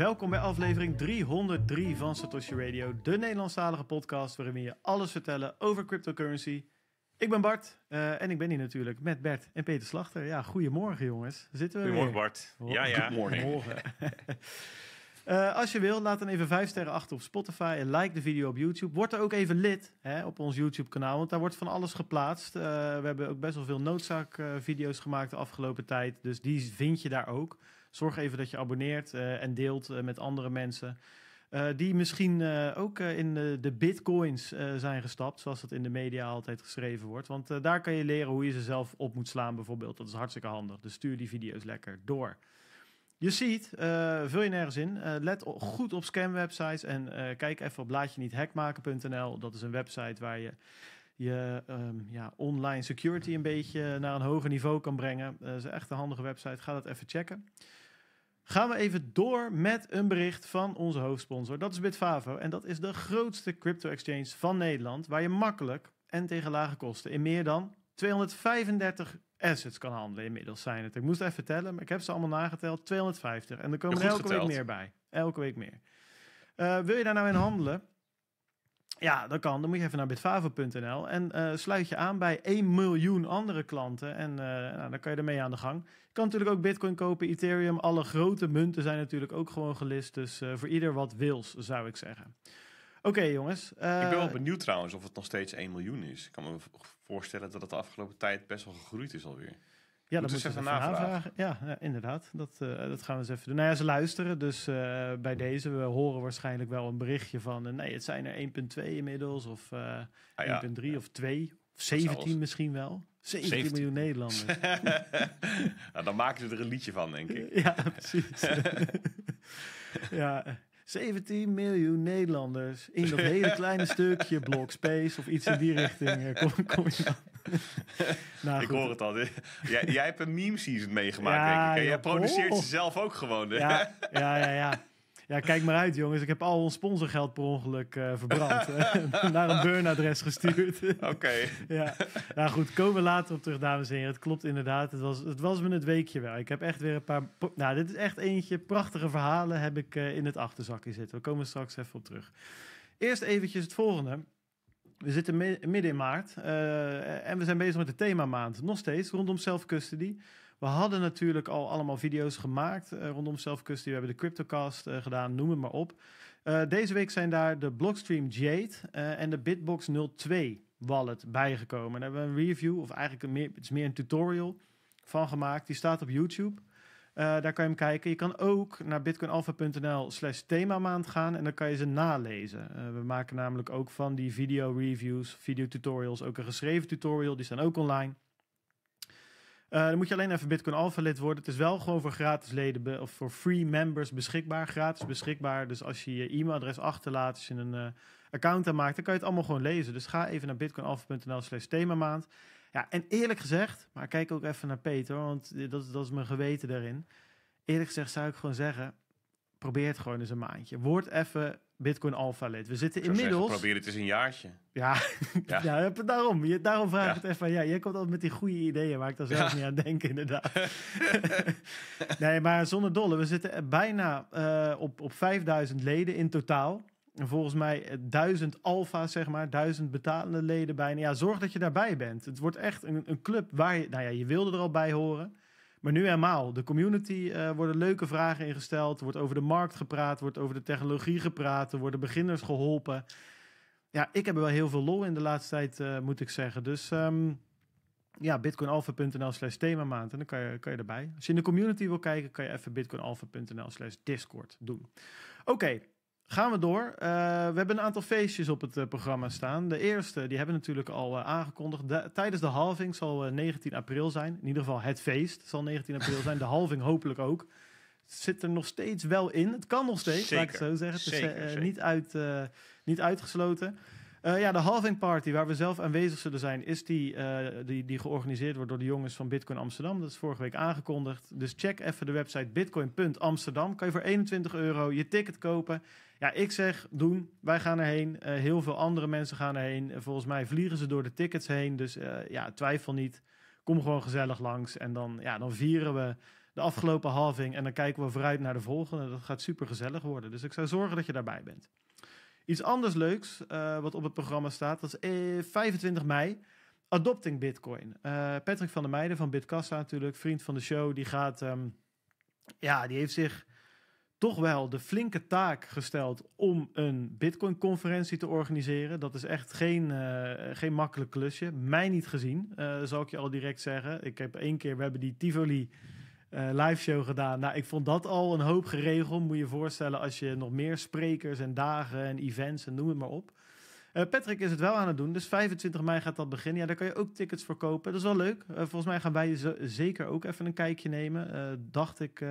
Welkom bij aflevering 303 van Satoshi Radio, de Nederlandstalige podcast waarin we je alles vertellen over cryptocurrency. Ik ben Bart eh, en ik ben hier natuurlijk met Bert en Peter Slachter. Ja, goedemorgen jongens. Zitten we goedemorgen Bart. ja, ja. Goedemorgen. Eh, als je wil, laat dan even 5 sterren achter op Spotify en like de video op YouTube. Word er ook even lid hè, op ons YouTube-kanaal, want daar wordt van alles geplaatst. Eh, we hebben ook best wel veel noodzaakvideo's gemaakt de afgelopen tijd, dus die vind je daar ook. Zorg even dat je abonneert eh, en deelt eh, met andere mensen. Eh, die misschien ook in de, bitcoins zijn gestapt, zoals dat in de media altijd geschreven wordt. Want daar kan je leren hoe je ze zelf op moet slaan, bijvoorbeeld. Dat is hartstikke handig. Dus stuur die video's lekker door. Je ziet, vul je nergens in. let goed op scamwebsites en kijk even op blaadje niet Dat is een website waar je je ehm, ja, online security een beetje naar een hoger niveau kan brengen. Eh, dat is echt een handige website. Ga dat even checken. Gaan we even door met een bericht van onze hoofdsponsor. Dat is Bitfavo. En dat is de grootste crypto-exchange van Nederland. Waar je makkelijk en tegen lage kosten in meer dan 235 assets kan handelen. Inmiddels zijn het. Ik moest even tellen, maar ik heb ze allemaal nageteld. 250. En er komen er elke week meer bij. Elke week meer. Eh, wil je daar nou in handelen? Ja, dat kan. Dan moet je even naar bitfavo.nl en eh, sluit je aan bij 1 miljoen andere klanten. En eh, nou, dan kan je ermee aan de gang. Je kan natuurlijk ook Bitcoin kopen, Ethereum. Alle grote munten zijn natuurlijk ook gewoon gelist. Dus eh, voor ieder wat wils, zou ik zeggen. Oké, jongens. ik ben wel benieuwd trouwens of het nog steeds 1 miljoen is. Ik kan me voorstellen dat het de afgelopen tijd best wel gegroeid is alweer. Ja, dat moeten ze even aanvragen. Ja, inderdaad. Dat, eh, dat gaan we eens even doen. Nou ja, ze luisteren. Dus eh, bij deze, we horen waarschijnlijk wel een berichtje van... Eh, nee, het zijn er 1.2 inmiddels. Of 1.3 ah, of 2. Of 17 misschien wel. 17, miljoen Nederlanders. Nou, dan maken ze er een liedje van, denk ik. ja, precies. ja, 17 miljoen Nederlanders in dat hele kleine stukje blokspace of iets in die richting kom, kom je nou, ik hoor het al. Jij, jij hebt een meme season meegemaakt, denk ik. En jij produceert oh. ze zelf ook gewoon. Ja, ja, ja, ja. Ja, kijk maar uit, jongens. Ik heb al ons sponsorgeld per ongeluk eh, verbrand. naar een burnadres gestuurd. Oké. ja. Nou goed, komen we later op terug, dames en heren. Het klopt inderdaad. Het was, het was me het weekje wel. Ik heb echt weer een paar. Nou, dit is echt eentje. Prachtige verhalen heb ik eh, in het achterzakje zitten. We komen straks even op terug. Eerst eventjes het volgende. We zitten midden in maart eh, en we zijn bezig met de themamaand. Nog steeds rondom self-custody. We hadden natuurlijk al allemaal video's gemaakt eh, rondom self-custody. We hebben de CryptoCast eh, gedaan, noem het maar op. deze week zijn daar de Blockstream Jade en de Bitbox 02 wallet bijgekomen. Daar hebben we een review, of eigenlijk een meer, het is meer een tutorial van gemaakt. Die staat op YouTube. Eh, daar kan je hem kijken. Je kan ook naar bitcoinalpha.nl slash themamaand gaan en dan kan je ze nalezen. Eh, we maken namelijk ook van die video reviews, video tutorials, ook een geschreven tutorial. Die staan ook online. Eh, dan moet je alleen even Bitcoin Alpha lid worden. Het is wel gewoon voor gratis leden of voor free members beschikbaar. Gratis beschikbaar. Dus als je je e-mailadres achterlaat, als je een uh, account aanmaakt, dan kan je het allemaal gewoon lezen. Dus ga even naar bitcoinalpha.nl slash themamaand. Ja, en eerlijk gezegd, maar kijk ook even naar Peter, want dat, dat is mijn geweten daarin. Eerlijk gezegd zou ik gewoon zeggen, probeer het gewoon eens een maandje. Word even Bitcoin Alpha lid. We zitten inmiddels... Zeggen, probeer het eens een jaartje. Ja, ja. daarom. daarom vraag ik het even. Ja, jij komt altijd met die goede ideeën waar ik daar zelf niet aan denk, inderdaad. nee, maar zonder dolle. We zitten bijna eh, op, op 5000 leden in totaal volgens mij eh, duizend alfa's, zeg maar, duizend betalende leden bijna. Ja, zorg dat je daarbij bent. Het wordt echt een, een club waar je, nou ja, je wilde er al bij horen. Maar nu helemaal. De community eh, worden leuke vragen ingesteld. wordt over de markt gepraat. wordt over de technologie gepraat. Er worden beginners geholpen. Ja, ik heb er wel heel veel lol in de laatste tijd, eh, moet ik zeggen. Dus um, ja, bitcoinalpha.nl slash themamaand. En dan kan je, kan je erbij. Als je in de community wil kijken, kan je even bitcoinalpha.nl slash discord doen. Oké, Gaan we door. Eh, we hebben een aantal feestjes op het eh, programma staan. De eerste, die hebben we natuurlijk al eh, aangekondigd. De, tijdens de halving zal 19 april zijn. In ieder geval het feest zal 19 april zijn. De halving hopelijk ook. Zit er nog steeds wel in. Het kan nog steeds, zeker, laat ik het zo zeggen. Het is niet, uit, niet uitgesloten. Eh, ja, de halving party waar we zelf aanwezig zullen zijn, is die, eh, die, die georganiseerd wordt door de jongens van Bitcoin Amsterdam. Dat is vorige week aangekondigd. Dus check even de website bitcoin.amsterdam. Kan je voor 21 euro je ticket kopen. Ja, ik zeg doen. Wij gaan erheen. Eh, heel veel andere mensen gaan erheen. volgens mij vliegen ze door de tickets heen. Dus ja, twijfel niet. Kom gewoon gezellig langs. En dan, ja, dan vieren we de afgelopen halving. En dan kijken we vooruit naar de volgende. Dat gaat super gezellig worden. Dus ik zou zorgen dat je daarbij bent. Iets anders leuks eh, wat op het programma staat, dat is 25 eh, mei. Adopting Bitcoin. Uh, Patrick van der Meijden van Bitkassa natuurlijk, vriend van de show, die gaat... Ehm, ja, die heeft zich toch wel de flinke taak gesteld om een Bitcoin-conferentie te organiseren. Dat is echt geen, geen makkelijk klusje. Mij niet gezien, zal ik je al direct zeggen. Ik heb één keer, we hebben die Tivoli eh, live show gedaan. Nou, ik vond dat al een hoop geregeld. Moet je je voorstellen als je nog meer sprekers en dagen en events en noem het maar op. Eh, Patrick is het wel aan het doen, dus 25 mei gaat dat beginnen. Ja, daar kan je ook tickets voor kopen. Dat is wel leuk. Eh, volgens mij gaan wij zeker ook even een kijkje nemen. dacht ik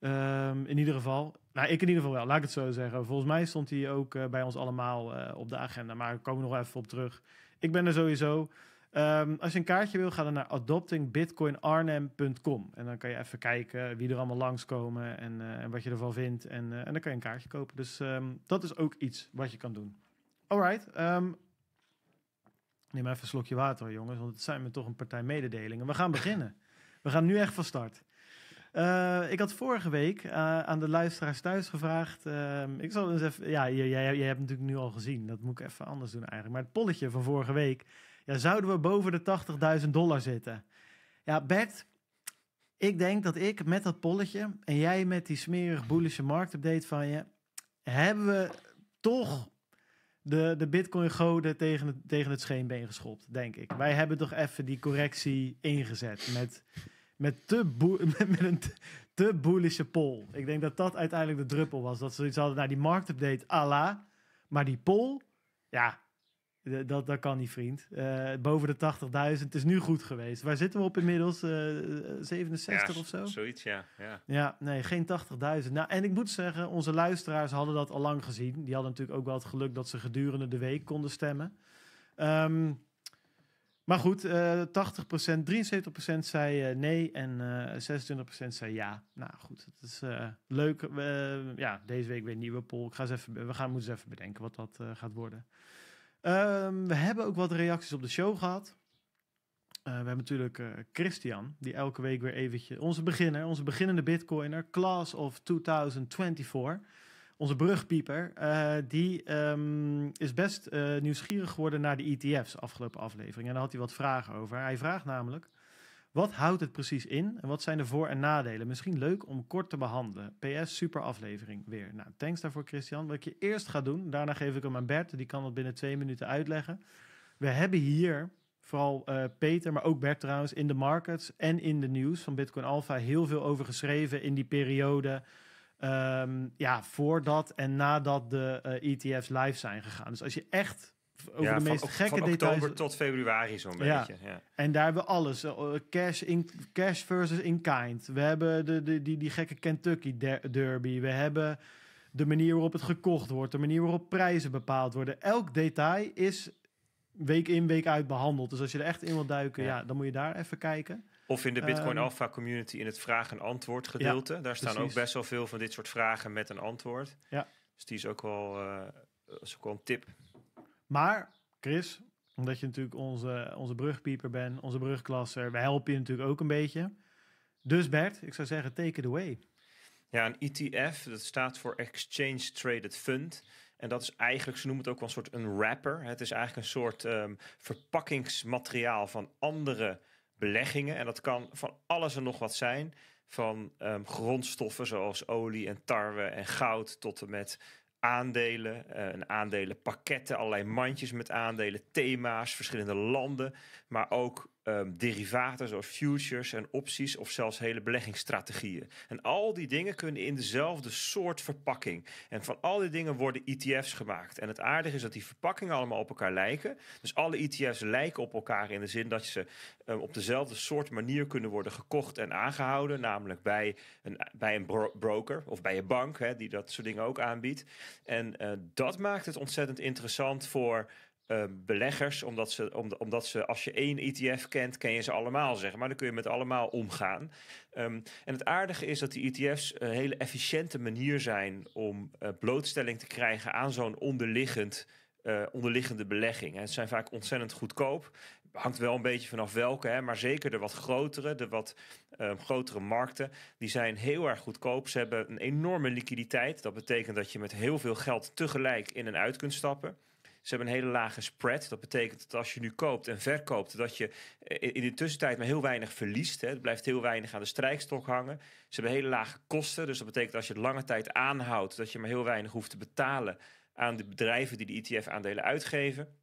ehm, in ieder geval. Nou, ik in ieder geval wel, laat ik het zo zeggen. Volgens mij stond hij ook bij ons allemaal op de agenda, maar daar komen we nog even op terug. Ik ben er sowieso. Ehm, als je een kaartje wil, ga dan naar adoptingbitcoinarnhem.com. En dan kan je even kijken wie er allemaal langskomen en, eh, en wat je ervan vindt. En, eh, en, dan kan je een kaartje kopen. Dus ehm, dat is ook iets wat je kan doen. Alright. Um, ehm, neem even een slokje water, jongens, want het zijn me toch een partij mededelingen. We gaan beginnen. We gaan nu echt van start. Eh, ik had vorige week aan de luisteraars thuis gevraagd. ik zal eens even. Ja, jij hebt natuurlijk nu al gezien. Dat moet ik even anders doen eigenlijk. Maar het polletje van vorige week. Ja, zouden we boven de 80.000 dollar zitten? Ja, Bert, ik denk dat ik met dat polletje en jij met die smerig boelische marktupdate van je, hebben we toch de, de Bitcoin-goden tegen het, tegen het scheenbeen geschopt, denk ik. Wij hebben toch even die correctie ingezet met, met, te boel, met, een te, boelische poll. Ik denk dat dat uiteindelijk de druppel was. Dat ze iets hadden, naar nou, die marktupdate, ala. Maar die poll, ja, eh, dat, dat kan niet, vriend. Eh, boven de 80.000. Het is nu goed geweest. Waar zitten we op inmiddels? 67 eh, ja, of zo? Zoiets, ja. Ja, ja nee, geen 80.000. Nou, en ik moet zeggen, onze luisteraars hadden dat al lang gezien. Die hadden natuurlijk ook wel het geluk dat ze gedurende de week konden stemmen. Ehm, maar goed, uh, 80%, 73% zei nee en 26% zei ja. Nou goed, het is leuk. ja, deze week weer een nieuwe poll. Ik ga eens even, we gaan, moeten eens even bedenken wat dat gaat worden. Ehm, we hebben ook wat reacties op de show gehad. Eh, we hebben natuurlijk eh, Christian, die elke week weer eventjes... Onze beginner, onze beginnende bitcoiner, Class of 2024. Onze brugpieper. Eh, die ehm, is best nieuwsgierig geworden naar de ETF's afgelopen aflevering. En daar had hij wat vragen over. Hij vraagt namelijk... Wat houdt het precies in en wat zijn de voor- en nadelen? Misschien leuk om kort te behandelen. PS, super aflevering weer. Nou, thanks daarvoor Christian. Wat ik je eerst ga doen, daarna geef ik hem aan Bert. Die kan dat binnen twee minuten uitleggen. We hebben hier vooral eh, Peter, maar ook Bert trouwens, in de markets en in de nieuws van Bitcoin Alpha heel veel over geschreven in die periode. Ehm, ja, voordat en nadat de ETF's eh, e live zijn gegaan. Dus als je echt ja, van, gekke details. oktober tot februari zo'n ja. beetje. Ja. En daar hebben we alles. Eh, cash, in, cash versus in-kind. We hebben de, de, die, die gekke Kentucky derby. We hebben de manier waarop het gekocht wordt. De manier waarop prijzen bepaald worden. Elk detail is week in, week uit behandeld. Dus als je er echt in wilt duiken, ja. dan moet je daar even kijken. Of in de Bitcoin ehm, Alpha community in het vraag- en antwoord gedeelte. daar staan ook best wel veel van dit soort vragen met een antwoord. Ja. Dus die is ook wel, eh, is ook wel een tip. Maar, Chris, omdat je natuurlijk onze, onze brugpieper bent, onze brugklasser, we helpen je natuurlijk ook een beetje. Dus Bert, ik zou zeggen, take it away. Ja, een ETF, dat staat voor Exchange Traded Fund. En dat is eigenlijk, ze noemen het ook wel een soort een wrapper. Het is eigenlijk een soort um, verpakkingsmateriaal van andere beleggingen. En dat kan van alles en nog wat zijn. Van ehm, grondstoffen zoals olie en tarwe en goud tot en met aandelen, eh, een aandelenpakketten, allerlei mandjes met aandelen, thema's, verschillende landen, maar ook um, ehm, derivaten zoals futures en opties of zelfs hele beleggingsstrategieën. En al die dingen kunnen in dezelfde soort verpakking. En van al die dingen worden ETF's gemaakt. En het aardige is dat die verpakkingen allemaal op elkaar lijken. Dus alle ETF's lijken op elkaar in de zin dat ze ehm, op dezelfde soort manier kunnen worden gekocht en aangehouden. Namelijk bij een, bij een broker of bij een bank hè, die dat soort dingen ook aanbiedt. En eh, dat maakt het ontzettend interessant voor Ehm, beleggers, omdat ze, om, omdat ze als je één ETF kent, ken je ze allemaal, zeg maar. Dan kun je met allemaal omgaan. Ehm, en het aardige is dat die ETF's een hele efficiënte manier zijn om eh, blootstelling te krijgen aan zo'n onderliggend. Eh, onderliggende belegging. En het zijn vaak ontzettend goedkoop. Hangt wel een beetje vanaf welke, hè, maar zeker de wat grotere, de wat ehm, grotere markten, die zijn heel erg goedkoop. Ze hebben een enorme liquiditeit. Dat betekent dat je met heel veel geld tegelijk in en uit kunt stappen. Ze hebben een hele lage spread. Dat betekent dat als je nu koopt en verkoopt, dat je eh, in de tussentijd maar heel weinig verliest. Hè. blijft heel weinig aan de strijkstok hangen. Ze hebben hele lage kosten. Dus dat betekent als je het lange tijd aanhoudt, dat je maar heel weinig hoeft te betalen aan de bedrijven die de ETF-aandelen uitgeven.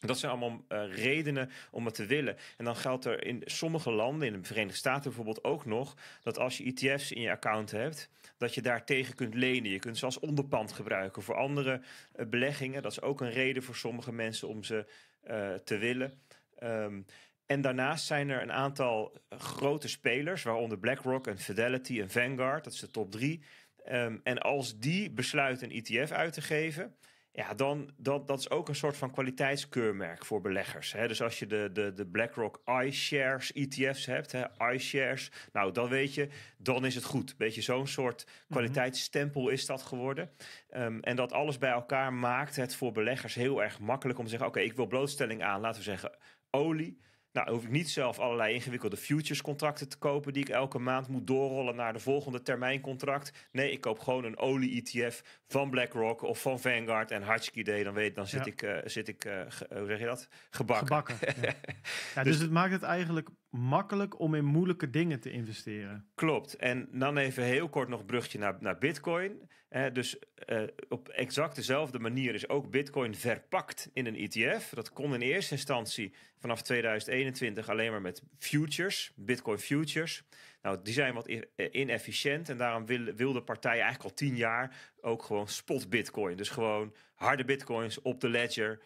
Dat zijn allemaal eh, redenen om het te willen. En dan geldt er in sommige landen, in de Verenigde Staten bijvoorbeeld ook nog, dat als je ETF's in je account hebt, dat je daar tegen kunt lenen. Je kunt ze als onderpand gebruiken voor andere eh, beleggingen. Dat is ook een reden voor sommige mensen om ze eh, te willen. Ehm, en daarnaast zijn er een aantal grote spelers, waaronder BlackRock en Fidelity en Vanguard, dat is de top drie. Ehm, en als die besluiten een ETF uit te geven, ja, dan, dan dat is ook een soort van kwaliteitskeurmerk voor beleggers. Hè? Dus als je de, de, de BlackRock iShares ETF's hebt, hè, iShares, nou dan weet je, dan is het goed. Beetje zo'n soort mhm. kwaliteitsstempel is dat geworden. Ehm, en dat alles bij elkaar maakt het voor beleggers heel erg makkelijk om te zeggen: oké, ik wil blootstelling aan, laten we zeggen olie. Nou, dan hoef ik niet zelf allerlei ingewikkelde futures-contracten te kopen die ik elke maand moet doorrollen naar de volgende termijncontract. Nee, ik koop gewoon een olie-ETF van BlackRock of van Vanguard en hartstikke idee. Dan, weet, dan zit ik, eh, zit ik eh, hoe zeg je dat? Gebakken. ja. Dus, dus, het maakt het eigenlijk makkelijk om in moeilijke dingen te investeren. Klopt. En dan even heel kort nog een brugje naar, naar Bitcoin. dus eh, op exact dezelfde manier is ook Bitcoin verpakt in een ETF. Dat kon in eerste instantie vanaf 2021 alleen maar met futures, Bitcoin futures. Nou, die zijn wat eh, inefficiënt en daarom wilden wilde partijen eigenlijk al tien jaar ook gewoon spot Bitcoin. Dus gewoon harde Bitcoins op de ledger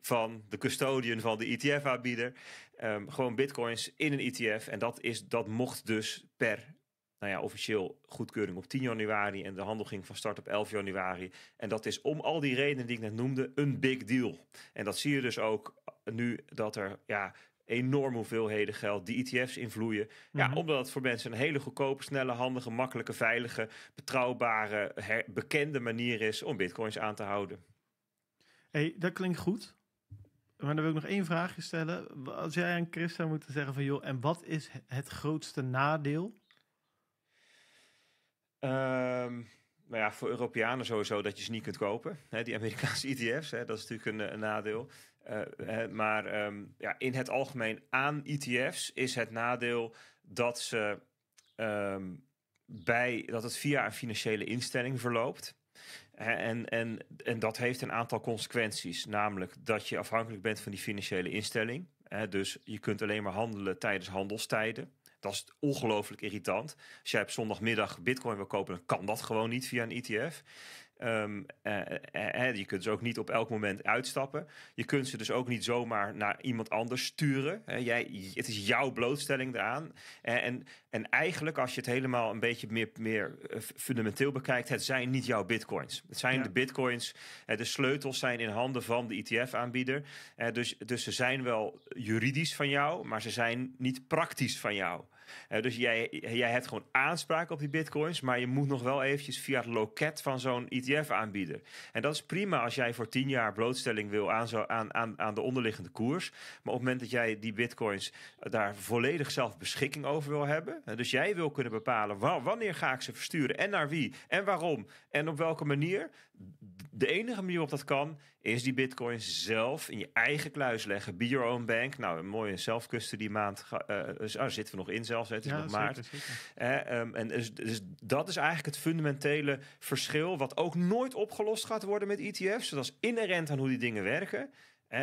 van de custodian van de ETF-aanbieder. Ehm, gewoon bitcoins in een ETF. En dat, is, dat mocht dus per nou ja, officieel goedkeuring op 10 januari. En de handel ging van start op 11 januari. En dat is om al die redenen die ik net noemde, een big deal. En dat zie je dus ook nu dat er ja, enorm hoeveelheden geld die ETF's invloeien. Ja, mhm. omdat het voor mensen een hele goedkope, snelle, handige, makkelijke, veilige, betrouwbare, bekende manier is om bitcoins aan te houden. hey, dat klinkt goed. Maar dan wil ik nog één vraagje stellen. Als jij aan Chris zou moeten zeggen van joh, en wat is het grootste nadeel? Ehm, nou ja, voor Europeanen sowieso dat je ze niet kunt kopen. die Amerikaanse ETF's, dat is natuurlijk een, nadeel. Eh, maar ehm, ja, in het algemeen aan ETF's is het nadeel dat, ze, ehm, bij, dat het via een financiële instelling verloopt. En, en, en dat heeft een aantal consequenties, namelijk dat je afhankelijk bent van die financiële instelling. Dus je kunt alleen maar handelen tijdens handelstijden. Dat is ongelooflijk irritant. Als jij op zondagmiddag bitcoin wil kopen, dan kan dat gewoon niet via een ETF. Ehm, eh, eh, eh je kunt ze ook niet op elk moment uitstappen. Je kunt ze dus ook niet zomaar naar iemand anders sturen. jij, het is jouw blootstelling daaraan. Eh, en, en eigenlijk, als je het helemaal een beetje meer, meer fundamenteel bekijkt, het zijn niet jouw bitcoins. Het zijn de bitcoins. de sleutels zijn in handen van de ETF-aanbieder. dus, dus ze zijn wel juridisch van jou, maar ze zijn niet praktisch van jou. Eh, dus jij, jij hebt gewoon aanspraak op die bitcoins, maar je moet nog wel eventjes via het loket van zo'n ETF-aanbieder. En dat is prima als jij voor 10 jaar blootstelling wil aan, zo, aan, aan, aan de onderliggende koers. Maar op het moment dat jij die bitcoins daar volledig zelf beschikking over wil hebben, eh, dus jij wil kunnen bepalen wanneer ga ik ze versturen en naar wie en waarom en op welke manier, de enige manier waarop dat kan, is die bitcoins zelf in je eigen kluis leggen. Be your own bank. Nou, een mooie zelfkusten die maand. Uh, daar zitten we nog in zelfs, het is nog maart. Ehm, en dus, dus, dat is eigenlijk het fundamentele verschil... wat ook nooit opgelost gaat worden met ETF's. Dat is inherent aan hoe die dingen werken.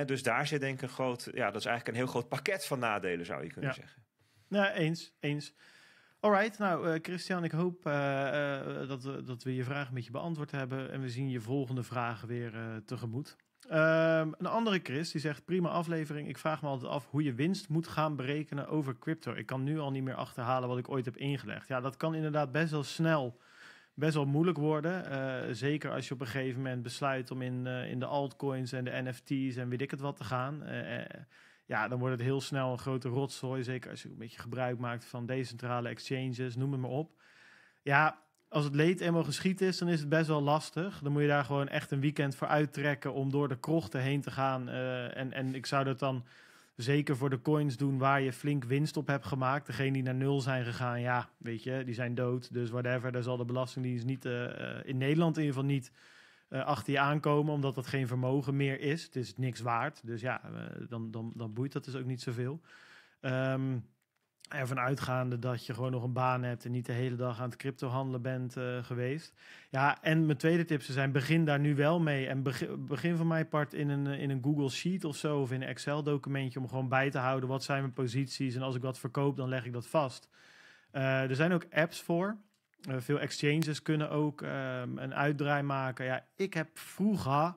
dus daar zit denk ik een groot... Ja, dat is eigenlijk een heel groot pakket van nadelen, zou je kunnen zeggen. Nou, eens, eens. Alright, nou eh, Christian, ik hoop eh, eh, dat, we, dat we je vraag met je beantwoord hebben. En we zien je volgende vraag weer tegemoet. Ehm, een andere Chris die zegt: Prima aflevering. Ik vraag me altijd af hoe je winst moet gaan berekenen over crypto. Ik kan nu al niet meer achterhalen wat ik ooit heb ingelegd. Ja, dat kan inderdaad best wel snel, best wel moeilijk worden. zeker als je op een gegeven moment besluit om in, in de altcoins en de NFT's en weet ik het wat te gaan ja, dan wordt het heel snel een grote rotzooi. Zeker als je een beetje gebruik maakt van decentrale exchanges, noem het maar op. Ja, als het leed eenmaal geschiet is, dan is het best wel lastig. Dan moet je daar gewoon echt een weekend voor uittrekken om door de krochten heen te gaan. Eh, en, en ik zou dat dan zeker voor de coins doen waar je flink winst op hebt gemaakt. Degene die naar nul zijn gegaan, ja, weet je, die zijn dood. Dus whatever, daar zal de Belastingdienst niet, eh, eh, in Nederland in ieder geval niet eh, achter je aankomen, omdat dat geen vermogen meer is. Het is niks waard. Dus ja, eh, dan, dan, dan boeit dat dus ook niet zoveel. Um, ervan uitgaande dat je gewoon nog een baan hebt en niet de hele dag aan het crypto handelen bent eh, geweest. Ja, en mijn tweede tip zou zijn, begin daar nu wel mee. En begin, van mijn part in een, in een Google Sheet of zo, of in een Excel documentje, om gewoon bij te houden, wat zijn mijn posities? En als ik wat verkoop, dan leg ik dat vast. er zijn ook apps voor. Eh, veel exchanges kunnen ook ehm, een uitdraai maken. Ja, ik heb vroeger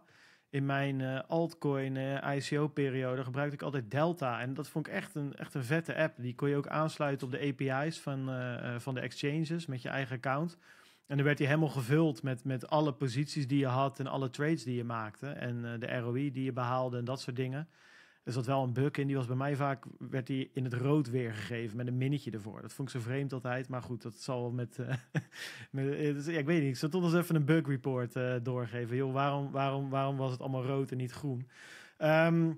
in mijn eh, altcoin eh, ICO-periode gebruikte ik altijd Delta. En dat vond ik echt een, echt een vette app. Die kon je ook aansluiten op de API's van, van de exchanges met je eigen account. En dan werd die helemaal gevuld met, met alle posities die je had en alle trades die je maakte. En de ROI die je behaalde en dat soort dingen. Er zat wel een bug in, die was bij mij vaak werd die in het rood weergegeven met een minnetje ervoor. Dat vond ik zo vreemd altijd, maar goed, dat zal wel met, eh, met eh, dus, ik weet niet, ik zal toch eens even een bug report eh, doorgeven. Joh, waarom, waarom, waarom was het allemaal rood en niet groen? Ehm,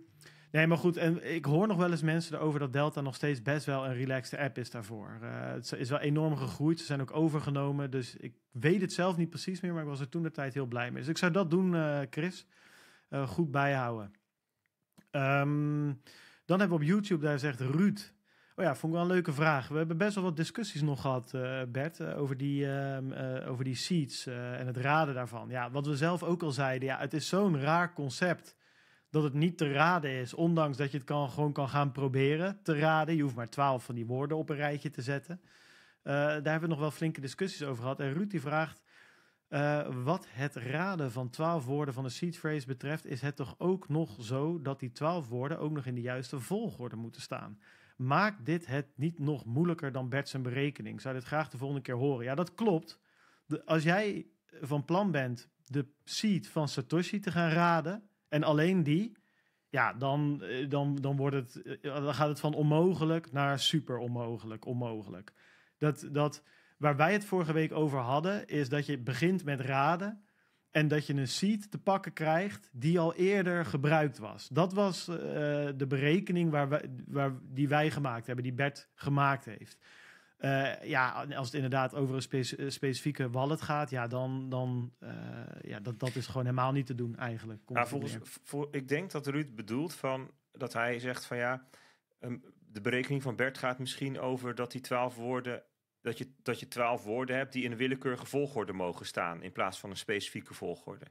nee, maar goed, en ik hoor nog wel eens mensen erover dat Delta nog steeds best wel een relaxte app is daarvoor. Uh, het is wel enorm gegroeid, ze zijn ook overgenomen, dus ik weet het zelf niet precies meer, maar ik was er toen de tijd heel blij mee. Dus ik zou dat doen, Chris. goed bijhouden. Ehm, dan hebben we op YouTube, daar zegt Ruud. Oh ja, vond ik wel een leuke vraag. We hebben best wel wat discussies nog gehad, eh, Bert, eh, over, die, uh, over die seats en het raden daarvan. Ja, wat we zelf ook al zeiden, ja, het is zo'n raar concept dat het niet te raden is. Ondanks dat je het kan, gewoon kan gaan proberen te raden. Je hoeft maar twaalf van die woorden op een rijtje te zetten. daar hebben we nog wel flinke discussies over gehad. En Ruud die vraagt, eh, wat het raden van twaalf woorden van een seed phrase betreft, is het toch ook nog zo dat die twaalf woorden ook nog in de juiste volgorde moeten staan. Maakt dit het niet nog moeilijker dan Bert zijn berekening? Zou je dit graag de volgende keer horen? Ja, dat klopt. De, als jij van plan bent de seed van Satoshi te gaan raden en alleen die, ja, dan, eh, dan, dan, wordt het, eh, dan gaat het van onmogelijk naar super onmogelijk, onmogelijk. Dat, dat, Waar wij het vorige week over hadden, is dat je begint met raden. En dat je een seed te pakken krijgt die al eerder gebruikt was. Dat was eh, de berekening waar wij, waar, die wij gemaakt hebben, die Bert gemaakt heeft. Uh, ja, als het inderdaad over een eh, specifieke wallet gaat, ja, dan, dan ja, dat, dat is gewoon helemaal niet te doen eigenlijk. Nou, volgens, ik denk dat Ruud bedoelt van, dat hij zegt van ja, ehm, de berekening van Bert gaat misschien over dat die twaalf woorden dat je, dat je twaalf woorden hebt die in een willekeurige volgorde mogen staan in plaats van een specifieke volgorde.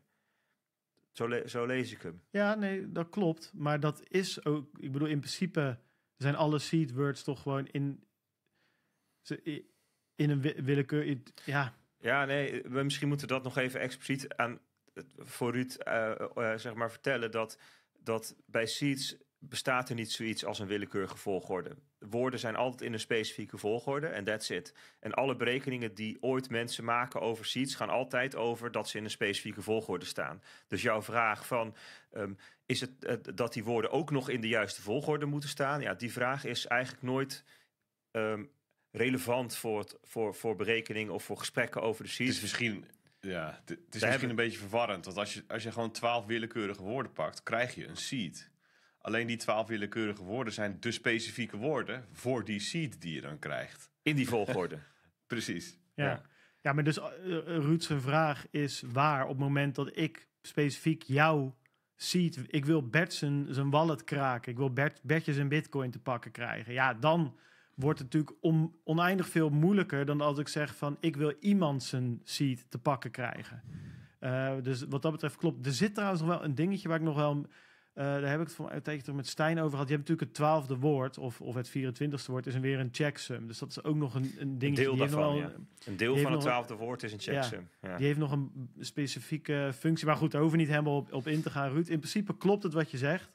Zo, zo lees ik hem. Ja, nee, dat klopt. Maar dat is ook, ik bedoel, in principe zijn alle seed words toch gewoon in, in een willekeur. Ja. ja, nee, we misschien moeten dat nog even expliciet aan eh, voor Ruud eh, eh, zeg maar vertellen dat, dat bij seeds bestaat er niet zoiets als een willekeurige volgorde. Woorden zijn altijd in een specifieke volgorde en that's it. En alle berekeningen die ooit mensen maken over seeds gaan altijd over dat ze in een specifieke volgorde staan. Dus jouw vraag van ehm, is het dat die woorden ook nog in de juiste volgorde moeten staan? Ja, die vraag is eigenlijk nooit ehm, relevant voor, voor, voor berekeningen of voor gesprekken over de seeds. Het is misschien ja, het is misschien een beetje verwarrend. Want als je, als je gewoon twaalf willekeurige woorden pakt, krijg je een seed. Alleen die twaalf willekeurige woorden zijn de specifieke woorden voor die seed die je dan krijgt. In die volgorde. Precies. Ja. ja. maar dus uh, zijn vraag is waar op het moment dat ik specifiek jou seed, ik wil Bert zijn, zijn wallet kraken, ik wil Bert, Bertje zijn bitcoin te pakken krijgen. Ja, dan wordt het natuurlijk oneindig veel moeilijker dan als ik zeg van ik wil iemand zijn seed te pakken krijgen. Eh, dus wat dat betreft klopt. Er zit trouwens nog wel een dingetje waar ik nog wel eh, daar heb ik het van eh, tegen toch met Stijn over gehad. Je hebt natuurlijk het twaalfde woord, of, of het 24ste woord, is weer een checksum. Dus dat is ook nog een, een dingetje. Een deel daarvan, Een deel van het twaalfde woord is een checksum. Ja, Die heeft nog een specifieke functie. Maar goed, daar hoeven we niet helemaal op, in te gaan, Ruud. In principe klopt het wat je zegt.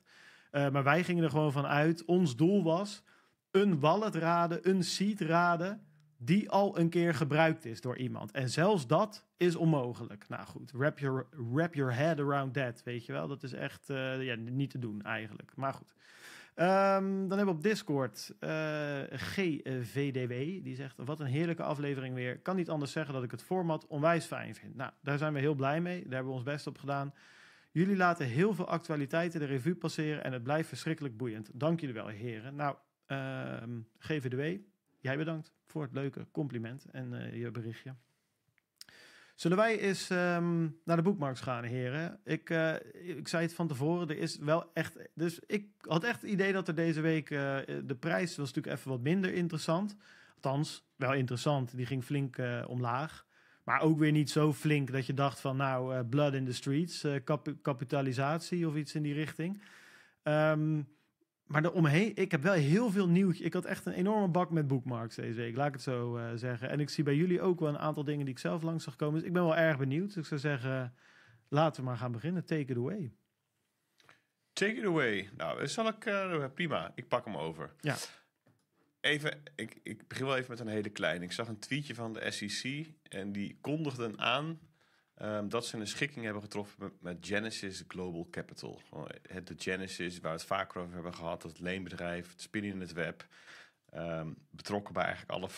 Eh, maar wij gingen er gewoon van uit. Ons doel was een wallet raden, een seed raden die al een keer gebruikt is door iemand. En zelfs dat is onmogelijk. Nou goed, wrap your, wrap your head around that, weet je wel. Dat is echt eh, ja, niet te doen eigenlijk. Maar goed. Ehm, dan hebben we op Discord eh, GVDW. Die zegt, wat een heerlijke aflevering weer. Kan niet anders zeggen dat ik het format onwijs fijn vind. Nou, daar zijn we heel blij mee. Daar hebben we ons best op gedaan. Jullie laten heel veel actualiteiten de revue passeren en het blijft verschrikkelijk boeiend. Dank jullie wel, heren. Nou, ehm, GVDW, jij bedankt voor het leuke compliment en eh, je berichtje. Zullen wij eens ehm, naar de boekmarkt gaan, heren? Ik, eh, ik zei het van tevoren, er is wel echt. Dus ik had echt het idee dat er deze week. Eh, de prijs was natuurlijk even wat minder interessant. Althans, wel interessant. Die ging flink omlaag. Maar ook weer niet zo flink dat je dacht van. Nou, Blood in the Streets, kapitalisatie of iets in die richting. Ehm, maar eromheen, ik heb wel heel veel nieuw. Ik had echt een enorme bak met bookmarks deze week, laat ik het zo eh, zeggen. En ik zie bij jullie ook wel een aantal dingen die ik zelf langs zag komen. Dus ik ben wel erg benieuwd. Dus ik zou zeggen, laten we maar gaan beginnen. Take it away. Take it away. Nou, zal ik, eh, prima. Ik pak hem over. Ja. Even, ik, ik begin wel even met een hele kleine. Ik zag een tweetje van de SEC en die kondigden aan Ehm, dat ze een schikking hebben getroffen met, Genesis Global Capital. Eh, de Genesis, waar we het vaker over hebben gehad, dat leenbedrijf, het spinnen in het web. Ehm, betrokken bij eigenlijk alle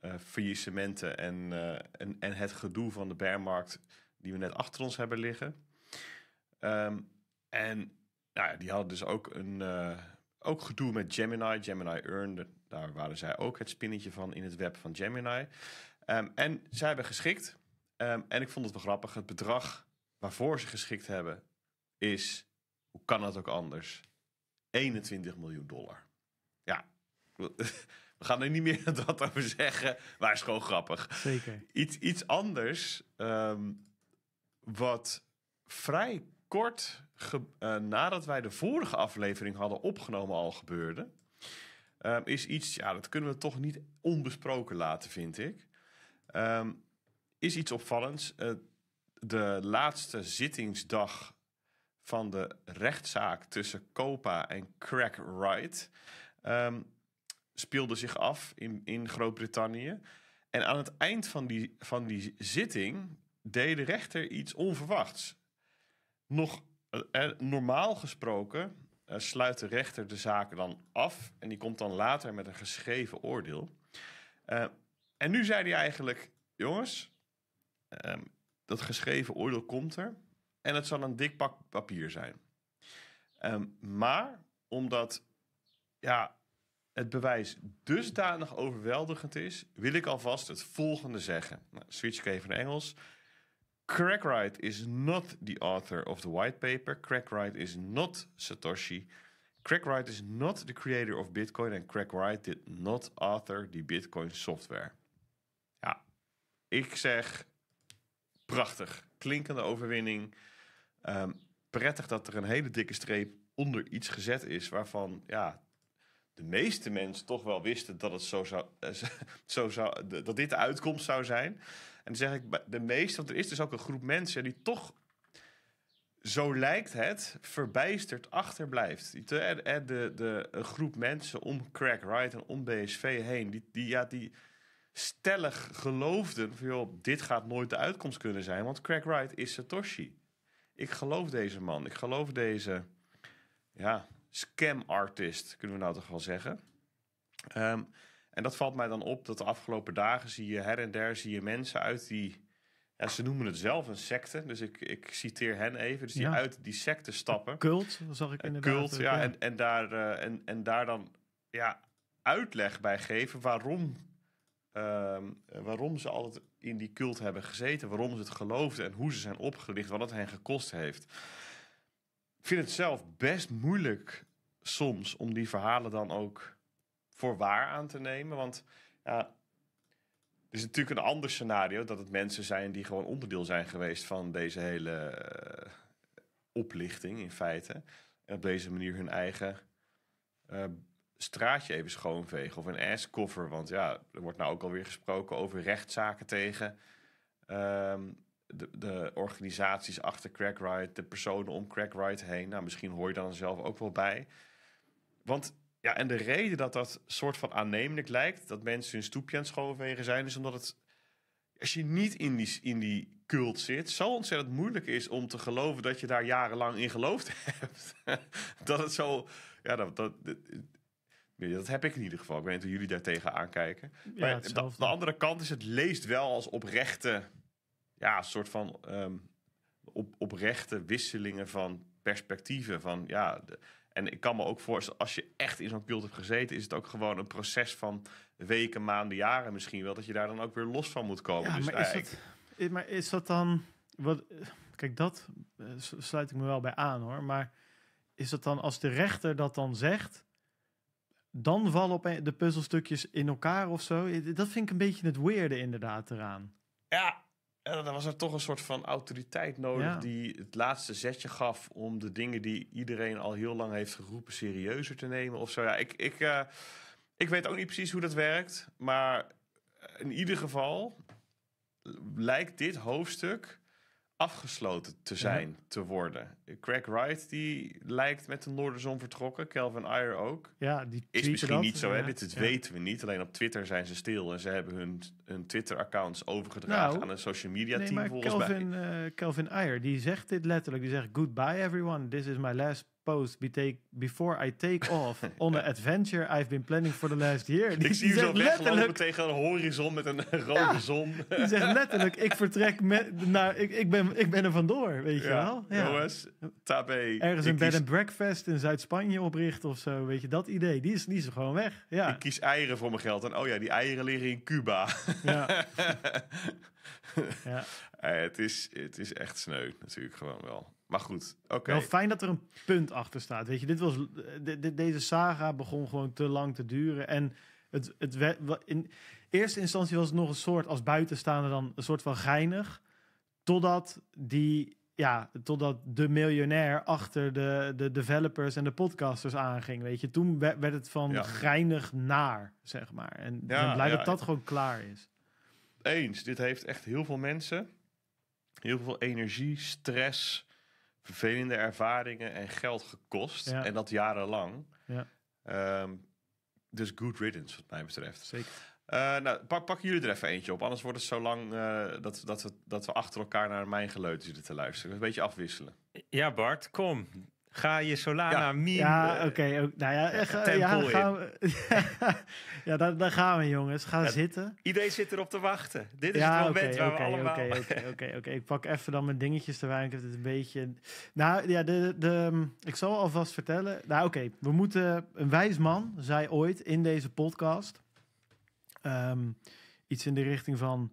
uh, faillissementen eh, en, en, het gedoe van de bearmarkt die we net achter ons hebben liggen. Ehm, en nou ja, die hadden dus ook een ook gedoe met Gemini, Gemini Earn. Daar waren zij ook het spinnetje van in het web van Gemini. en zij hebben geschikt Ehm, en ik vond het wel grappig. Het bedrag waarvoor ze geschikt hebben is, hoe kan dat ook anders, 21 miljoen dollar. Ja, we gaan er niet meer dat over zeggen, maar is gewoon grappig. Zeker. Iets, iets anders, ehm, wat vrij kort eh, nadat wij de vorige aflevering hadden opgenomen al gebeurde, ehm, is iets, ja, dat kunnen we toch niet onbesproken laten, vind ik. Um, is iets opvallends. Eh, de laatste zittingsdag van de rechtszaak tussen Copa en Craig Wright ehm, speelde zich af in, in Groot-Brittannië. En aan het eind van die, van die zitting deed de rechter iets onverwachts. Nog eh, normaal gesproken eh, sluit de rechter de zaken dan af en die komt dan later met een geschreven oordeel. Eh, en nu zei hij eigenlijk: jongens, Um, dat geschreven oordeel komt er. En het zal een dik pak papier zijn. Um, maar omdat ja, het bewijs dusdanig overweldigend is, wil ik alvast het volgende zeggen. Nou, switch ik even naar Engels. Crackwright is not the author of the white paper. Crackwright is not Satoshi. Crackwright is not the creator of Bitcoin. En Crackwright did not author the Bitcoin software. Ja, ik zeg prachtig. Klinkende overwinning. Um, prettig dat er een hele dikke streep onder iets gezet is waarvan ja, de meeste mensen toch wel wisten dat, het zo zou, eh, zo zou, dat dit de uitkomst zou zijn. En dan zeg ik de meeste, want er is dus ook een groep mensen die toch, zo lijkt het, verbijsterd achterblijft. De, de, de, groep mensen om Craig Wright en om BSV heen, die, die, ja, die, stellig geloofden van joh, dit gaat nooit de uitkomst kunnen zijn, want Craig Wright is Satoshi. Ik geloof deze man, ik geloof deze ja, scam artist, kunnen we nou toch wel zeggen. Ehm, en dat valt mij dan op dat de afgelopen dagen zie je her en der zie je mensen uit die, ja, ze noemen het zelf een secte, dus ik, ik citeer hen even, dus die uit die secte stappen. Cult, zag ik inderdaad. Cult, ja, ja. En, en, daar, eh, en, en daar dan ja, uitleg bij geven waarom Ehm, waarom ze altijd in die cult hebben gezeten, waarom ze het geloofden en hoe ze zijn opgelicht, wat het hen gekost heeft. Ik vind het zelf best moeilijk soms om die verhalen dan ook voor waar aan te nemen. Want ja, het is natuurlijk een ander scenario dat het mensen zijn die gewoon onderdeel zijn geweest van deze hele eh, oplichting in feite. En op deze manier hun eigen. Uh, straatje even schoonvegen of een ass-koffer. Want ja, er wordt nou ook alweer gesproken over rechtszaken tegen ehm, de, de, organisaties achter Crack Ride, de personen om Crack Ride heen. Nou, misschien hoor je dan zelf ook wel bij. Want ja, en de reden dat dat soort van aannemelijk lijkt, dat mensen hun stoepje aan het schoonvegen zijn, is omdat het, als je niet in die, in die cult zit, zo ontzettend moeilijk is om te geloven dat je daar jarenlang in geloofd hebt. dat het zo, ja, dat, dat, dat heb ik in ieder geval. Ik weet niet hoe jullie daar tegenaan kijken. Ja, maar de, de, andere kant is, het leest wel als oprechte, ja, soort van ehm, op, oprechte wisselingen van perspectieven. Van, ja, en ik kan me ook voorstellen, als je echt in zo'n cult hebt gezeten, is het ook gewoon een proces van weken, maanden, jaren misschien wel, dat je daar dan ook weer los van moet komen. Ja, dus maar, nou is dat, maar is dat dan. Wat, kijk, dat eh, sluit ik me wel bij aan hoor. Maar is dat dan als de rechter dat dan zegt dan vallen op de puzzelstukjes in elkaar of zo. Dat vind ik een beetje het weerde inderdaad eraan. Ja, dan was er toch een soort van autoriteit nodig die het laatste zetje gaf om de dingen die iedereen al heel lang heeft geroepen serieuzer te nemen of zo. Ja, ik, ik, eh, ik weet ook niet precies hoe dat werkt, maar in ieder geval lijkt dit hoofdstuk afgesloten te mhm. zijn, te worden. Craig Wright, die lijkt met de noorderzon vertrokken. Kelvin Ayer ook. Ja, die is misschien niet zo, hè? Dit, weten we niet. Alleen op Twitter zijn ze stil en ze hebben hun, hun Twitter-accounts overgedragen nou, aan een social media team. volgens Kelvin, mij. Kelvin Ayer, eh, die zegt dit letterlijk. Die zegt: Goodbye everyone, this is my last post be take, before I take off on the adventure I've been planning for the last year. Die, ik zie zo zo letterlijk tegen een horizon met een rode zon. Die zegt letterlijk, ik vertrek met, nou, ik, ik, ben, ik ben er vandoor, weet je wel. Ja. Jongens, tabé. Ergens een bed and breakfast in Zuid-Spanje oprichten of zo, weet je, dat idee. Die is, niet zo gewoon weg. Ja. Ik kies eieren voor mijn geld. En oh ja, die eieren liggen in Cuba. Ja. ja. Eh, het, is, het is echt sneu natuurlijk gewoon wel. Maar goed, oké. Wel fijn dat er een punt achter staat. Weet je, dit was, eh, deze saga begon gewoon te lang te duren. En het, het, in eerste instantie was het nog een soort, als buitenstaander dan, een soort van geinig. Totdat die, ja, totdat de miljonair achter de, de developers en de podcasters aanging, weet je. Toen werd, het van geinig naar, zeg maar. En ik blij dat dat gewoon klaar is. Eens, dit heeft echt heel veel mensen, heel veel energie, stress vervelende ervaringen en geld gekost. En dat jarenlang. Ja. Ehm, dus good riddance, wat mij betreft. Zeker. Eh, nou, pak, pakken jullie er even eentje op. Anders wordt het zo lang eh, dat, dat, we, dat we achter elkaar naar mijn geleut zitten te luisteren. Een beetje afwisselen. Ja, Bart, kom. Ga je Solana ja. Ja, eh, oké. nou ja, eh, eh, ga, gaan we, ja daar, gaan we, jongens. Ga zitten. Iedereen zit erop te wachten. Dit is het moment waar we allemaal... Oké, oké, oké. Ik pak even dan mijn dingetjes erbij. Ik heb het een beetje... Nou, ja, de, de, ehm, ik zal alvast vertellen. Nou, oké. We moeten... Een wijs man zei ooit in deze podcast... Ehm, iets in de richting van...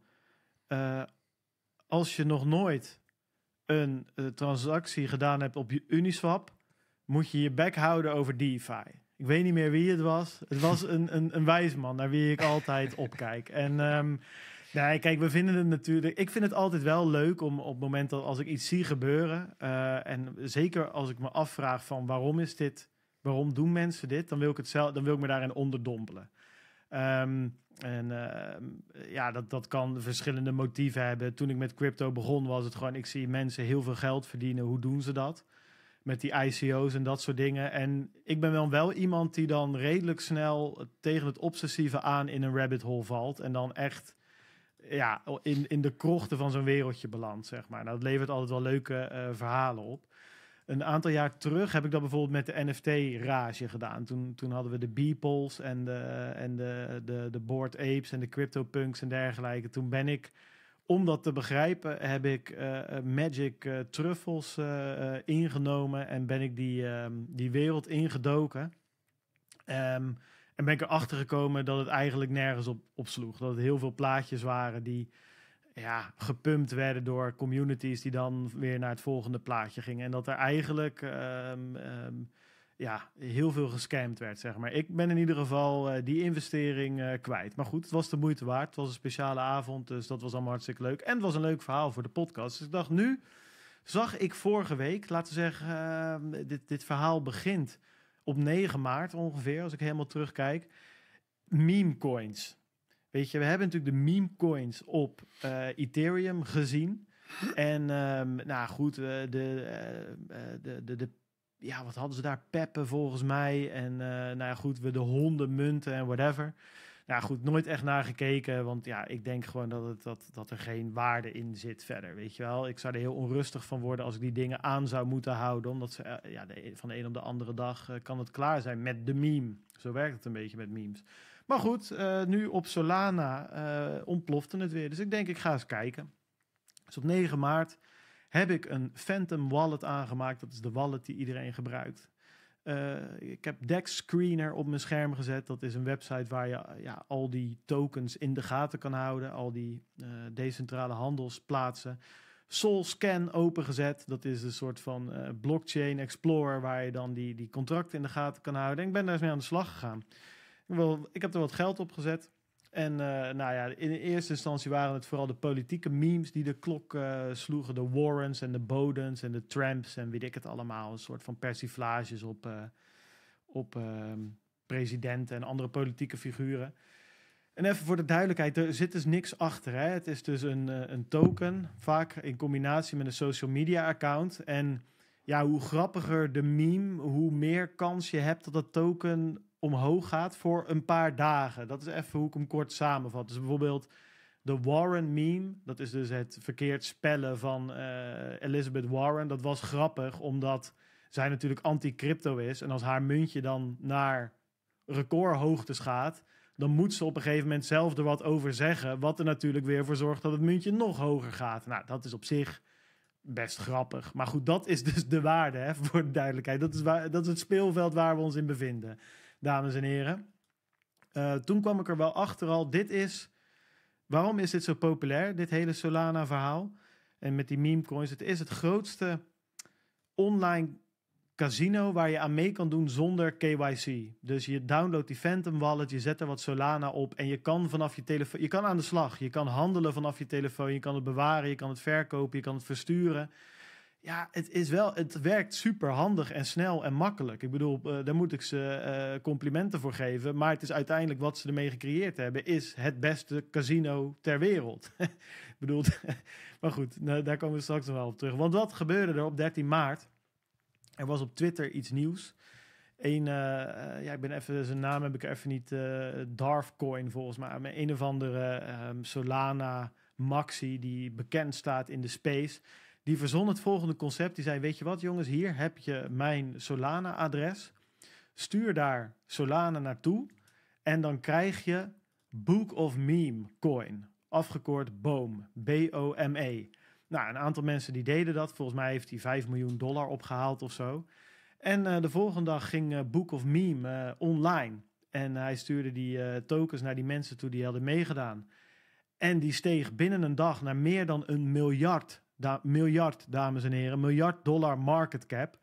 als je nog nooit een eh, transactie gedaan hebt op je Uniswap, moet je je bek houden over DeFi. Ik weet niet meer wie het was. Het was een, een, een man naar wie ik altijd opkijk. En ehm, nee, kijk, we vinden het natuurlijk. Ik vind het altijd wel leuk om op het moment dat als ik iets zie gebeuren. Eh, en zeker als ik me afvraag van waarom is dit. Waarom doen mensen dit? Dan wil ik, het zelf, dan wil ik me daarin onderdompelen. Ehm, en ehm, ja, dat, dat kan verschillende motieven hebben. Toen ik met crypto begon, was het gewoon: ik zie mensen heel veel geld verdienen. Hoe doen ze dat? Met die ICO's en dat soort dingen. En ik ben dan wel iemand die dan redelijk snel tegen het obsessieve aan in een rabbit hole valt. En dan echt ja, in, in de krochten van zo'n wereldje belandt, zeg maar. Nou, dat levert altijd wel leuke eh, verhalen op een aantal jaar terug heb ik dat bijvoorbeeld met de NFT-rage gedaan. Toen, toen hadden we de Beeples en de, en de, de, de Board Apes en de CryptoPunks en dergelijke. Toen ben ik, om dat te begrijpen, heb ik eh, eh, Magic uh, eh, Truffles ingenomen en ben ik die, ehm, die wereld ingedoken. Ehm, en ben ik erachter gekomen dat het eigenlijk nergens op, op sloeg. Dat het heel veel plaatjes waren die ja, gepumpt werden door communities die dan weer naar het volgende plaatje gingen. En dat er eigenlijk ehm, ehm, ja, heel veel gescamd werd, zeg maar. Ik ben in ieder geval eh, die investering eh, kwijt. Maar goed, het was de moeite waard. Het was een speciale avond, dus dat was allemaal hartstikke leuk. En het was een leuk verhaal voor de podcast. Dus ik dacht, nu zag ik vorige week, laten zeggen, ehm, dit, dit verhaal begint op 9 maart ongeveer, als ik helemaal terugkijk. Meme coins. Weet je, we hebben natuurlijk de meme coins op eh, Ethereum gezien. En ehm, nou goed, eh, de, eh, de, de, de, ja, wat hadden ze daar? Peppen volgens mij. En nou goed, we de honden, munten en whatever. Nou goed, nooit echt naar gekeken. Want ja, ik denk gewoon dat, het, dat, dat er geen waarde in zit verder. Weet je wel, ik zou er heel onrustig van worden als ik die dingen aan zou moeten houden. Omdat ze ja, van de een op de andere dag kan het klaar zijn met de meme. Zo werkt het een beetje met memes. Maar goed, eh, nu op Solana eh, ontplofte het weer. Dus ik denk, ik ga eens kijken. Dus op 9 maart heb ik een Phantom Wallet aangemaakt. Dat is de wallet die iedereen gebruikt. Eh, ik heb DEX Screener op mijn scherm gezet. Dat is een website waar je ja, al die tokens in de gaten kan houden. Al die decentrale handelsplaatsen. SolScan opengezet. Dat is een soort van blockchain explorer waar je dan die, die contracten in de gaten kan houden. En ik ben daar eens mee aan de slag gegaan. Ik heb er wat geld op gezet. En eh, nou ja, in eerste instantie waren het vooral de politieke memes die de klok eh, sloegen. De Warrens en de Bodens en de Tramps en weet ik het allemaal. Een soort van persiflages op, uh, op ehm, presidenten en andere politieke figuren. En even voor de duidelijkheid, er zit dus niks achter. Hè? Het is dus een, een token, vaak in combinatie met een social media account. En ja, hoe grappiger de meme, hoe meer kans je hebt dat dat token omhoog gaat voor een paar dagen. Dat is even hoe ik hem kort samenvat. Dus bijvoorbeeld de Warren meme, dat is dus het verkeerd spellen van uh, Elizabeth Warren. Dat was grappig, omdat zij natuurlijk anti-crypto is. En als haar muntje dan naar recordhoogtes gaat, dan moet ze op een gegeven moment zelf er wat over zeggen. Wat er natuurlijk weer voor zorgt dat het muntje nog hoger gaat. Nou, dat is op zich best grappig. Maar goed, dat is dus de waarde, hè, voor de duidelijkheid. Dat is, dat is het speelveld waar we ons in bevinden dames en heren. Eh, toen kwam ik er wel achter al, dit is, waarom is dit zo populair, dit hele Solana verhaal? En met die meme coins, het is het grootste online casino waar je aan mee kan doen zonder KYC. Dus je downloadt die Phantom Wallet, je zet er wat Solana op en je kan vanaf je telefoon, je kan aan de slag. Je kan handelen vanaf je telefoon, je kan het bewaren, je kan het verkopen, je kan het versturen. Ja, het is wel, het werkt super handig en snel en makkelijk. Ik bedoel, eh, daar moet ik ze eh, complimenten voor geven. Maar het is uiteindelijk wat ze ermee gecreëerd hebben, is het beste casino ter wereld. ik bedoel, maar goed, nou, daar komen we straks nog wel op terug. Want wat gebeurde er op 13 maart? Er was op Twitter iets nieuws. Een, eh, ja, ik ben even zijn naam heb ik even niet. Darfcoin volgens mij. Maar een of andere ehm, Solana Maxi die bekend staat in de space die verzon het volgende concept. Die zei, weet je wat jongens, hier heb je mijn Solana-adres. Stuur daar Solana naartoe. En dan krijg je Book of Meme Coin. Afgekort BOME. B-O-M-E. Nou, een aantal mensen die deden dat. Volgens mij heeft hij 5 miljoen dollar opgehaald of zo. En eh, de volgende dag ging uh, Book of Meme eh, online. En hij stuurde die tokens naar die mensen toe die hadden meegedaan. En die steeg binnen een dag naar meer dan een miljard da miljard, dames en heren, miljard dollar market cap.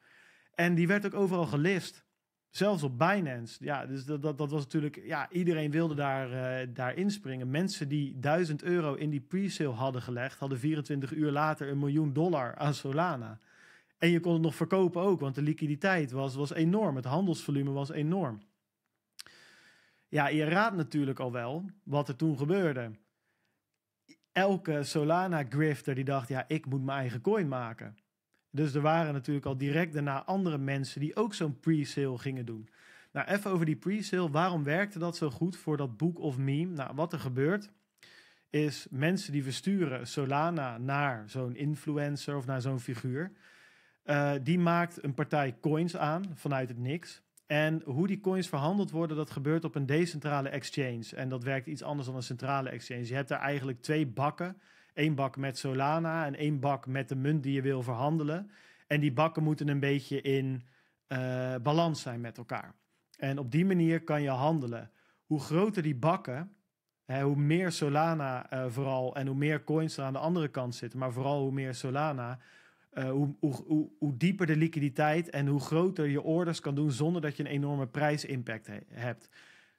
En die werd ook overal gelist. Zelfs op Binance. Ja, dus dat, dat, dat was natuurlijk. Ja, iedereen wilde daar, uh, daar inspringen. Mensen die 1000 euro in die pre-sale hadden gelegd, hadden 24 uur later een miljoen dollar aan Solana. En je kon het nog verkopen ook, want de liquiditeit was, was enorm. Het handelsvolume was enorm. Ja, je raadt natuurlijk al wel wat er toen gebeurde elke Solana-grifter die dacht, ja, ik moet mijn eigen coin maken. Dus er waren natuurlijk al direct daarna andere mensen die ook zo'n pre-sale gingen doen. Nou, even over die pre-sale. Waarom werkte dat zo goed voor dat Book of Meme? Nou, wat er gebeurt is mensen die versturen Solana naar zo'n influencer of naar zo'n figuur. Eh, die maakt een partij coins aan vanuit het niks. En hoe die coins verhandeld worden, dat gebeurt op een decentrale exchange. En dat werkt iets anders dan een centrale exchange. Je hebt daar eigenlijk twee bakken. Eén bak met Solana en één bak met de munt die je wil verhandelen. En die bakken moeten een beetje in eh, balans zijn met elkaar. En op die manier kan je handelen. Hoe groter die bakken, hè, hoe meer Solana eh, vooral en hoe meer coins er aan de andere kant zitten, maar vooral hoe meer Solana, eh, hoe, hoe, hoe, dieper de liquiditeit en hoe groter je orders kan doen zonder dat je een enorme prijsimpact he hebt.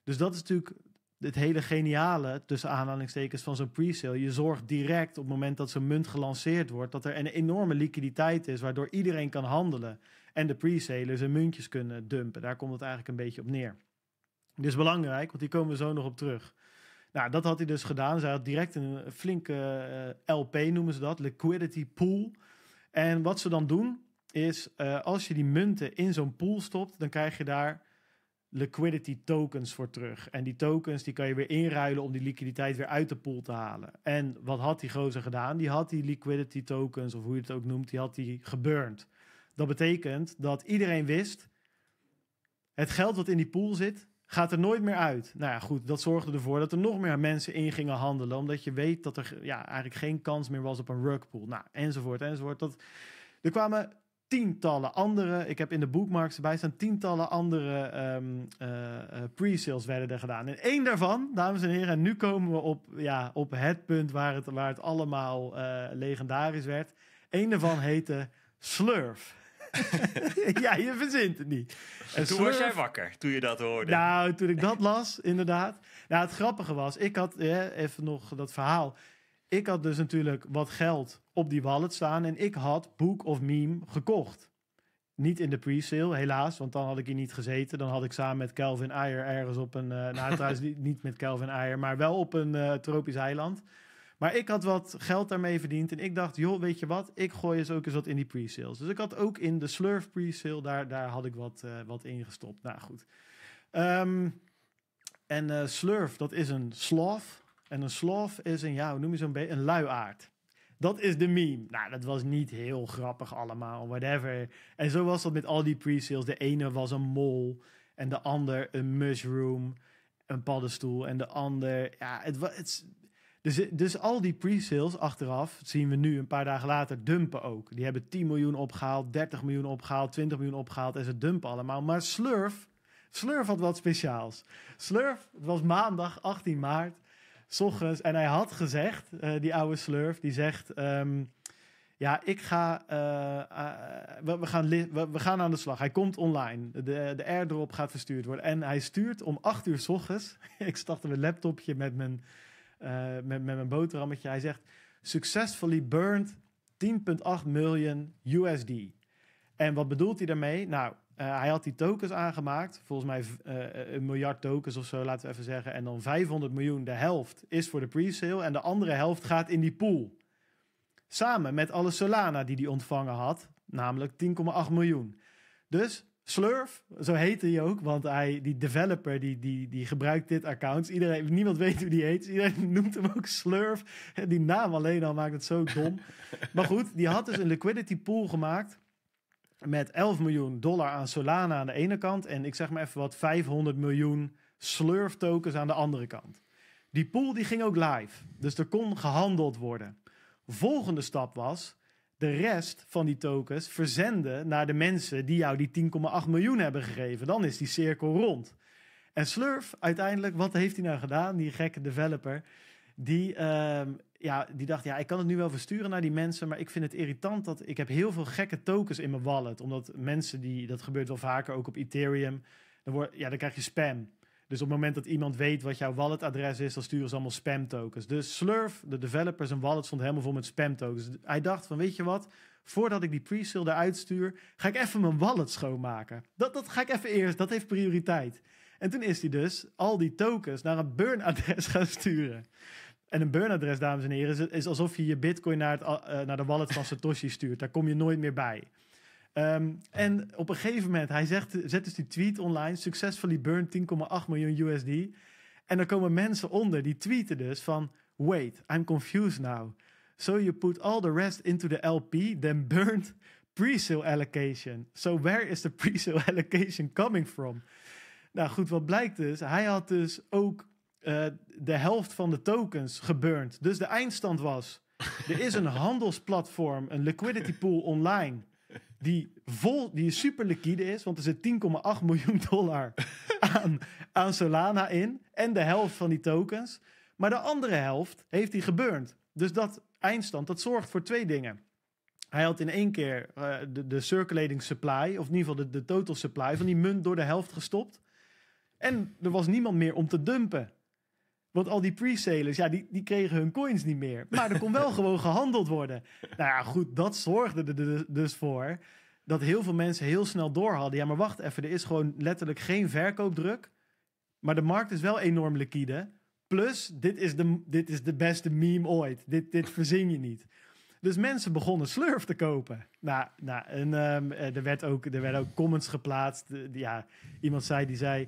Dus dat is natuurlijk het hele geniale, tussen aanhalingstekens, van zo'n pre-sale. Je zorgt direct op het moment dat zo'n munt gelanceerd wordt, dat er een enorme liquiditeit is, waardoor iedereen kan handelen en de pre-salers hun muntjes kunnen dumpen. Daar komt het eigenlijk een beetje op neer. Dit is belangrijk, want die komen we zo nog op terug. Nou, dat had hij dus gedaan. Ze had direct een flinke eh, LP, noemen ze dat, liquidity pool. En wat ze dan doen, is eh, als je die munten in zo'n pool stopt, dan krijg je daar liquidity tokens voor terug. En die tokens die kan je weer inruilen om die liquiditeit weer uit de pool te halen. En wat had die gozer gedaan? Die had die liquidity tokens, of hoe je het ook noemt, die had die geburnt. Dat betekent dat iedereen wist, het geld wat in die pool zit, gaat er nooit meer uit. Nou ja, goed, dat zorgde ervoor dat er nog meer mensen in gingen handelen. Omdat je weet dat er ja, eigenlijk geen kans meer was op een rugpool. Nou, enzovoort, enzovoort. Dat, er kwamen tientallen andere, ik heb in de bookmarks erbij staan, tientallen andere ehm, eh, eh, pre-sales werden er gedaan. En één daarvan, dames en heren, en nu komen we op, ja, op het punt waar het, waar het allemaal eh, legendarisch werd. Eén daarvan heette Slurf. ja, je verzint het niet. En toen was jij wakker toen je dat hoorde. Nou, toen ik dat las, inderdaad. Nou, het grappige was, ik had even nog dat verhaal. Ik had dus natuurlijk wat geld op die wallet staan en ik had Book of Meme gekocht. Niet in de pre-sale, helaas, want dan had ik hier niet gezeten. Dan had ik samen met Kelvin Ayer ergens op een. Eh, nou, trouwens niet met Kelvin Ayer, maar wel op een eh, tropisch eiland. Maar ik had wat geld daarmee verdiend. En ik dacht, joh, weet je wat? Ik gooi eens ook eens wat in die pre-sales. Dus ik had ook in de Slurf pre-sale, daar, daar had ik wat, eh, wat in gestopt. Nou goed. Ehm, en eh, Slurf, dat is een sloth. En een sloth is een, ja, hoe noem je zo'n beetje? Een luiaard. Dat is de meme. Nou, dat was niet heel grappig allemaal, whatever. En zo was dat met al die pre-sales. De ene was een mol en de ander een mushroom, een paddenstoel. En de ander, ja, het, het, dus, dus al die pre-sales achteraf zien we nu een paar dagen later dumpen ook. Die hebben 10 miljoen opgehaald, 30 miljoen opgehaald, 20 miljoen opgehaald en ze dumpen allemaal. Maar Slurf, Slurf had wat speciaals. Slurf, het was maandag 18 maart, s ochtends. En hij had gezegd, eh, die oude Slurf, die zegt... Ehm, ja, ik ga. Eh, eh, we, gaan we, gaan aan de slag. Hij komt online. De, de airdrop gaat verstuurd worden. En hij stuurt om 8 uur s ochtends. ik startte mijn laptopje met mijn eh, met, met mijn boterhammetje. Hij zegt, successfully burned 10,8 miljoen USD. En wat bedoelt hij daarmee? Nou, eh, hij had die tokens aangemaakt, volgens mij uh, een miljard tokens of zo, laten we even zeggen. En dan 500 miljoen, de helft is voor de pre-sale en de andere helft gaat in die pool. Samen met alle Solana die hij ontvangen had, namelijk 10,8 miljoen. Dus Slurf, zo heette hij ook, want hij, die developer die, die, die gebruikt dit account. Iedereen, niemand weet hoe die heet. Dus iedereen noemt hem ook Slurf. Die naam alleen al maakt het zo dom. maar goed, die had dus een liquidity pool gemaakt met 11 miljoen dollar aan Solana aan de ene kant en ik zeg maar even wat 500 miljoen Slurf tokens aan de andere kant. Die pool die ging ook live, dus er kon gehandeld worden. Volgende stap was de rest van die tokens verzenden naar de mensen die jou die 10,8 miljoen hebben gegeven. Dan is die cirkel rond. En Slurf, uiteindelijk, wat heeft hij nou gedaan, die gekke developer? Die, ehm, ja, die dacht, ja, ik kan het nu wel versturen naar die mensen, maar ik vind het irritant dat ik heb heel veel gekke tokens in mijn wallet. Omdat mensen die, dat gebeurt wel vaker ook op Ethereum, dan, ja, dan krijg je spam. Dus op het moment dat iemand weet wat jouw walletadres is, dan sturen ze allemaal spam tokens. Dus Slurf, de developer, zijn wallet stond helemaal vol met spam tokens. Dus hij dacht van, weet je wat, voordat ik die pre-sale eruit stuur, ga ik even mijn wallet schoonmaken. Dat, dat ga ik even eerst, dat heeft prioriteit. En toen is hij dus al die tokens naar een burnadres gaan sturen. En een burnadres, dames en heren, is, alsof je je bitcoin naar, eh, naar de wallet van Satoshi stuurt. Daar kom je nooit meer bij. Ehm, en op een gegeven moment, hij zegt, zet dus die tweet online, successfully burned 10,8 miljoen USD. En dan komen mensen onder die tweeten dus van, wait, I'm confused now. So you put all the rest into the LP, then burned pre-sale allocation. So where is the pre-sale allocation coming from? Nou goed, wat blijkt dus, hij had dus ook eh, de helft van de tokens geburnt. Dus de eindstand was, er is een handelsplatform, een liquidity pool online die, vol, die super liquide is, want er zit 10,8 miljoen dollar aan, aan Solana in. En de helft van die tokens. Maar de andere helft heeft hij geburnt. Dus dat eindstand, dat zorgt voor twee dingen. Hij had in één keer eh, de, de, circulating supply, of in ieder geval de, de total supply van die munt door de helft gestopt. En er was niemand meer om te dumpen. Want al die pre-salers, ja, die, die kregen hun coins niet meer. Maar er kon wel gewoon gehandeld worden. Nou ja, goed, dat zorgde er dus, dus voor dat heel veel mensen heel snel door hadden. Ja, maar wacht even, er is gewoon letterlijk geen verkoopdruk. Maar de markt is wel enorm liquide. Plus, dit is de, dit is de beste meme ooit. Dit, dit verzin je niet. Dus mensen begonnen Slurf te kopen. Nou, nou en ehm, er, werd ook, er werden ook comments geplaatst. Ja, iemand zei, die zei...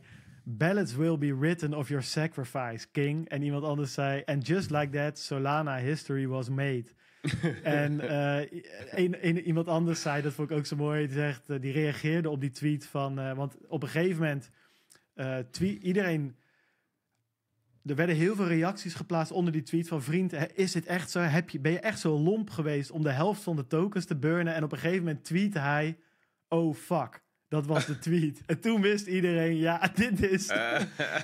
Ballads will be written of your sacrifice, King. En iemand anders zei, and just like that, Solana history was made. en eh, iemand anders zei, dat vond ik ook zo mooi, die, zegt, eh, die reageerde op die tweet van, uh, want op een gegeven moment, tweet, iedereen, er werden heel veel reacties geplaatst onder die tweet van, vriend, is dit echt zo? Heb je, ben je echt zo lomp geweest om de helft van de tokens te burnen? En op een gegeven moment tweette hij, oh fuck. Dat was de tweet. En toen wist iedereen, ja, dit is,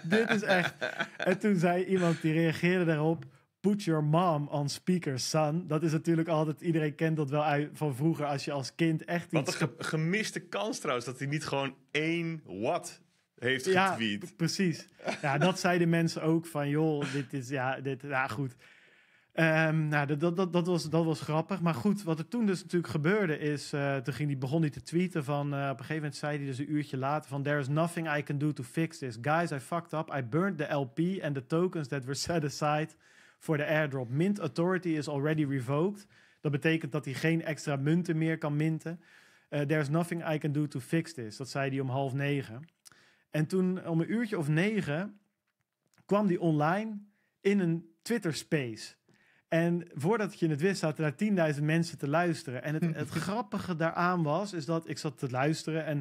dit is echt. En toen zei iemand, die reageerde daarop, put your mom on speaker, son. Dat is natuurlijk altijd, iedereen kent dat wel van vroeger als je als kind echt iets... Wat een gemiste kans trouwens, dat hij niet gewoon één wat heeft getweet. Ja, precies. Ja, dat zeiden mensen ook van, joh, dit is, ja, dit, ja goed. Ehm, nou, dat, dat, dat, was, dat was grappig. Maar goed, wat er toen dus natuurlijk gebeurde is... Eh, toen ging die, begon hij te tweeten van... Eh, op een gegeven moment zei hij dus een uurtje later van... There is nothing I can do to fix this. Guys, I fucked up. I burned the LP and the tokens that were set aside for the airdrop. Mint authority is already revoked. Dat betekent dat hij geen extra munten meer kan minten. Eh, There is nothing I can do to fix this. Dat zei hij om half negen. En toen om een uurtje of negen kwam hij online in een Twitter space... En voordat je het wist, zaten daar 10.000 mensen te luisteren. En het, hm. het grappige daaraan was, is dat ik zat te luisteren. En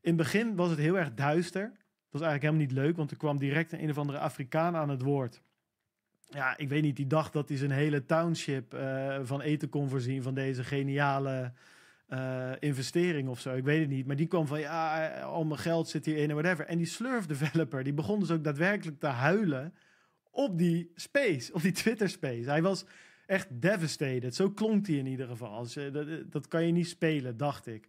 in het begin was het heel erg duister. Dat was eigenlijk helemaal niet leuk, want er kwam direct een, een of andere Afrikaan aan het woord. Ja, ik weet niet, die dacht dat hij zijn hele township eh, van eten kon voorzien van deze geniale eh, investering of zo. Ik weet het niet. Maar die kwam van, ja, eh, al mijn geld zit hierin en whatever. En die Slurf developer, die begon dus ook daadwerkelijk te huilen op die space, op die Twitter space. Hij was echt devastated. Zo klonk hij in ieder geval. Dus, dat, eh, dat kan je niet spelen, dacht ik.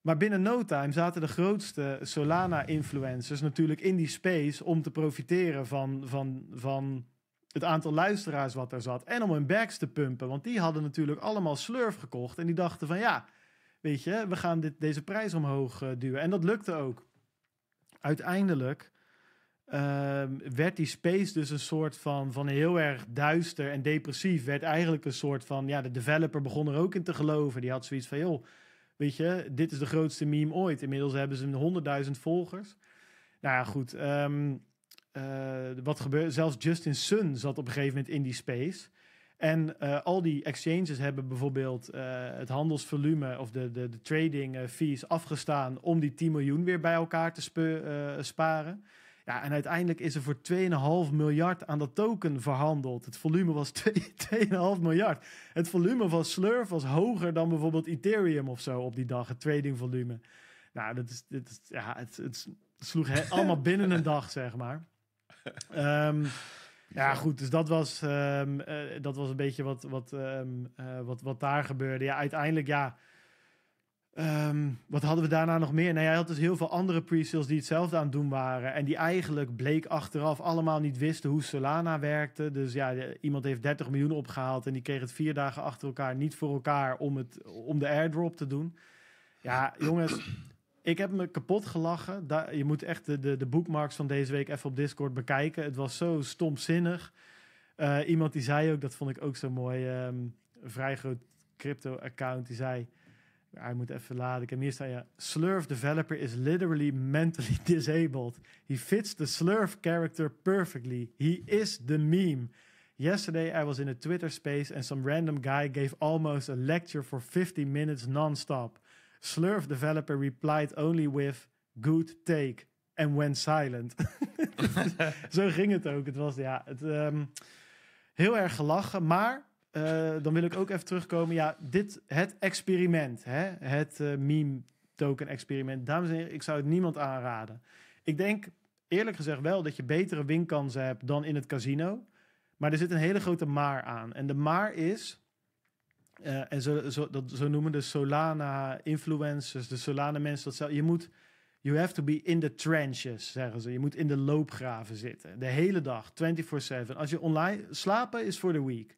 Maar binnen no time zaten de grootste Solana-influencers natuurlijk in die space om te profiteren van, van, van het aantal luisteraars wat er zat. En om hun bags te pumpen. Want die hadden natuurlijk allemaal slurf gekocht. En die dachten van ja, weet je, we gaan dit, deze prijs omhoog eh, duwen. En dat lukte ook. Uiteindelijk Ehm, werd die space dus een soort van, van heel erg duister en depressief. Werd eigenlijk een soort van, ja, de developer begon er ook in te geloven. Die had zoiets van, joh, weet je, dit is de grootste meme ooit. Inmiddels hebben ze 100.000 volgers. Nou ja, goed. Ehm, eh, wat gebeurt, zelfs Justin Sun zat op een gegeven moment in die space. En eh, al die exchanges hebben bijvoorbeeld eh, het handelsvolume of de, de, de trading fees afgestaan om die 10 miljoen weer bij elkaar te sparen. Ja, en uiteindelijk is er voor 2,5 miljard aan dat token verhandeld. Het volume was 2,5 miljard. Het volume van Slurf was hoger dan bijvoorbeeld Ethereum of zo op die dag, het trading volume. Nou, dat is, is, ja, het, het sloeg allemaal binnen een dag, zeg maar. Ehm, ja, goed. Dus dat was, ehm, eh, dat was een beetje wat, wat, ehm, eh, wat, wat daar gebeurde. Ja, uiteindelijk, ja Ehm, wat hadden we daarna nog meer? Nou, jij had dus heel veel andere pre-sales die hetzelfde aan het doen waren. En die eigenlijk bleek achteraf allemaal niet wisten hoe Solana werkte. Dus ja, iemand heeft 30 miljoen opgehaald. En die kreeg het vier dagen achter elkaar niet voor elkaar om, het, om de airdrop te doen. Ja, jongens, ik heb me kapot gelachen. Daar, je moet echt de, de, de bookmarks van deze week even op Discord bekijken. Het was zo stomzinnig. Eh, iemand die zei ook, dat vond ik ook zo mooi. Ehm, een vrij groot crypto-account, die zei. Hij moet even laden. Ik hier ja. Slurf developer is literally mentally disabled. He fits the Slurf character perfectly. He is the meme. Yesterday I was in a Twitter space and some random guy gave almost a lecture for 50 minutes non-stop. Slurf developer replied only with good take and went silent. Zo ging het ook. Het was ja, het, ehm, heel erg gelachen, maar eh, dan wil ik ook even terugkomen. Ja, dit, het experiment, hè? het eh, meme token experiment. Dames en heren, ik zou het niemand aanraden. Ik denk eerlijk gezegd wel dat je betere winkansen hebt dan in het casino. Maar er zit een hele grote maar aan. En de maar is, eh, en zo, zo, dat, zo noemen de Solana-influencers, de Solana-mensen dat zelf. Je moet, you have to be in the trenches, zeggen ze. Je moet in de loopgraven zitten. De hele dag, 24-7. Als je online, slapen is voor de week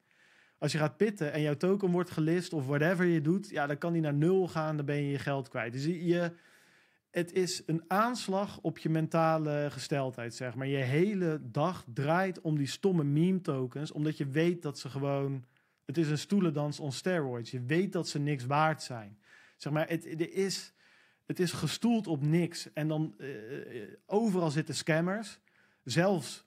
als je gaat pitten en jouw token wordt gelist of whatever je doet, ja, dan kan die naar nul gaan, dan ben je je geld kwijt. Dus je, het is een aanslag op je mentale gesteldheid, zeg maar. Je hele dag draait om die stomme meme tokens, omdat je weet dat ze gewoon, het is een stoelendans on steroids. Je weet dat ze niks waard zijn. Zeg maar, het, het is, het is gestoeld op niks. En dan eh, eh, eh, overal zitten scammers. Zelfs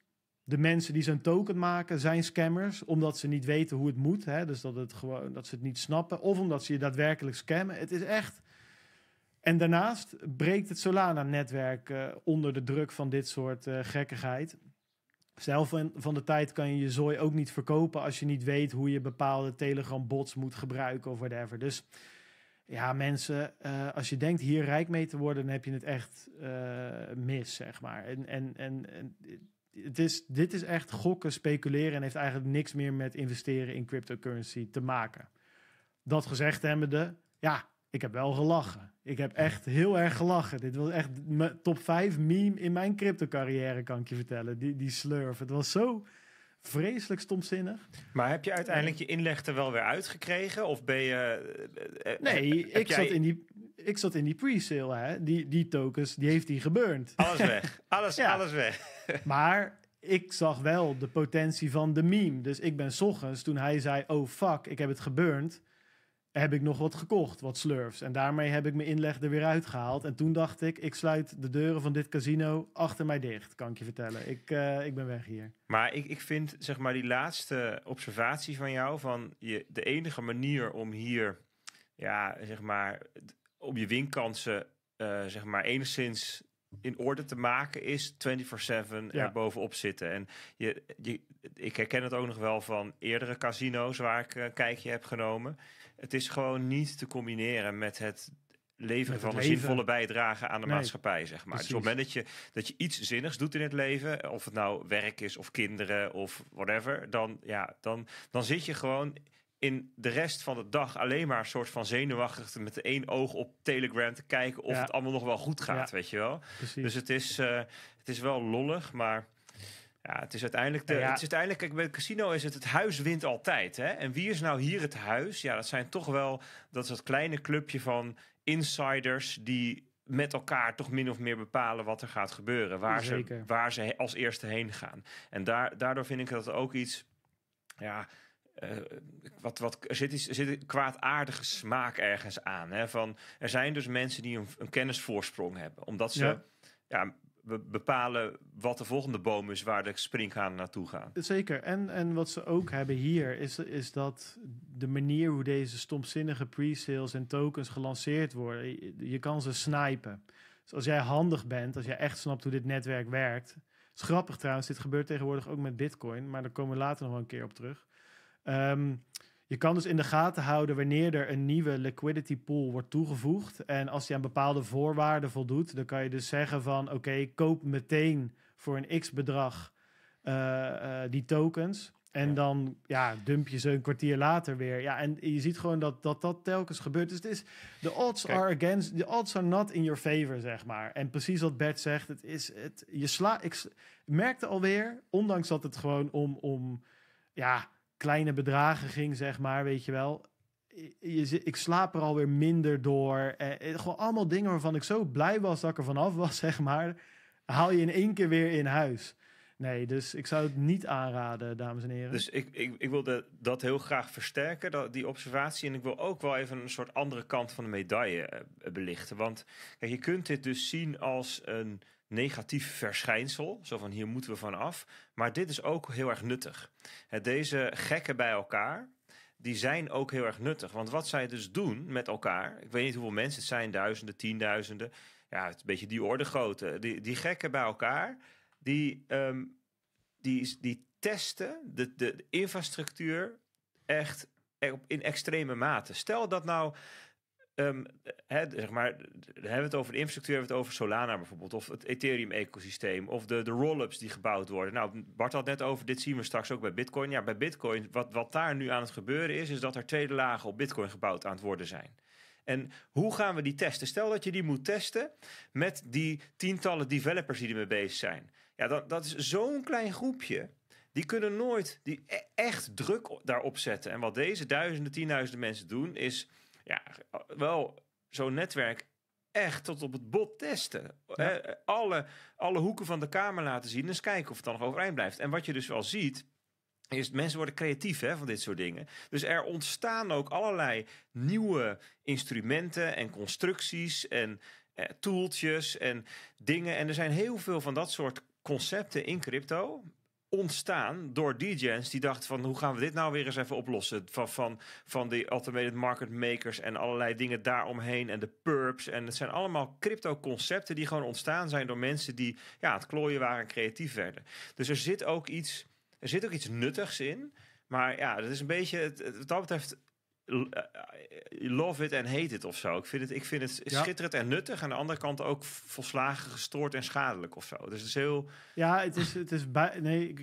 de mensen die zo'n token maken zijn scammers, omdat ze niet weten hoe het moet. Hè? Dus dat, het gewoon, dat ze het niet snappen. Of omdat ze je daadwerkelijk scammen. Het is echt. En daarnaast breekt het Solana-netwerk eh, onder de druk van dit soort eh, gekkigheid. Zelf van de tijd kan je je zooi ook niet verkopen als je niet weet hoe je bepaalde Telegram-bots moet gebruiken of whatever. Dus ja, mensen, eh, als je denkt hier rijk mee te worden, dan heb je het echt mis, zeg maar. En, en, en, en dit is echt gokken, speculeren en heeft eigenlijk niks meer met investeren in cryptocurrency te maken. Dat gezegd hebbende, ja, ik heb wel gelachen. Ik heb echt heel erg gelachen. Dit was echt mijn top 5 meme in mijn crypto carrière, kan ik je vertellen. Die, die slurf. Het was zo Vreselijk stomzinnig. Maar heb je uiteindelijk je inleg er wel weer uitgekregen? Of ben je. Eh, eh, nee, ik, zat in die, ik zat in die pre-sale. Die, die tokens, die heeft hij geburnt. Alles weg. Alles, alles weg. maar ik zag wel de potentie van de meme. Dus ik ben s ochtends toen hij zei: Oh fuck, ik heb het geburnt heb ik nog wat gekocht, wat slurfs. En daarmee heb ik mijn inleg er weer uitgehaald. En toen dacht ik, ik sluit de deuren van dit casino achter mij dicht, kan ik je vertellen. Ik, eh, ik ben weg hier. Maar ik, ik vind, zeg maar, die laatste observatie van jou, van je, de enige manier om hier, ja, zeg maar, om je winkansen, eh, zeg maar, enigszins in orde te maken is 24-7 ja. er bovenop zitten. En je, je, ik herken het ook nog wel van eerdere casino's waar ik een eh, kijkje heb genomen het is gewoon niet te combineren met het leveren van een zinvolle bijdrage aan de maatschappij, zeg maar. Precies. Dus op het moment dat je, dat je iets zinnigs doet in het leven, of het nou werk is of kinderen of whatever, dan, ja, dan, dan zit je gewoon in de rest van de dag alleen maar een soort van zenuwachtig met de één oog op Telegram te kijken of het allemaal nog wel goed gaat, weet je wel. Dus het is, eh, het is wel lollig, maar ja, het is uiteindelijk. De, nou Het is uiteindelijk kijk, bij het casino is het het huis wint altijd. Hè? En wie is nou hier het huis? Ja, dat zijn toch wel. Dat is dat kleine clubje van insiders die met elkaar toch min of meer bepalen wat er gaat gebeuren. Waar, ze, waar ze als eerste heen gaan. En daar, daardoor vind ik dat ook iets. Ja, eh, wat, wat, er zit, er zit een kwaadaardige smaak ergens aan. Hè? Van, er zijn dus mensen die een, kennisvoorsprong hebben. Omdat ze. ja, bepalen wat de volgende boom is waar de springhanen naartoe gaan. Zeker. En, en wat ze ook hebben hier is, is dat de manier hoe deze stomzinnige pre-sales en tokens gelanceerd worden, je, kan ze snipen. Dus als jij handig bent, als jij echt snapt hoe dit netwerk werkt. is grappig trouwens, dit gebeurt tegenwoordig ook met Bitcoin, maar daar komen we later nog wel een keer op terug. Um, je kan dus in de gaten houden wanneer er een nieuwe liquidity pool wordt toegevoegd. En als die aan bepaalde voorwaarden voldoet, dan kan je dus zeggen van oké, koop meteen voor een x bedrag eh, eh, die tokens. En dan ja, dump je ze een kwartier later weer. Ja, en je ziet gewoon dat dat, dat telkens gebeurt. Dus het is, de odds are against, de odds are not in your favor, zeg maar. En precies wat Bert zegt, het is, het, je sla, ik merkte alweer, ondanks dat het gewoon om, om ja, kleine bedragen ging, zeg maar, weet je wel. Je, ik slaap er alweer minder door. Eh, eh, gewoon allemaal dingen waarvan ik zo blij was dat ik er vanaf was, zeg maar. Haal je in één keer weer in huis. Nee, dus ik zou het niet aanraden, dames en heren. Dus ik, ik, ik wilde dat heel graag versterken, dat, die observatie. En ik wil ook wel even een soort andere kant van de medaille eh, belichten. Want kijk, je kunt dit dus zien als een negatief verschijnsel. Zo van hier moeten we van af. Maar dit is ook heel erg nuttig. Deze gekken bij elkaar, die zijn ook heel erg nuttig. Want wat zij dus doen met elkaar, ik weet niet hoeveel mensen het zijn, duizenden, tienduizenden. Ja, het is een beetje die orde grootte. Die, die gekken bij elkaar, die, ehm, die, die testen de, de, de infrastructuur echt in extreme mate. Stel dat nou Um, zeg maar, hebben we het over de infrastructuur, hebben we het over Solana bijvoorbeeld, of het Ethereum-ecosysteem, of de, de roll-ups die gebouwd worden. Nou, Bart had net over, dit zien we straks ook bij Bitcoin. Ja, bij Bitcoin, wat, wat daar nu aan het gebeuren is, is dat er tweede lagen op Bitcoin gebouwd aan het worden zijn. En hoe gaan we die testen? Stel dat je die moet testen met die tientallen developers die ermee bezig zijn. Ja, dat, dat is zo'n klein groepje. Die kunnen nooit die e-, echt druk daarop zetten. En wat deze duizenden, tienduizenden mensen doen, is ja, wel zo'n netwerk echt tot op het bot testen. Eh, alle, alle hoeken van de kamer laten zien. Eens dus kijken of het dan nog overeind blijft. En wat je dus wel ziet, is, mensen worden creatief hè, van dit soort dingen. Dus er ontstaan ook allerlei nieuwe instrumenten en constructies en eh, toeltjes en dingen. En er zijn heel veel van dat soort concepten in crypto ontstaan door DJ's die dachten van hoe gaan we dit nou weer eens even oplossen van, van, van die automated market makers en allerlei dingen daaromheen en de perps en het zijn allemaal crypto concepten die gewoon ontstaan zijn door mensen die ja, het klooien waren en creatief werden. Dus er zit ook iets, er zit ook iets nuttigs in, maar ja, dat is een beetje, het, wat dat betreft eh, eh, love it en hate it of zo. Ik vind het, ik vind het schitterend en nuttig. Aan de andere kant ook volslagen gestoord en schadelijk of zo. Dus het is heel... Ja, het is, het is bij, nee,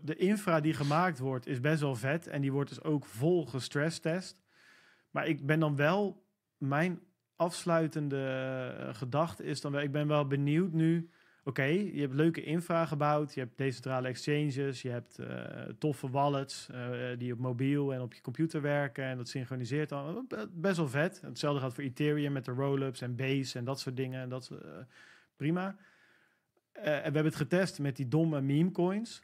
de infra die gemaakt wordt is best wel vet. En die wordt dus ook vol gestresstest. Maar ik ben dan wel... Mijn afsluitende eh, gedachte is dan wel... Ik ben wel benieuwd nu Oké, je hebt leuke infra gebouwd, je hebt decentrale exchanges, je hebt eh, toffe wallets eh, die op mobiel en op je computer werken en dat synchroniseert dan best wel vet. Hetzelfde gaat voor Ethereum met de roll-ups en Base en dat soort dingen en dat eh, prima. en we hebben het getest met die domme meme coins.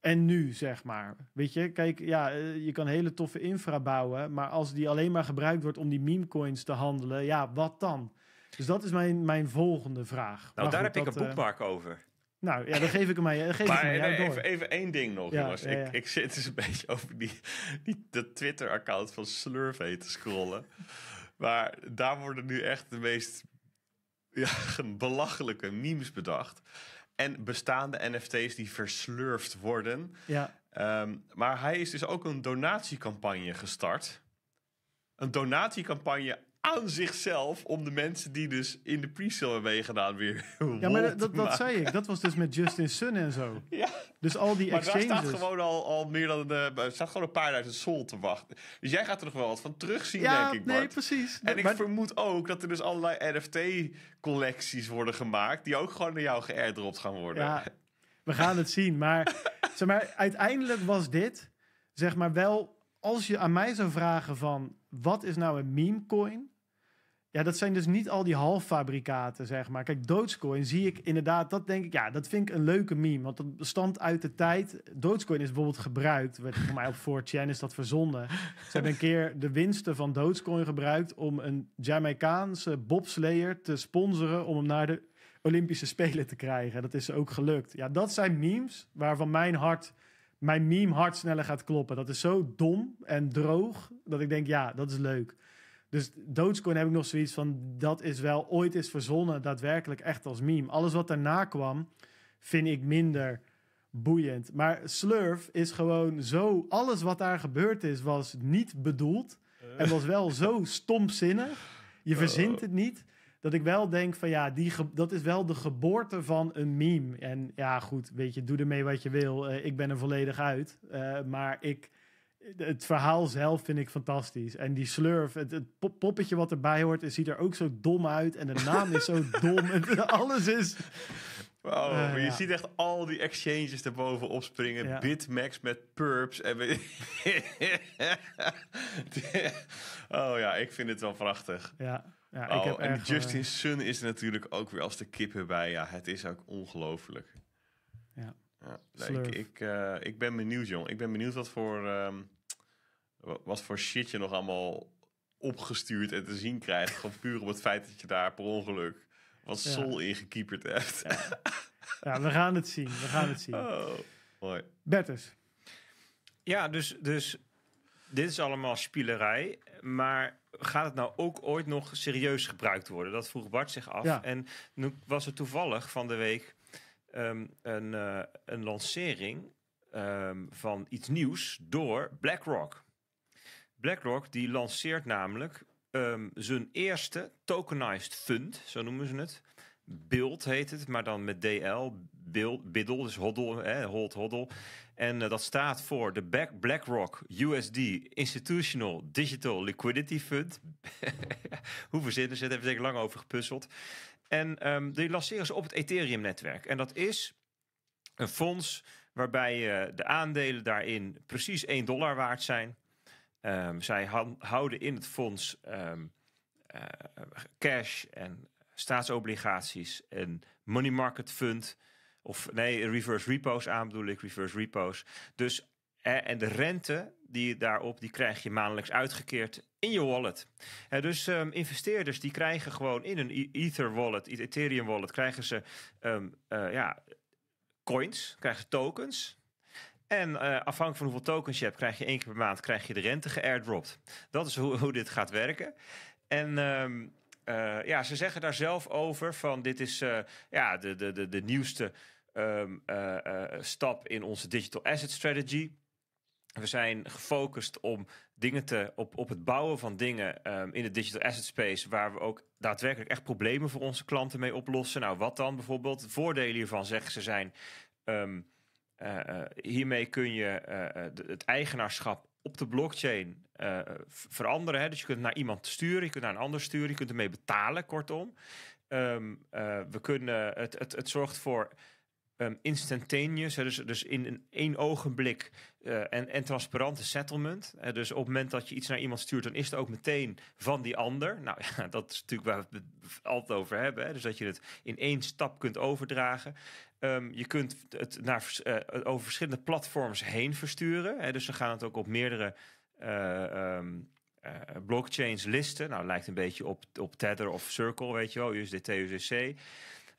En nu, zeg maar. Weet je, kijk, ja, je kan hele toffe infra bouwen. Maar als die alleen maar gebruikt wordt om die meme coins te handelen, ja, wat dan? Dus dat is mijn, mijn volgende vraag. Nou, daar heb ik een eh, boekmark over. Nou, ja, dan geef ik hem aan Geef maar hem even, even één ding nog, ja, jongens. Ik, ik, zit dus een beetje over die, die, dat Twitter-account van Slurvey te scrollen. maar daar worden nu echt de meest ja, belachelijke memes bedacht. En bestaande NFT's die verslurfd worden. Ja. Ehm, maar hij is dus ook een donatiecampagne gestart. Een donatiecampagne aan zichzelf om de mensen die dus in de pre-sale hebben meegedaan weer. Ja, maar dat, dat, zei ik. Dat was dus met Justin Sun en zo. Ja. Dus al die maar exchanges. Maar daar staat gewoon al, al meer dan eh, staat gewoon een paar duizend sol te wachten. Dus jij gaat er nog wel wat van terugzien, denk ik. Bart. Nee, precies. En ik vermoed ook dat er dus allerlei NFT-collecties worden gemaakt die ook gewoon naar jou geairdropt gaan worden. Ja, we gaan het zien. Maar, zeg maar uiteindelijk was dit, zeg maar wel, als je aan mij zou vragen van wat is nou een meme coin? Ja, dat zijn dus niet al die halffabrikaten, zeg maar. Kijk, doodskoin zie ik inderdaad, dat denk ik, ja, dat vind ik een leuke meme. Want dat bestand uit de tijd. Doodskoin is bijvoorbeeld gebruikt, werd voor mij op 4chan is dat verzonden Ze hebben een keer de winsten van doodskoin gebruikt om een Jamaicaanse bobslayer te sponsoren om hem naar de Olympische Spelen te krijgen. Dat is ook gelukt. Ja, dat zijn memes waarvan mijn hart, mijn meme hart sneller gaat kloppen. Dat is zo dom en droog dat ik denk, ja, dat is leuk. Dus Dogecoin heb ik nog zoiets van, dat is wel ooit is verzonnen, daadwerkelijk echt als meme. Alles wat daarna kwam, vind ik minder boeiend. Maar Slurf is gewoon zo, alles wat daar gebeurd is, was niet bedoeld. En was wel zo stomzinnig. Je verzint het niet. Dat ik wel denk van ja, die dat is wel de geboorte van een meme. En ja, goed, weet je, doe ermee wat je wil. Eh, ik ben er volledig uit. Eh, maar ik het verhaal zelf vind ik fantastisch. En die slurf, het, poppetje wat erbij hoort, ziet er ook zo dom uit. En de naam is zo dom. En alles is. Wow, eh, je ziet echt al die exchanges erboven opspringen. Bitmax met perps. En oh ja, ik vind het wel prachtig. Ja, ja ik oh, heb en eh, Justin Sun is natuurlijk ook weer als de kip erbij Ja, het is ook ongelooflijk. Ja. ja ik, ik, eh, ik ben benieuwd, jong. Ik ben benieuwd wat voor ehm, wat voor shit je nog allemaal opgestuurd en te zien krijgt. Gewoon puur op het feit dat je daar per ongeluk wat ja. in ingekieperd hebt. Ja. we gaan het zien. We gaan het zien. Oh, mooi. Bertus. Ja, dus, dus dit is allemaal spielerij. Maar gaat het nou ook ooit nog serieus gebruikt worden? Dat vroeg Bart zich af. En nu was er toevallig van de week ehm, een, eh, een lancering ehm, van iets nieuws door BlackRock. BlackRock die lanceert namelijk ehm, zijn eerste tokenized fund, zo noemen ze het. Build heet het, maar dan met DL. Build, biddle, dus hoddle, hè, hold, hoddle. En eh, dat staat voor de BlackRock USD Institutional Digital Liquidity Fund. Hoe verzinnen ze het? Hebben ze zeker lang over gepuzzeld. En ehm, die lanceren ze op het Ethereum-netwerk. En dat is een fonds waarbij eh, de aandelen daarin precies 1 dollar waard zijn. Ehm, zij houden in het fonds ehm, eh, cash en staatsobligaties en money market fund. Of nee, reverse repos aan bedoel ik, reverse repos. Dus, eh, en de rente die je daarop, die krijg je maandelijks uitgekeerd in je wallet. dus ehm, investeerders die krijgen gewoon in een e-, Ether wallet, Ethereum wallet, krijgen ze eh, ja, coins, krijgen tokens. En eh, afhankelijk van hoeveel tokens je hebt, krijg je één keer per maand krijg je de rente geairdropt. Dat is hoe, hoe dit gaat werken. En ehm, eh, ja, ze zeggen daar zelf over van dit is eh, ja, de, de, de, de nieuwste ehm, stap in onze digital asset strategy. We zijn gefocust om dingen te, op, op het bouwen van dingen ehm, in de digital asset space, waar we ook daadwerkelijk echt problemen voor onze klanten mee oplossen. Nou, wat dan bijvoorbeeld? voordelen hiervan zeggen ze zijn. Eh, eh, hiermee kun je eh, het eigenaarschap op de blockchain veranderen. Hè? Dus je kunt naar iemand sturen, je kunt naar een ander sturen, je kunt ermee betalen, kortom. Ehm, we kunnen, het, het, het zorgt voor um, instantaneous, dus, dus in een één ogenblik eh, en, en transparante settlement. Uh, dus op het moment dat je iets naar iemand stuurt, dan is het ook meteen van die ander. Nou ja, dat is natuurlijk waar we het altijd over hebben. Hè? Dus dat je het in één stap kunt overdragen. Ehm, je kunt het naar, uh, over verschillende platforms heen versturen. Hè? Dus ze gaan het ook op meerdere. Um, blockchains listen. Nou, lijkt een beetje op, op Tether of Circle, weet je wel, USDT, USDC.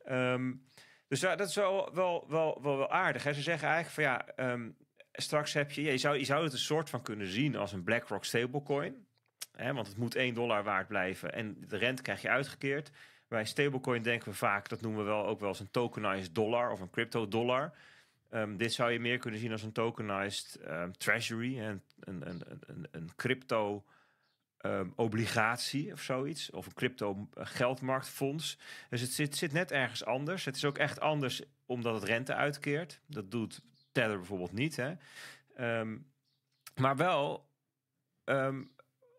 Um, dus dat is wel, wel, wel, wel, aardig. Hè? Ze zeggen eigenlijk van ja, ehm, straks heb je, je, zou, je zou het een soort van kunnen zien als een BlackRock stablecoin. Hè? Want het moet 1 dollar waard blijven en de rente krijg je uitgekeerd. Bij stablecoin denken we vaak, dat noemen we wel ook wel eens een tokenized dollar of een crypto dollar. Ehm, dit zou je meer kunnen zien als een tokenized ehm, treasury, een, een, een, een, een crypto Ehm, obligatie of zoiets. Of een crypto eh, geldmarktfonds. Dus het zit, zit net ergens anders. Het is ook echt anders omdat het rente uitkeert. Dat doet Tether bijvoorbeeld niet. Hè? Ehm, maar wel ehm,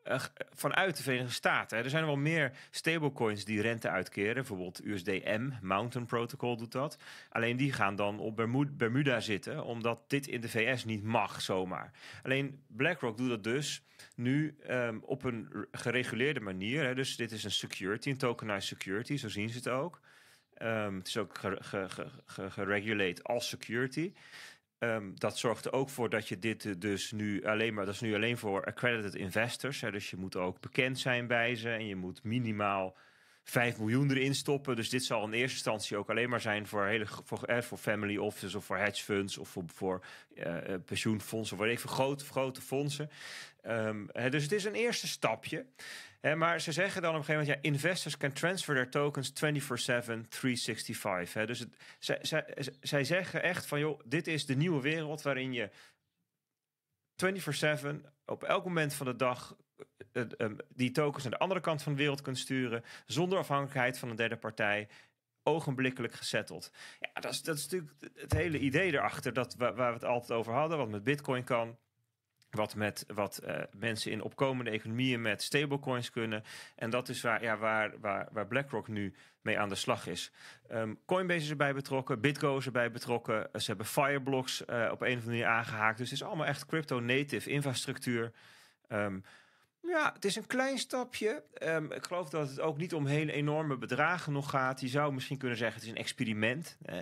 eh, eh, vanuit de Verenigde Staten. Er zijn wel meer stablecoins die rente uitkeren. Bijvoorbeeld USDM, Mountain Protocol doet dat. Alleen die gaan dan op Bermuda zitten, omdat dit in de VS niet mag zomaar. Alleen BlackRock doet dat dus nu ehm, op een gereguleerde manier. Dus dit is een security, een tokenized security, zo zien ze het ook. Ehm, het is ook geregulate als security. Ehm, dat zorgt er ook voor dat je dit eh, dus nu alleen maar, dat is nu alleen voor accredited investors. Hè, dus je moet ook bekend zijn bij ze en je moet minimaal 5 miljoen erin stoppen. Dus dit zal in eerste instantie ook alleen maar zijn voor, hele, voor, eh, voor family offices of voor hedge funds of voor, voor eh, eh, pensioenfondsen of even grote, grote fondsen. Ehm, hè, dus het is een eerste stapje. Hè, maar ze zeggen dan op een gegeven moment: ja, investors can transfer their tokens 24-7, 365. Hè, dus het, zij, zij, zij zeggen echt van: joh, dit is de nieuwe wereld waarin je 24-7 op elk moment van de dag die tokens naar de andere kant van de wereld kunt sturen. zonder afhankelijkheid van een derde partij ogenblikkelijk gesetteld. Ja, dat is, dat is natuurlijk het hele idee erachter, dat, waar, we het altijd over hadden, wat met Bitcoin kan. Wat, met, wat eh, mensen in opkomende economieën met stablecoins kunnen. En dat is waar, ja, waar, waar, waar BlackRock nu mee aan de slag is. Ehm, Coinbase is erbij betrokken, BitGo is erbij betrokken. Eh, ze hebben Fireblocks eh, op een of andere manier aangehaakt. Dus het is allemaal echt crypto-native infrastructuur. Ehm, ja, het is een klein stapje. Ehm, ik geloof dat het ook niet om hele enorme bedragen nog gaat. Je zou misschien kunnen zeggen: het is een experiment. Eh,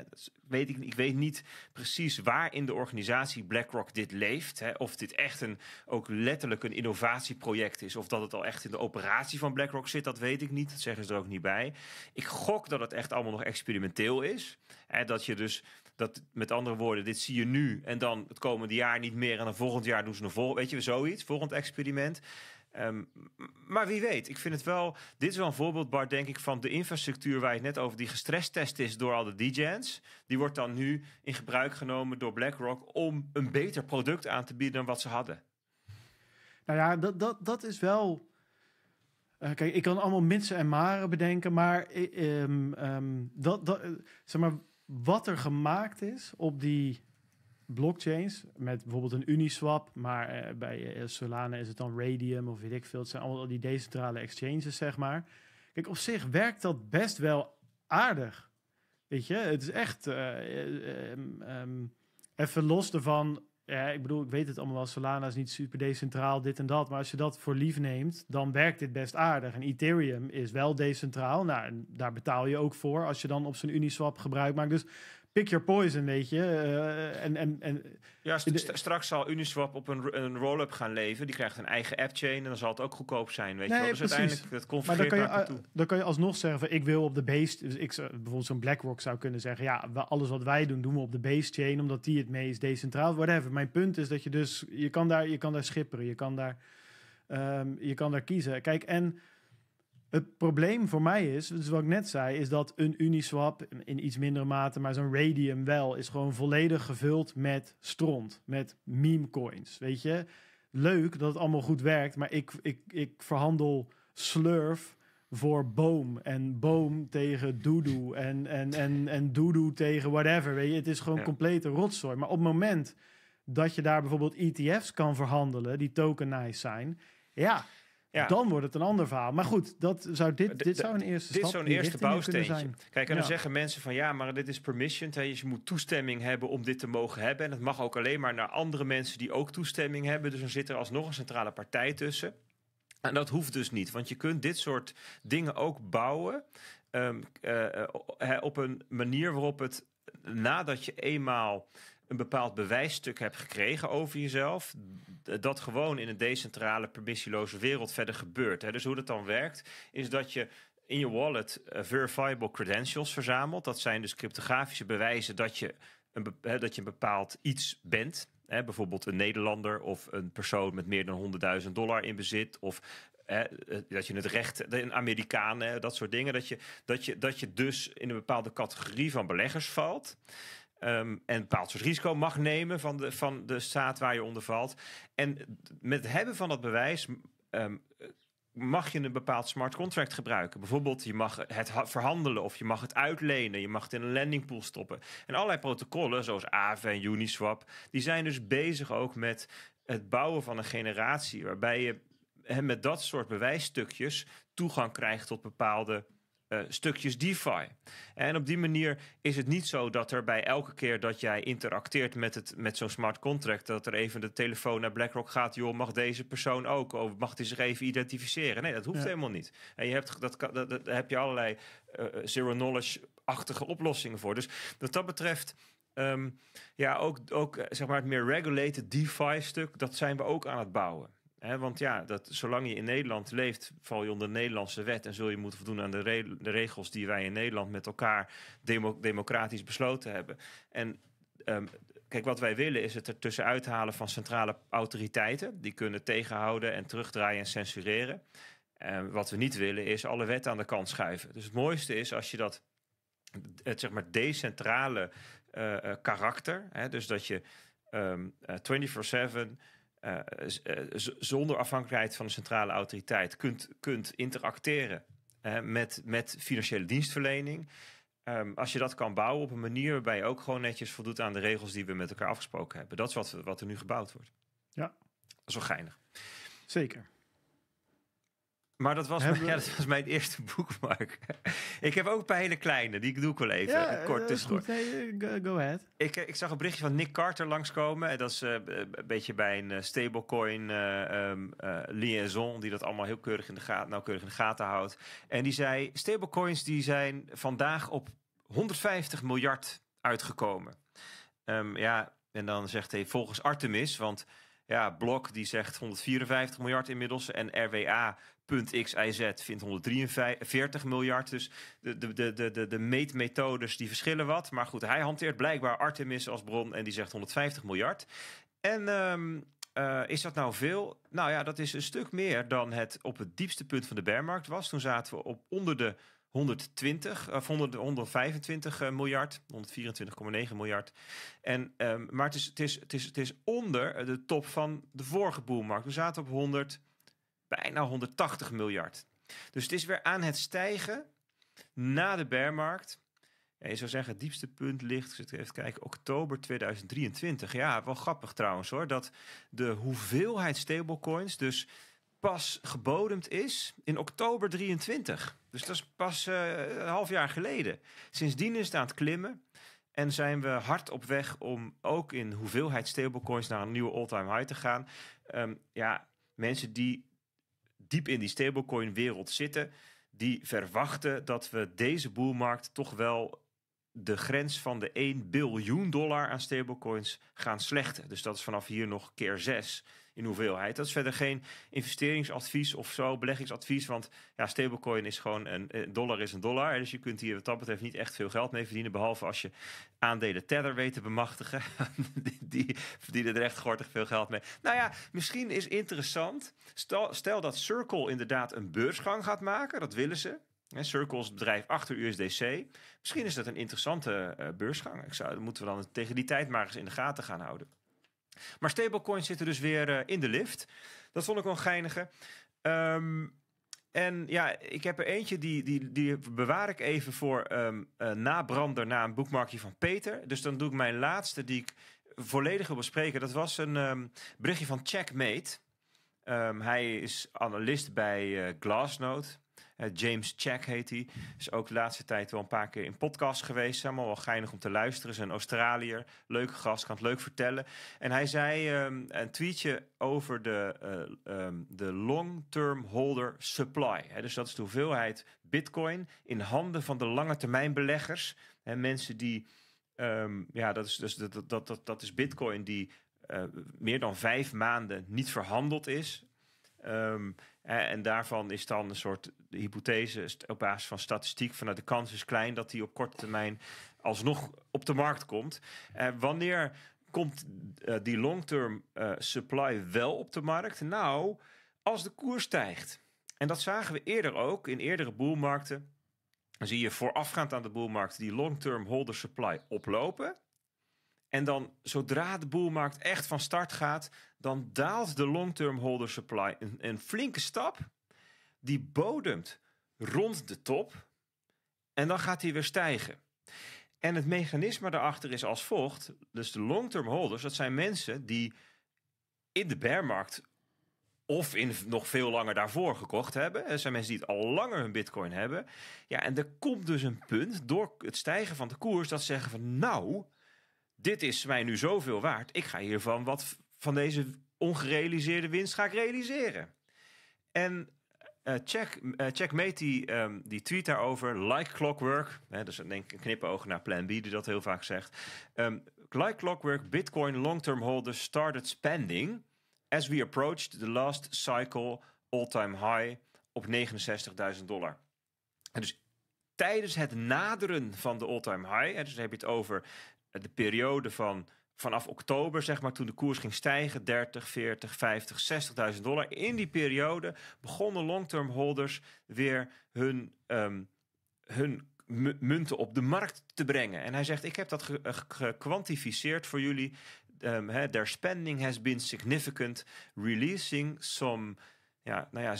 weet ik, ik weet niet precies waar in de organisatie BlackRock dit leeft. Hè. Of dit echt een, ook letterlijk een innovatieproject is. Of dat het al echt in de operatie van BlackRock zit, dat weet ik niet. Dat zeggen ze er ook niet bij. Ik gok dat het echt allemaal nog experimenteel is. En dat je dus, dat, met andere woorden, dit zie je nu. En dan het komende jaar niet meer. En dan volgend jaar doen ze nog vol. Weet je, zoiets. Volgend experiment. Ehm, maar wie weet, ik vind het wel. Dit is wel een voorbeeld, Bart, denk ik, van de infrastructuur waar je het net over die gestresstest is door al de DJ's. Die wordt dan nu in gebruik genomen door BlackRock om een beter product aan te bieden dan wat ze hadden. Nou ja, dat, dat, dat is wel. Eh, kijk, ik kan allemaal mensen en maren bedenken, maar, eh, ehm, ehm, dat, dat, eh, zeg maar wat er gemaakt is op die blockchains met bijvoorbeeld een Uniswap, maar eh, bij eh, Solana is het dan Radium of weet ik veel. Het zijn allemaal die decentrale exchanges, zeg maar. Kijk, op zich werkt dat best wel aardig. Weet je, het is echt eh, ehm, ehm, even los ervan. Ja, ik bedoel, ik weet het allemaal wel. Solana is niet super decentraal, dit en dat. Maar als je dat voor lief neemt, dan werkt dit best aardig. En Ethereum is wel decentraal. Nou, daar betaal je ook voor als je dan op zo'n Uniswap gebruik maakt. Dus pick your poison, weet je. Eh, en, en, en, ja, straks zal Uniswap op een, een roll-up gaan leven. Die krijgt een eigen app-chain en dan zal het ook goedkoop zijn, weet je wel. Dus precies. uiteindelijk, dat maar dan kan, je, dan kan je alsnog zeggen, ik wil op de base... Dus ik, bijvoorbeeld zo'n BlackRock zou kunnen zeggen... ja, alles wat wij doen, doen we op de base-chain... omdat die het meest decentraal... Hebben. Mijn punt is dat je dus... je kan daar, je kan daar schipperen, je kan daar... Ehm, je kan daar kiezen. Kijk, en het probleem voor mij is, dus wat ik net zei, is dat een Uniswap in iets mindere mate, maar zo'n Radium wel, is gewoon volledig gevuld met stront, met meme coins. Weet je, leuk dat het allemaal goed werkt, maar ik, ik, ik verhandel slurf voor boom en boom tegen doedoe en, en, en, en doedoe tegen whatever. Weet je, het is gewoon complete rotzooi. Maar op het moment dat je daar bijvoorbeeld ETF's kan verhandelen die tokenized zijn, ja, dan wordt het een ander verhaal. Maar goed, dat zou dit, dit zou een eerste dit zou een eerste bouwsteentje. Zijn. Kijk, en dan zeggen mensen van ja, maar dit is permission. Dus je moet toestemming hebben om dit te mogen hebben. En het mag ook alleen maar naar andere mensen die ook toestemming hebben. Dus dan zit er alsnog een centrale partij tussen. En dat hoeft dus niet, want je kunt dit soort dingen ook bouwen ehm, eh, eh, op een manier waarop het nadat je eenmaal een bepaald bewijsstuk hebt gekregen over jezelf, dat gewoon in een decentrale, permissieloze wereld verder gebeurt. Dus hoe dat dan werkt, is dat je in je wallet eh, verifiable credentials verzamelt. Dat zijn dus cryptografische bewijzen dat je een, dat je een bepaald iets bent. bijvoorbeeld een Nederlander of een persoon met meer dan 100.000 dollar in bezit. Of eh, dat je het recht, een Amerikaan, dat soort dingen. Dat je, dat, je, dat je dus in een bepaalde categorie van beleggers valt. Ehm, en een bepaald soort risico mag nemen van de, van de staat waar je onder valt. En met het hebben van dat bewijs ehm, mag je een bepaald smart contract gebruiken. Bijvoorbeeld, je mag het verhandelen of je mag het uitlenen. Je mag het in een pool stoppen. En allerlei protocollen, zoals Aave en Uniswap, die zijn dus bezig ook met het bouwen van een generatie waarbij je met dat soort bewijsstukjes toegang krijgt tot bepaalde eh, stukjes DeFi. En op die manier is het niet zo dat er bij elke keer dat jij interacteert met, het, met zo'n smart contract, dat er even de telefoon naar BlackRock gaat, joh, mag deze persoon ook? Of mag die zich even identificeren? Nee, dat hoeft helemaal niet. En je hebt, dat, dat, dat heb je allerlei eh, eh, zero-knowledge-achtige oplossingen voor. Dus wat dat betreft. Ehm, ja, ook, ook zeg maar het meer regulated DeFi stuk, dat zijn we ook aan het bouwen want ja, dat, zolang je in Nederland leeft, val je onder de Nederlandse wet en zul je moeten voldoen aan de, regels die wij in Nederland met elkaar democratisch besloten hebben. En ehm, kijk, wat wij willen is het ertussen uithalen van centrale autoriteiten. Die kunnen tegenhouden en terugdraaien en censureren. wat we niet willen is alle wetten aan de kant schuiven. Dus het mooiste is als je dat, het zeg maar decentrale uh, karakter, dus dat je um, ehm, 24-7 eh, eh, eh, zonder afhankelijkheid van de centrale autoriteit kunt, kunt interacteren met, met financiële dienstverlening. Ehm, als je dat kan bouwen op een manier waarbij je ook gewoon netjes voldoet aan de regels die we met elkaar afgesproken hebben. Dat is wat, wat er nu gebouwd wordt. Ja. Dat is geinig. Zeker. Maar dat was, mijn, ja, dat was mijn eerste boekmark. ik heb ook een hele kleine, die doe ik wel even kort eh, tussendoor. Eh, go, ahead. Ik, eh, ik, zag een berichtje van Nick Carter langskomen. En dat is een beetje bij een stablecoin ehm, liaison, die dat allemaal heel keurig in de gaten, nauwkeurig in de gaten houdt. En die zei: stablecoins die zijn vandaag op 150 miljard uitgekomen. Ehm, ja, en dan zegt hij volgens Artemis, want ja, Blok die zegt 154 miljard inmiddels en RWA Punt XIZ vindt 143 miljard. Dus de, de, de, de, de meetmethodes die verschillen wat. Maar goed, hij hanteert blijkbaar Artemis als bron en die zegt 150 miljard. En ehm, eh, is dat nou veel? Nou ja, dat is een stuk meer dan het op het diepste punt van de bearmarkt was. Toen zaten we op onder de 120 of 100, 125 eh, miljard, 124,9 miljard. En, ehm, maar het is, het, is, het, is, het is onder de top van de vorige boelmarkt. We zaten op 100 bijna 180 miljard. Dus het is weer aan het stijgen na de bearmarkt. En je zou zeggen, het diepste punt ligt, zit even kijken, oktober 2023. Ja, wel grappig trouwens hoor, dat de hoeveelheid stablecoins dus pas gebodemd is in oktober 23. Dus dat is pas eh, een half jaar geleden. Sindsdien is het aan het klimmen. En zijn we hard op weg om ook in hoeveelheid stablecoins naar een nieuwe all-time high te gaan. Ehm, ja, mensen die diep in die stablecoin wereld zitten, die verwachten dat we deze boelmarkt toch wel de grens van de 1 biljoen dollar aan stablecoins gaan slechten. Dus dat is vanaf hier nog keer 6 in hoeveelheid. Dat is verder geen investeringsadvies of zo, beleggingsadvies. Want ja, stablecoin is gewoon een eh, dollar is een dollar. Dus je kunt hier wat dat betreft niet echt veel geld mee verdienen. Behalve als je aandelen Tether weet te bemachtigen. die, verdienen er echt gortig veel geld mee. Nou ja, misschien is interessant. Stel, dat Circle inderdaad een beursgang gaat maken. Dat willen ze. Circle is het bedrijf achter USDC. Misschien is dat een interessante eh, beursgang. Ik zou, dat moeten we dan tegen die tijd maar eens in de gaten gaan houden. Maar stablecoins zitten dus weer eh, in de lift. Dat vond ik wel een geinige. Ehm, en ja, ik heb er eentje, die, die, die bewaar ik even voor ehm, nabrander na een boekmarkje van Peter. Dus dan doe ik mijn laatste die ik volledig wil bespreken. Dat was een um, berichtje van Checkmate. hij is analist bij uh, eh, Glassnode. Eh, James Check heet hij. Is ook de laatste tijd wel een paar keer in podcast geweest. Helemaal wel geinig om te luisteren. Is een Australiër. Leuke gast, kan het leuk vertellen. En hij zei ehm, een tweetje over de, eh, ehm, de long-term holder supply. dus dat is de hoeveelheid bitcoin in handen van de lange termijn beleggers. He, mensen die... Ehm, ja, dat is, dus, dat, dat, dat, dat is bitcoin die... Eh, meer dan vijf maanden niet verhandeld is. Ehm, en daarvan is dan een soort hypothese op basis van statistiek vanuit de kans is klein dat die op korte termijn alsnog op de markt komt. Eh, wanneer komt eh, die long-term eh, supply wel op de markt? Nou, als de koers stijgt. En dat zagen we eerder ook in eerdere boelmarkten. Dan zie je voorafgaand aan de boelmarkt die long-term holder supply oplopen. En dan zodra de boelmarkt echt van start gaat, dan daalt de long-term holder supply een, een flinke stap. Die bodemt rond de top. En dan gaat hij weer stijgen. En het mechanisme daarachter is als volgt. Dus de long-term holders, dat zijn mensen die in de bearmarkt of in nog veel langer daarvoor gekocht hebben. Er zijn mensen die het al langer hun bitcoin hebben. Ja, en er komt dus een punt door het stijgen van de koers dat ze zeggen van nou, dit is mij nu zoveel waard. Ik ga hiervan wat van deze ongerealiseerde winst ga ik realiseren. En uh, check, uh, die, die tweet daarover. Like clockwork. Hè, dus denk knippen ogen naar Plan B die dat heel vaak zegt. Ehm, like clockwork, Bitcoin long-term holders started spending as we approached the last cycle all-time high op 69.000 dollar. dus tijdens het naderen van de all-time high, hè, dus heb je het over de periode van vanaf oktober, zeg maar, toen de koers ging stijgen, 30, 40, 50, 60.000 dollar. In die periode begonnen long-term holders weer hun, ehm, hun munten op de markt te brengen. En hij zegt, ik heb dat eh, gekwantificeerd voor jullie. Ehm, hè, their spending has been significant, releasing some, ja, nou ja,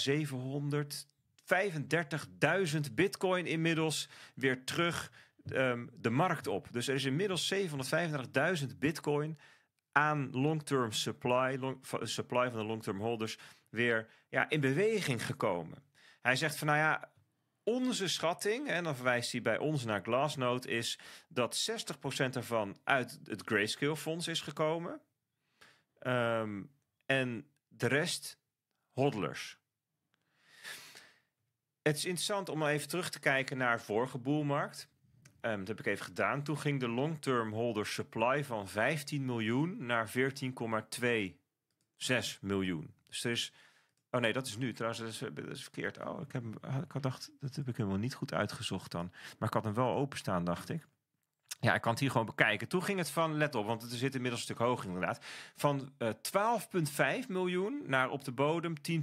735.000 bitcoin inmiddels weer terug Ehm, de markt op. Dus er is inmiddels 735.000 bitcoin aan long-term supply, supply van de long-term holders, weer ja, in beweging gekomen. Hij zegt van nou ja, onze schatting, en dan verwijst hij bij ons naar Glassnode, is dat 60% ervan uit het Grayscale fonds is gekomen. Ehm, en de rest hodlers. Het is interessant om even terug te kijken naar vorige boelmarkt. Ehm, dat heb ik even gedaan. Toen ging de long-term holder supply van 15 miljoen naar 14,26 miljoen. Dus er is. Oh nee, dat is nu trouwens. Dat is, verkeerd. Oh, ik, heb, ik had dacht, dat heb ik helemaal niet goed uitgezocht dan. Maar ik had hem wel openstaan, dacht ik. Ja, ik kan het hier gewoon bekijken. Toen ging het van, let op, want het zit inmiddels een stuk hoog inderdaad. Van 12,5 eh, miljoen naar op de bodem 10,9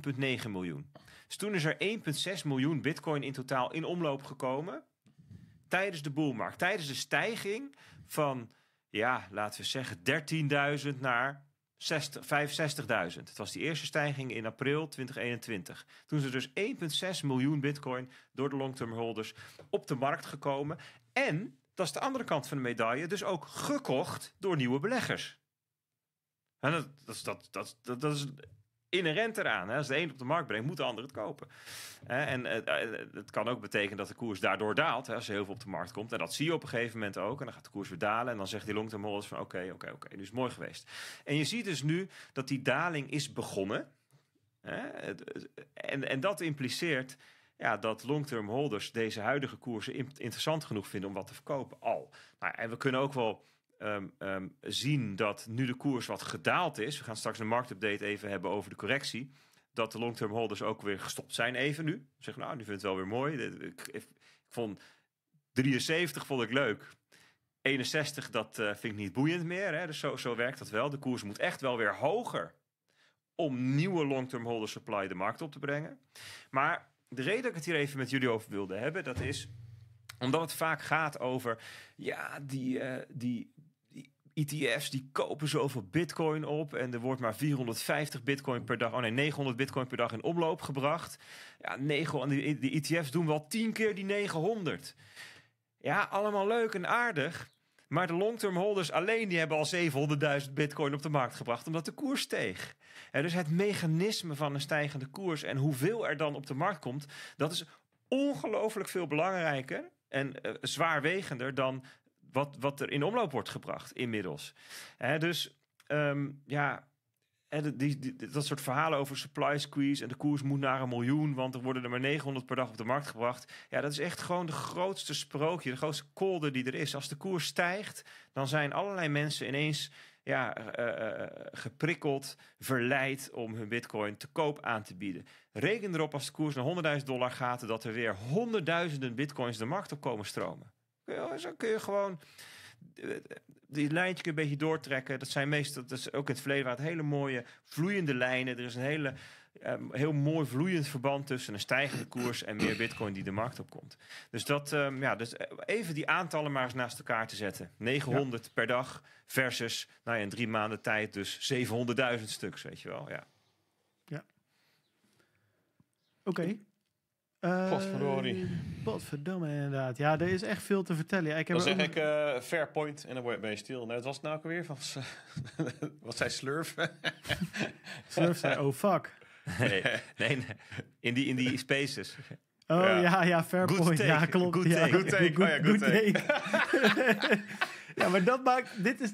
miljoen. Dus toen is er 1,6 miljoen bitcoin in totaal in omloop gekomen tijdens de boelmarkt, tijdens de stijging van, ja, laten we zeggen, 13.000 naar 65.000. Het was die eerste stijging in april 2021. Toen zijn dus 1,6 miljoen bitcoin door de long-term holders op de markt gekomen. En, dat is de andere kant van de medaille, dus ook gekocht door nieuwe beleggers. En dat, dat, dat, dat, dat is in inherent eraan. Als de een op de markt brengt, moet de ander het kopen. en eh, eh, het kan ook betekenen dat de koers daardoor daalt. Als er heel veel op de markt komt. En dat zie je op een gegeven moment ook. En dan gaat de koers weer dalen. En dan zegt die long-term holders van oké, oké, oké. nu is het mooi geweest. En je ziet dus nu dat die daling is begonnen. En, en dat impliceert ja, dat long-term holders deze huidige koersen interessant genoeg vinden om wat te verkopen al. Nou, en we kunnen ook wel Ehm, ehm, zien dat nu de koers wat gedaald is. We gaan straks een marktupdate even hebben over de correctie. Dat de long-term holders ook weer gestopt zijn even nu. Zeggen, nou, nu vind ik het wel weer mooi. Ik, ik vond 73 vond ik leuk. 61, dat eh, vind ik niet boeiend meer. Hè? Dus zo, zo werkt dat wel. De koers moet echt wel weer hoger om nieuwe long-term holder supply de markt op te brengen. Maar de reden dat ik het hier even met jullie over wilde hebben, dat is omdat het vaak gaat over ja, die, eh, die ETF's die kopen zoveel bitcoin op. En er wordt maar 450 bitcoin per dag. Oh nee, 900 bitcoin per dag in omloop gebracht. Ja, 9, die, die ETF's doen wel 10 keer die 900. Ja, allemaal leuk en aardig. Maar de long-term holders alleen die hebben al 700.000 bitcoin op de markt gebracht omdat de koers steeg. En dus het mechanisme van een stijgende koers en hoeveel er dan op de markt komt, dat is ongelooflijk veel belangrijker en eh, zwaarwegender dan wat, wat er in omloop wordt gebracht inmiddels. dus ehm, ja, die, dat soort verhalen over supply squeeze en de koers moet naar een miljoen, want er worden er maar 900 per dag op de markt gebracht. Ja, dat is echt gewoon de grootste sprookje, de grootste kolder die er is. Als de koers stijgt, dan zijn allerlei mensen ineens ja, eh, eh, eh, geprikkeld, verleid om hun bitcoin te koop aan te bieden. Reken erop als de koers naar 100.000 dollar gaat, dat er weer honderdduizenden bitcoins de markt op komen stromen. Zo kun je gewoon eh, die lijntje een beetje doortrekken. Dat zijn meestal, dat is ook het verleden waar het hele mooie vloeiende lijnen. Er is een hele, ehm, heel mooi vloeiend verband tussen een stijgende koers en meer bitcoin die de markt op komt. Dus dat, ehm, ja, dus eh, even die aantallen maar eens naast elkaar te zetten. 900 per dag versus, nou ja, in drie maanden tijd dus 700.000 stuks, weet je wel. Ja. ja. Oké. Uh, Potverdomme, inderdaad. Ja, er is echt veel te vertellen. ik heb dan zeg ook... ik eh, fair point en dan word je stil. Nee, nou, het was het nou ook weer van... wat zei Slurf? slurf zei, oh fuck. Nee, nee, In, die, in die spaces. Oh ja, ja, fair point. Ja, klopt. Good take. Ja, good take. oh, ja, good, take. Ja, maar dat maakt. Dit is.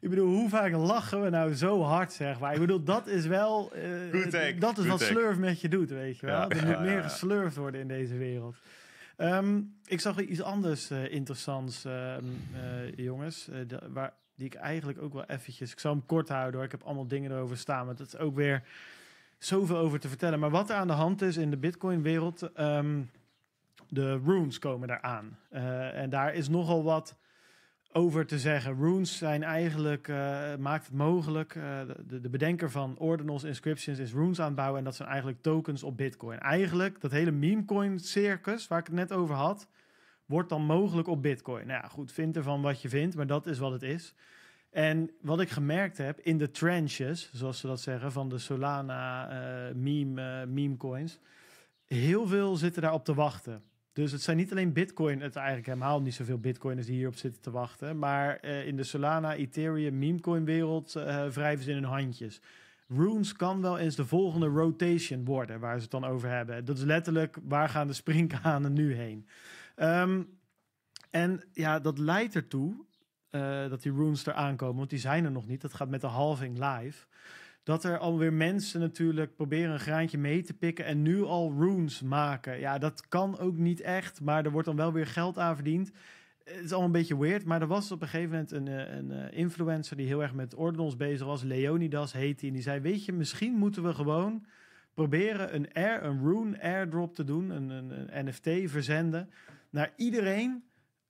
Ik bedoel, hoe vaak lachen we nou zo hard, zeg maar. Ik bedoel, dat is wel. Eh, dat is wat slurf met je doet, weet je wel. er moet meer geslurfd worden in deze wereld. Ehm, ik zag iets anders eh, interessants, ehm, eh, jongens. waar, die ik eigenlijk ook wel eventjes. Ik zal hem kort houden hoor. Ik heb allemaal dingen erover staan. Maar dat is ook weer zoveel over te vertellen. Maar wat er aan de hand is in de Bitcoin-wereld. Ehm, de runes komen eraan en daar is nogal wat over te zeggen. Runes zijn eigenlijk, eh, maakt het mogelijk, eh, de, bedenker van Ordinals Inscriptions is runes aanbouwen en dat zijn eigenlijk tokens op Bitcoin. Eigenlijk, dat hele memecoin circus waar ik het net over had, wordt dan mogelijk op Bitcoin. Nou ja, goed, vind ervan wat je vindt, maar dat is wat het is. En wat ik gemerkt heb in de trenches, zoals ze dat zeggen, van de Solana uh, meme, meme coins, heel veel zitten daar op te wachten. Dus het zijn niet alleen Bitcoin, het eigenlijk helemaal niet zoveel Bitcoiners die hierop zitten te wachten. Maar eh, in de Solana, Ethereum, memecoin-wereld uh, eh, wrijven ze in hun handjes. Runes kan wel eens de volgende rotation worden, waar ze het dan over hebben. Dat is letterlijk waar gaan de springkanen nu heen. Ehm, en ja, dat leidt ertoe eh, dat die runes er aankomen, want die zijn er nog niet. Dat gaat met de halving live dat er alweer mensen natuurlijk proberen een graantje mee te pikken en nu al runes maken. Ja, dat kan ook niet echt, maar er wordt dan wel weer geld aan verdiend. Het is allemaal een beetje weird, maar er was op een gegeven moment een, eh, een, eh, influencer die heel erg met ordinals bezig was. Leonidas heet hij. En die zei, weet je, misschien moeten we gewoon proberen een, een rune airdrop te doen. Een, een, een NFT verzenden naar iedereen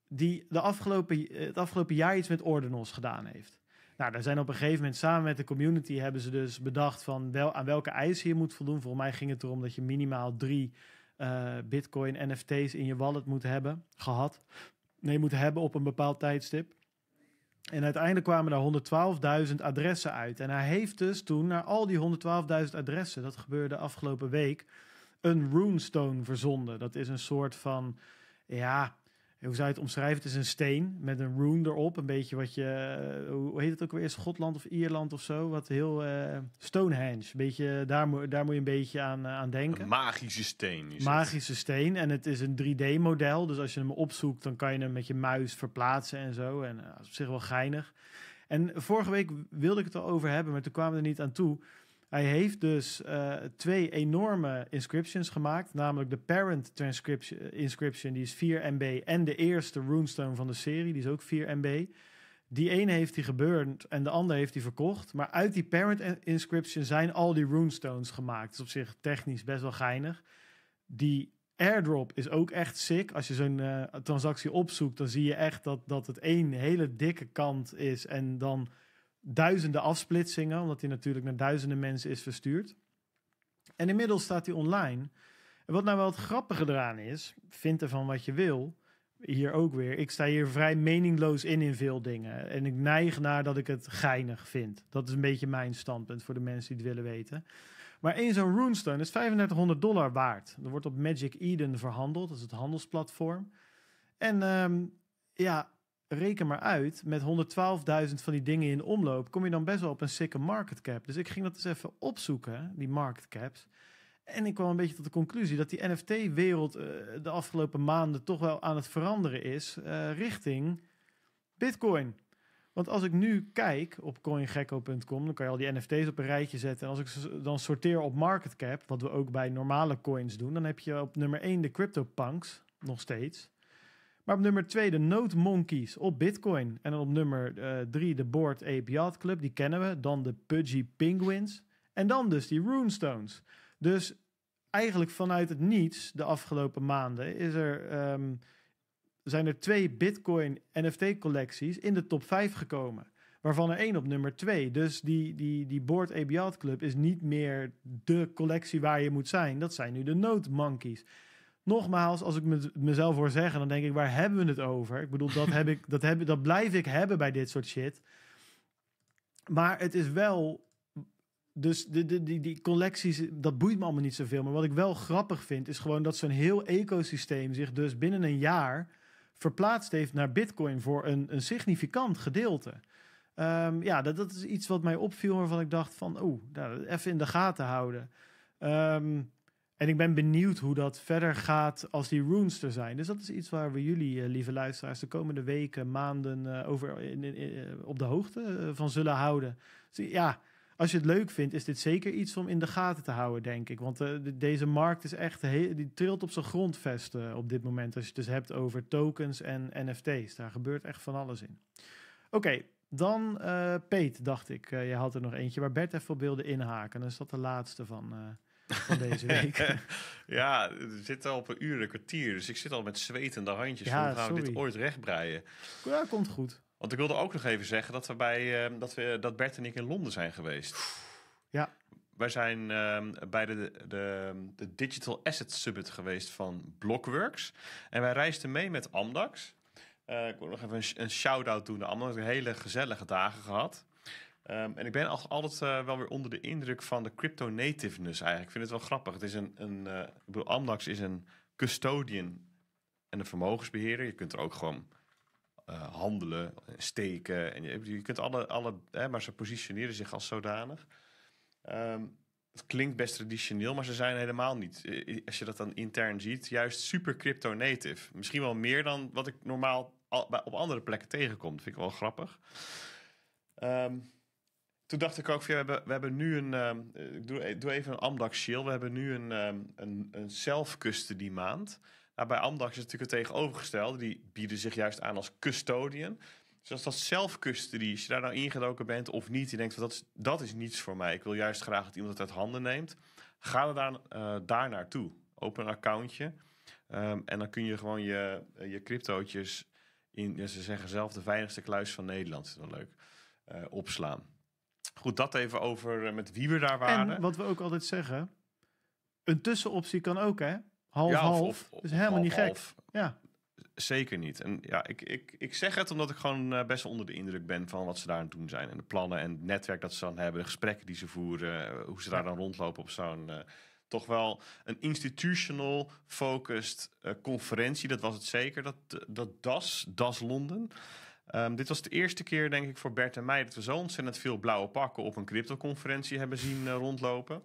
die de afgelopen, eh, het afgelopen jaar iets met ordinals gedaan heeft. Nou, daar zijn op een gegeven moment samen met de community hebben ze dus bedacht van wel, aan welke eisen je moet voldoen. Volgens mij ging het erom dat je minimaal drie eh, Bitcoin NFT's in je wallet moet hebben gehad. Nee, moet hebben op een bepaald tijdstip. En uiteindelijk kwamen daar 112.000 adressen uit. En hij heeft dus toen naar al die 112.000 adressen, dat gebeurde afgelopen week, een runestone verzonden. Dat is een soort van, ja, hoe zou je het omschrijven? Het is een steen met een rune erop. Een beetje wat je, eh, hoe heet het ook weer? Schotland of Ierland of zo? Wat heel uh, Stonehenge. Beetje, eh, daar, moet, daar moet je een beetje aan, aan denken. magische steen. Is magische steen. En het is een 3D-model. Dus als je hem opzoekt, dan kan je hem met je muis verplaatsen en zo. En dat is op zich wel geinig. En vorige week wilde ik het al over hebben, maar toen kwamen we er niet aan toe. Hij heeft dus eh, twee enorme inscriptions gemaakt. Namelijk de Parent transcription, eh, Inscription, die is 4 MB. En de eerste Runestone van de serie, die is ook 4 MB. Die ene heeft hij gebeurd en de andere heeft hij verkocht. Maar uit die Parent Inscription zijn al die Runestones gemaakt. Dat is op zich technisch best wel geinig. Die airdrop is ook echt sick. Als je zo'n eh, transactie opzoekt, dan zie je echt dat, dat het één hele dikke kant is. En dan duizenden afsplitsingen, omdat hij natuurlijk naar duizenden mensen is verstuurd. En inmiddels staat hij online. En wat nou wel het grappige eraan is, vind ervan wat je wil. Hier ook weer. Ik sta hier vrij meningloos in in veel dingen. En ik neig naar dat ik het geinig vind. Dat is een beetje mijn standpunt voor de mensen die het willen weten. Maar één zo'n runestone is 3500 dollar waard. Dat wordt op Magic Eden verhandeld. Dat is het handelsplatform. En ehm, ja, reken maar uit, met 112.000 van die dingen in omloop, kom je dan best wel op een sikke market cap. Dus ik ging dat eens even opzoeken, die market caps. En ik kwam een beetje tot de conclusie dat die NFT-wereld eh, de afgelopen maanden toch wel aan het veranderen is eh, richting Bitcoin. Want als ik nu kijk op coingecko.com, dan kan je al die NFT's op een rijtje zetten. En als ik ze dan sorteer op market cap, wat we ook bij normale coins doen, dan heb je op nummer 1 de CryptoPunks nog steeds. Maar op nummer 2 de Note Monkeys op Bitcoin. En op nummer 3 eh, de Board Ape Club, die kennen we. Dan de Pudgy Penguins. En dan dus die Runestones. Dus eigenlijk vanuit het niets de afgelopen maanden is er, ehm, zijn er twee Bitcoin NFT collecties in de top 5 gekomen. Waarvan er één op nummer 2. Dus die, die, die Board Ape Club is niet meer de collectie waar je moet zijn. Dat zijn nu de Note Monkeys nogmaals, als ik mezelf hoor zeggen, dan denk ik, waar hebben we het over? Ik bedoel, dat, heb ik, dat, heb, dat blijf ik hebben bij dit soort shit. Maar het is wel. Dus de, de, die, die collecties, dat boeit me allemaal niet zoveel. Maar wat ik wel grappig vind, is gewoon dat zo'n heel ecosysteem zich dus binnen een jaar verplaatst heeft naar Bitcoin voor een, een significant gedeelte. Ehm, ja, dat, dat is iets wat mij opviel waarvan ik dacht van, oeh, nou, even in de gaten houden. Um, en ik ben benieuwd hoe dat verder gaat als die runes er zijn. Dus dat is iets waar we jullie, eh, lieve luisteraars, de komende weken, maanden eh, over in, eh, op de hoogte van zullen houden. Dus ja, als je het leuk vindt, is dit zeker iets om in de gaten te houden, denk ik. Want deze markt is echt heel, die trilt op zijn grondvesten op dit moment. Als je het dus hebt over tokens en NFT's. Daar gebeurt echt van alles in. Oké, dan uh, Peet, dacht ik. je had er nog eentje waar Bert even beelden wilde inhaken. Dan is dat de laatste van deze week. ja, we zitten al op een uur en kwartier. Dus ik zit al met zwetende handjes. Ja, Hoe gaan we dit ooit rechtbreien? Ja, komt goed. Want ik wilde ook nog even zeggen dat, we bij, ehm, dat, we, dat Bert en ik in Londen zijn geweest. Ja. Wij zijn ehm, bij de, de, de, Digital Asset Summit geweest van Blockworks. En wij reisden mee met Amdax. Eh, ik wil nog even een, een shout-out doen naar Amdax. Hele gezellige dagen gehad. Ehm, en ik ben al, altijd eh, wel weer onder de indruk van de crypto-nativeness eigenlijk. Ik vind het wel grappig. Het is een, een eh, ik bedoel, Amdax is een custodian en een vermogensbeheerder. Je kunt er ook gewoon uh, handelen, steken. En je, je kunt alle, alle hè, maar ze positioneren zich als zodanig. Um, het klinkt best traditioneel, maar ze zijn helemaal niet. Als je dat dan intern ziet, juist super crypto-native. Misschien wel meer dan wat ik normaal op andere plekken tegenkom. Dat vind ik wel grappig. Ehm, toen dacht ik ook, we hebben, we hebben nu een. Ehm, eh, ik, doe, doe, even een Amdax shield. We hebben nu een, um, een, een custody maand. Nou, bij Amdax is natuurlijk het tegenovergestelde. Die bieden zich juist aan als custodian. Dus als dat self-custody, als je daar nou ingedoken bent of niet, je denkt dat is, dat is niets voor mij. Ik wil juist graag dat iemand het uit handen neemt. Ga dan uh, daar naartoe. Open een accountje. Ehm, en dan kun je gewoon je, eh, je cryptootjes in, ze zeggen zelf, de veiligste kluis van Nederland. Is wel leuk. opslaan. Goed, dat even over eh, met wie we daar waren. En wat we ook altijd zeggen, een tussenoptie kan ook, hè? Half-half. helemaal niet gek. Ja. Zeker niet. En ja, ik, ik, ik zeg het omdat ik gewoon eh, best onder de indruk ben van wat ze daar aan het doen zijn. En de plannen en het netwerk dat ze dan hebben, de gesprekken die ze voeren, eh, hoe ze daar dan rondlopen op zo'n. toch wel een institutional focused conferentie. Dat was het zeker. Dat, dat DAS, DAS Londen. Ehm, dit was de eerste keer, denk ik, voor Bert en mij dat we zo ontzettend veel blauwe pakken op een cryptoconferentie hebben zien eh, rondlopen.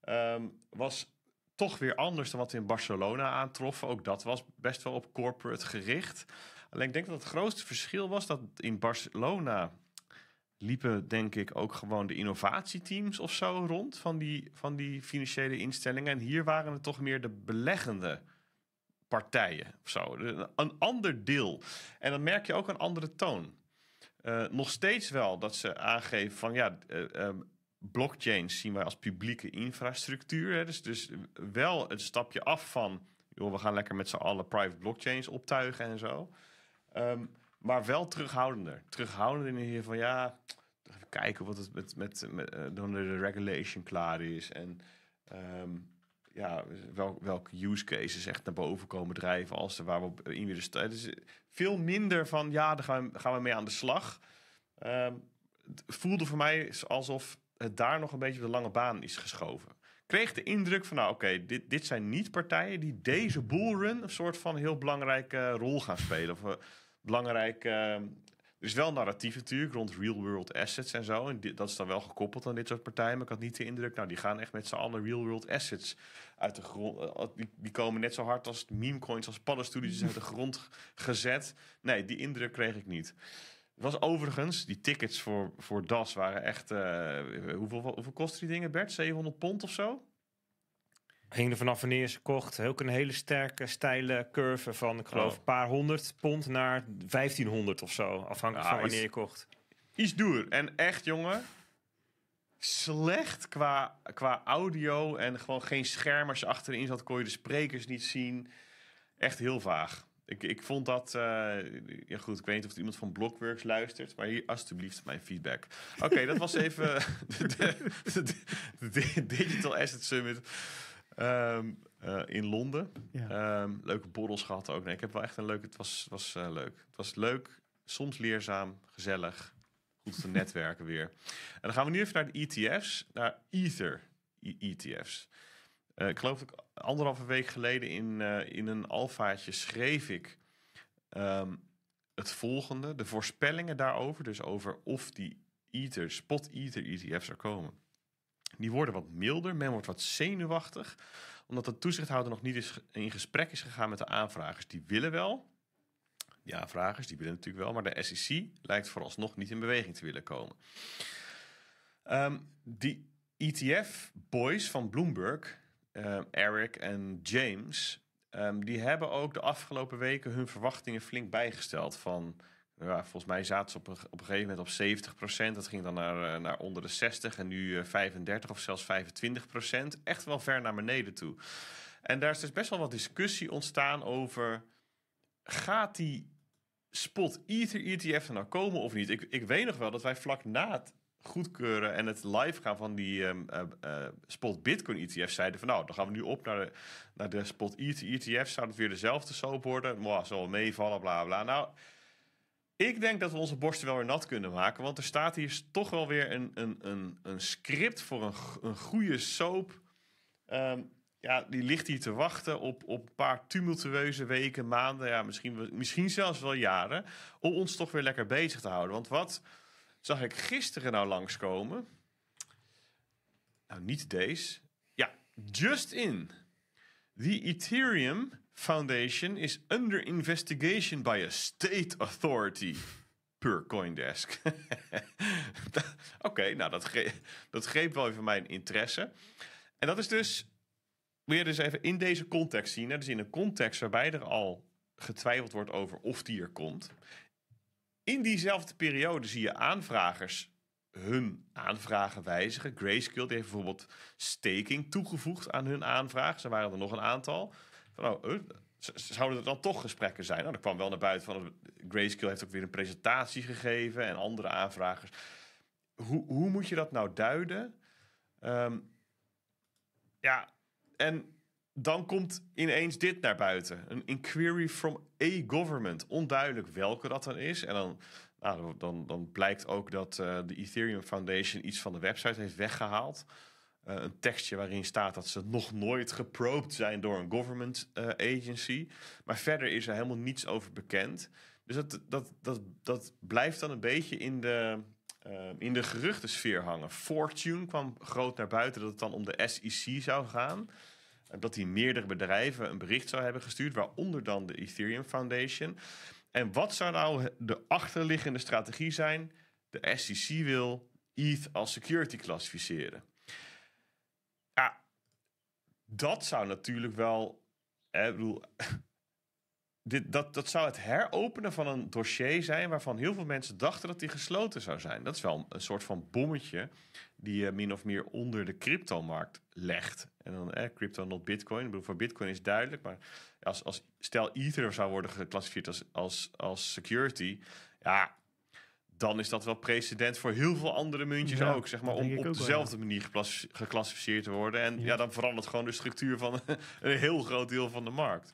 Ehm, was toch weer anders dan wat we in Barcelona aantroffen. Ook dat was best wel op corporate gericht. Alleen ik denk dat het grootste verschil was dat in Barcelona liepen denk ik ook gewoon de innovatieteams of zo rond van die, van die financiële instellingen. En hier waren het toch meer de beleggende partijen of zo. Een ander deel. En dan merk je ook een andere toon. Eh, nog steeds wel dat ze aangeven van ja, uh, blockchains zien wij als publieke infrastructuur. Hè? Dus, dus wel een stapje af van joh, we gaan lekker met z'n allen private blockchains optuigen en zo. Ehm, maar wel terughoudender. Terughoudender in de zin van ja, even kijken wat het met, met, met, eh, de regulation klaar is. En ehm, ja, wel, welke use cases echt naar boven komen drijven als er waar we in willen staan. Dus veel minder van ja, daar gaan we, gaan we mee aan de slag. Ehm, het voelde voor mij alsof het daar nog een beetje op de lange baan is geschoven. Kreeg de indruk van, nou oké, dit, dit zijn niet partijen die deze run een soort van heel belangrijke rol gaan spelen. Of een belangrijke ehm, er is dus wel narratief natuurlijk rond real-world assets en zo. En dat is dan wel gekoppeld aan dit soort partijen. Maar ik had niet de indruk, nou, die gaan echt met z'n allen real-world assets uit de grond. Eh, die, komen net zo hard als meme coins, als paddenstoeltjes uit de grond gezet. Nee, die indruk kreeg ik niet. Het was overigens, die tickets voor, voor DAS waren echt. Uh, hoeveel, hoeveel kosten die dingen, Bert? 700 pond of zo? Hing er vanaf wanneer ze kocht. Ook een hele sterke, stijle curve van, ik geloof, een oh. paar honderd pond naar 1500 of zo. Afhankelijk van wanneer je kocht. Iets duur. En echt, jongen, slecht qua, qua audio. En gewoon geen scherm. Als je achterin zat, kon je de sprekers niet zien. Echt heel vaag. Ik, ik vond dat. Eh, ja, goed, ik weet niet of iemand van Blockworks luistert. Maar hier, alsjeblieft, mijn feedback. Oké, dat was even. de Digital Asset Summit. Ehm, eh, in Londen. Ehm, leuke borrels gehad ook. ik heb wel echt een leuke... Het was, was eh, leuk. Het was leuk, soms leerzaam, gezellig. Goed te netwerken weer. En dan gaan we nu even naar de ETF's. Naar Ether ETF's. E eh, ik geloof ik anderhalve week geleden in, in een alfaatje schreef ik... Ehm, het volgende, de voorspellingen daarover, dus over of die Ether, spot Ether ETF's er komen. Die worden wat milder, men wordt wat zenuwachtig, omdat de toezichthouder nog niet is in gesprek is gegaan met de aanvragers. Die willen wel, die aanvragers die willen natuurlijk wel, maar de SEC lijkt vooralsnog niet in beweging te willen komen. Ehm, die ETF-boys van Bloomberg, ehm, Eric en James, ehm, die hebben ook de afgelopen weken hun verwachtingen flink bijgesteld van ja, volgens mij zaten ze op een, op een gegeven moment op 70 procent. Dat ging dan naar, eh, naar onder de 60 en nu 35 eh, of zelfs 25 procent. Echt wel ver naar beneden toe. En daar is dus best wel wat discussie ontstaan over... gaat die spot Ether ETF er nou komen of niet? Ik, ik weet nog wel dat wij vlak na het goedkeuren en het live gaan van die ehm, eh, spot Bitcoin ETF zeiden van nou, dan gaan we nu op naar de, naar de spot Ether ETF. Zou het weer dezelfde soap worden? Mooi, zal meevallen, bla bla. Nou ik denk dat we onze borsten wel weer nat kunnen maken. Want er staat hier toch wel weer een, een, een, een script voor een, een goede soap. Ehm, ja, die ligt hier te wachten op, op een paar tumultueuze weken, maanden. Ja, misschien, misschien zelfs wel jaren. Om ons toch weer lekker bezig te houden. Want wat zag ik gisteren nou langskomen? Nou, niet deze. Ja, Just In. The Ethereum Foundation is under investigation by a state authority. Per Coindesk. Oké, nou dat, dat greep wel even mijn interesse. En dat is dus, wil je dus even in deze context zien. Hè? Dus in een context waarbij er al getwijfeld wordt over of die er komt. In diezelfde periode zie je aanvragers hun aanvragen wijzigen. Grayscale heeft bijvoorbeeld staking toegevoegd aan hun aanvraag. Ze waren er nog een aantal. Van, oh, eh, zouden er dan toch gesprekken zijn? Nou, kwam wel naar buiten van Grayscale heeft ook weer een presentatie gegeven en andere aanvragers. Hoe, hoe moet je dat nou duiden? Ehm, ja, en dan komt ineens dit naar buiten. Een inquiry from a government. Onduidelijk welke dat dan is. En dan, nou, dan, dan blijkt ook dat eh, de Ethereum Foundation iets van de website heeft weggehaald. Eh, een tekstje waarin staat dat ze nog nooit geprobeerd zijn door een government eh, agency. Maar verder is er helemaal niets over bekend. Dus dat, dat, dat, dat blijft dan een beetje in de, uh, in de geruchtensfeer hangen. Fortune kwam groot naar buiten dat het dan om de SEC zou gaan. Dat die meerdere bedrijven een bericht zou hebben gestuurd, waaronder dan de Ethereum Foundation. En wat zou nou de achterliggende strategie zijn? De SEC wil ETH als security klassificeren dat zou natuurlijk wel. ik bedoel, dit, dat, dat zou het heropenen van een dossier zijn waarvan heel veel mensen dachten dat die gesloten zou zijn. Dat is wel een soort van bommetje die je min of meer onder de cryptomarkt legt. En dan crypto, not bitcoin. Ik bedoel, voor bitcoin is duidelijk, maar als, als stel Ether zou worden geclassificeerd als, als, als security, ja, dan is dat wel precedent voor heel veel andere muntjes ook. Zeg maar, om op dezelfde manier geclassificeerd te worden. En ja. dan verandert gewoon de structuur van een heel groot deel van de markt.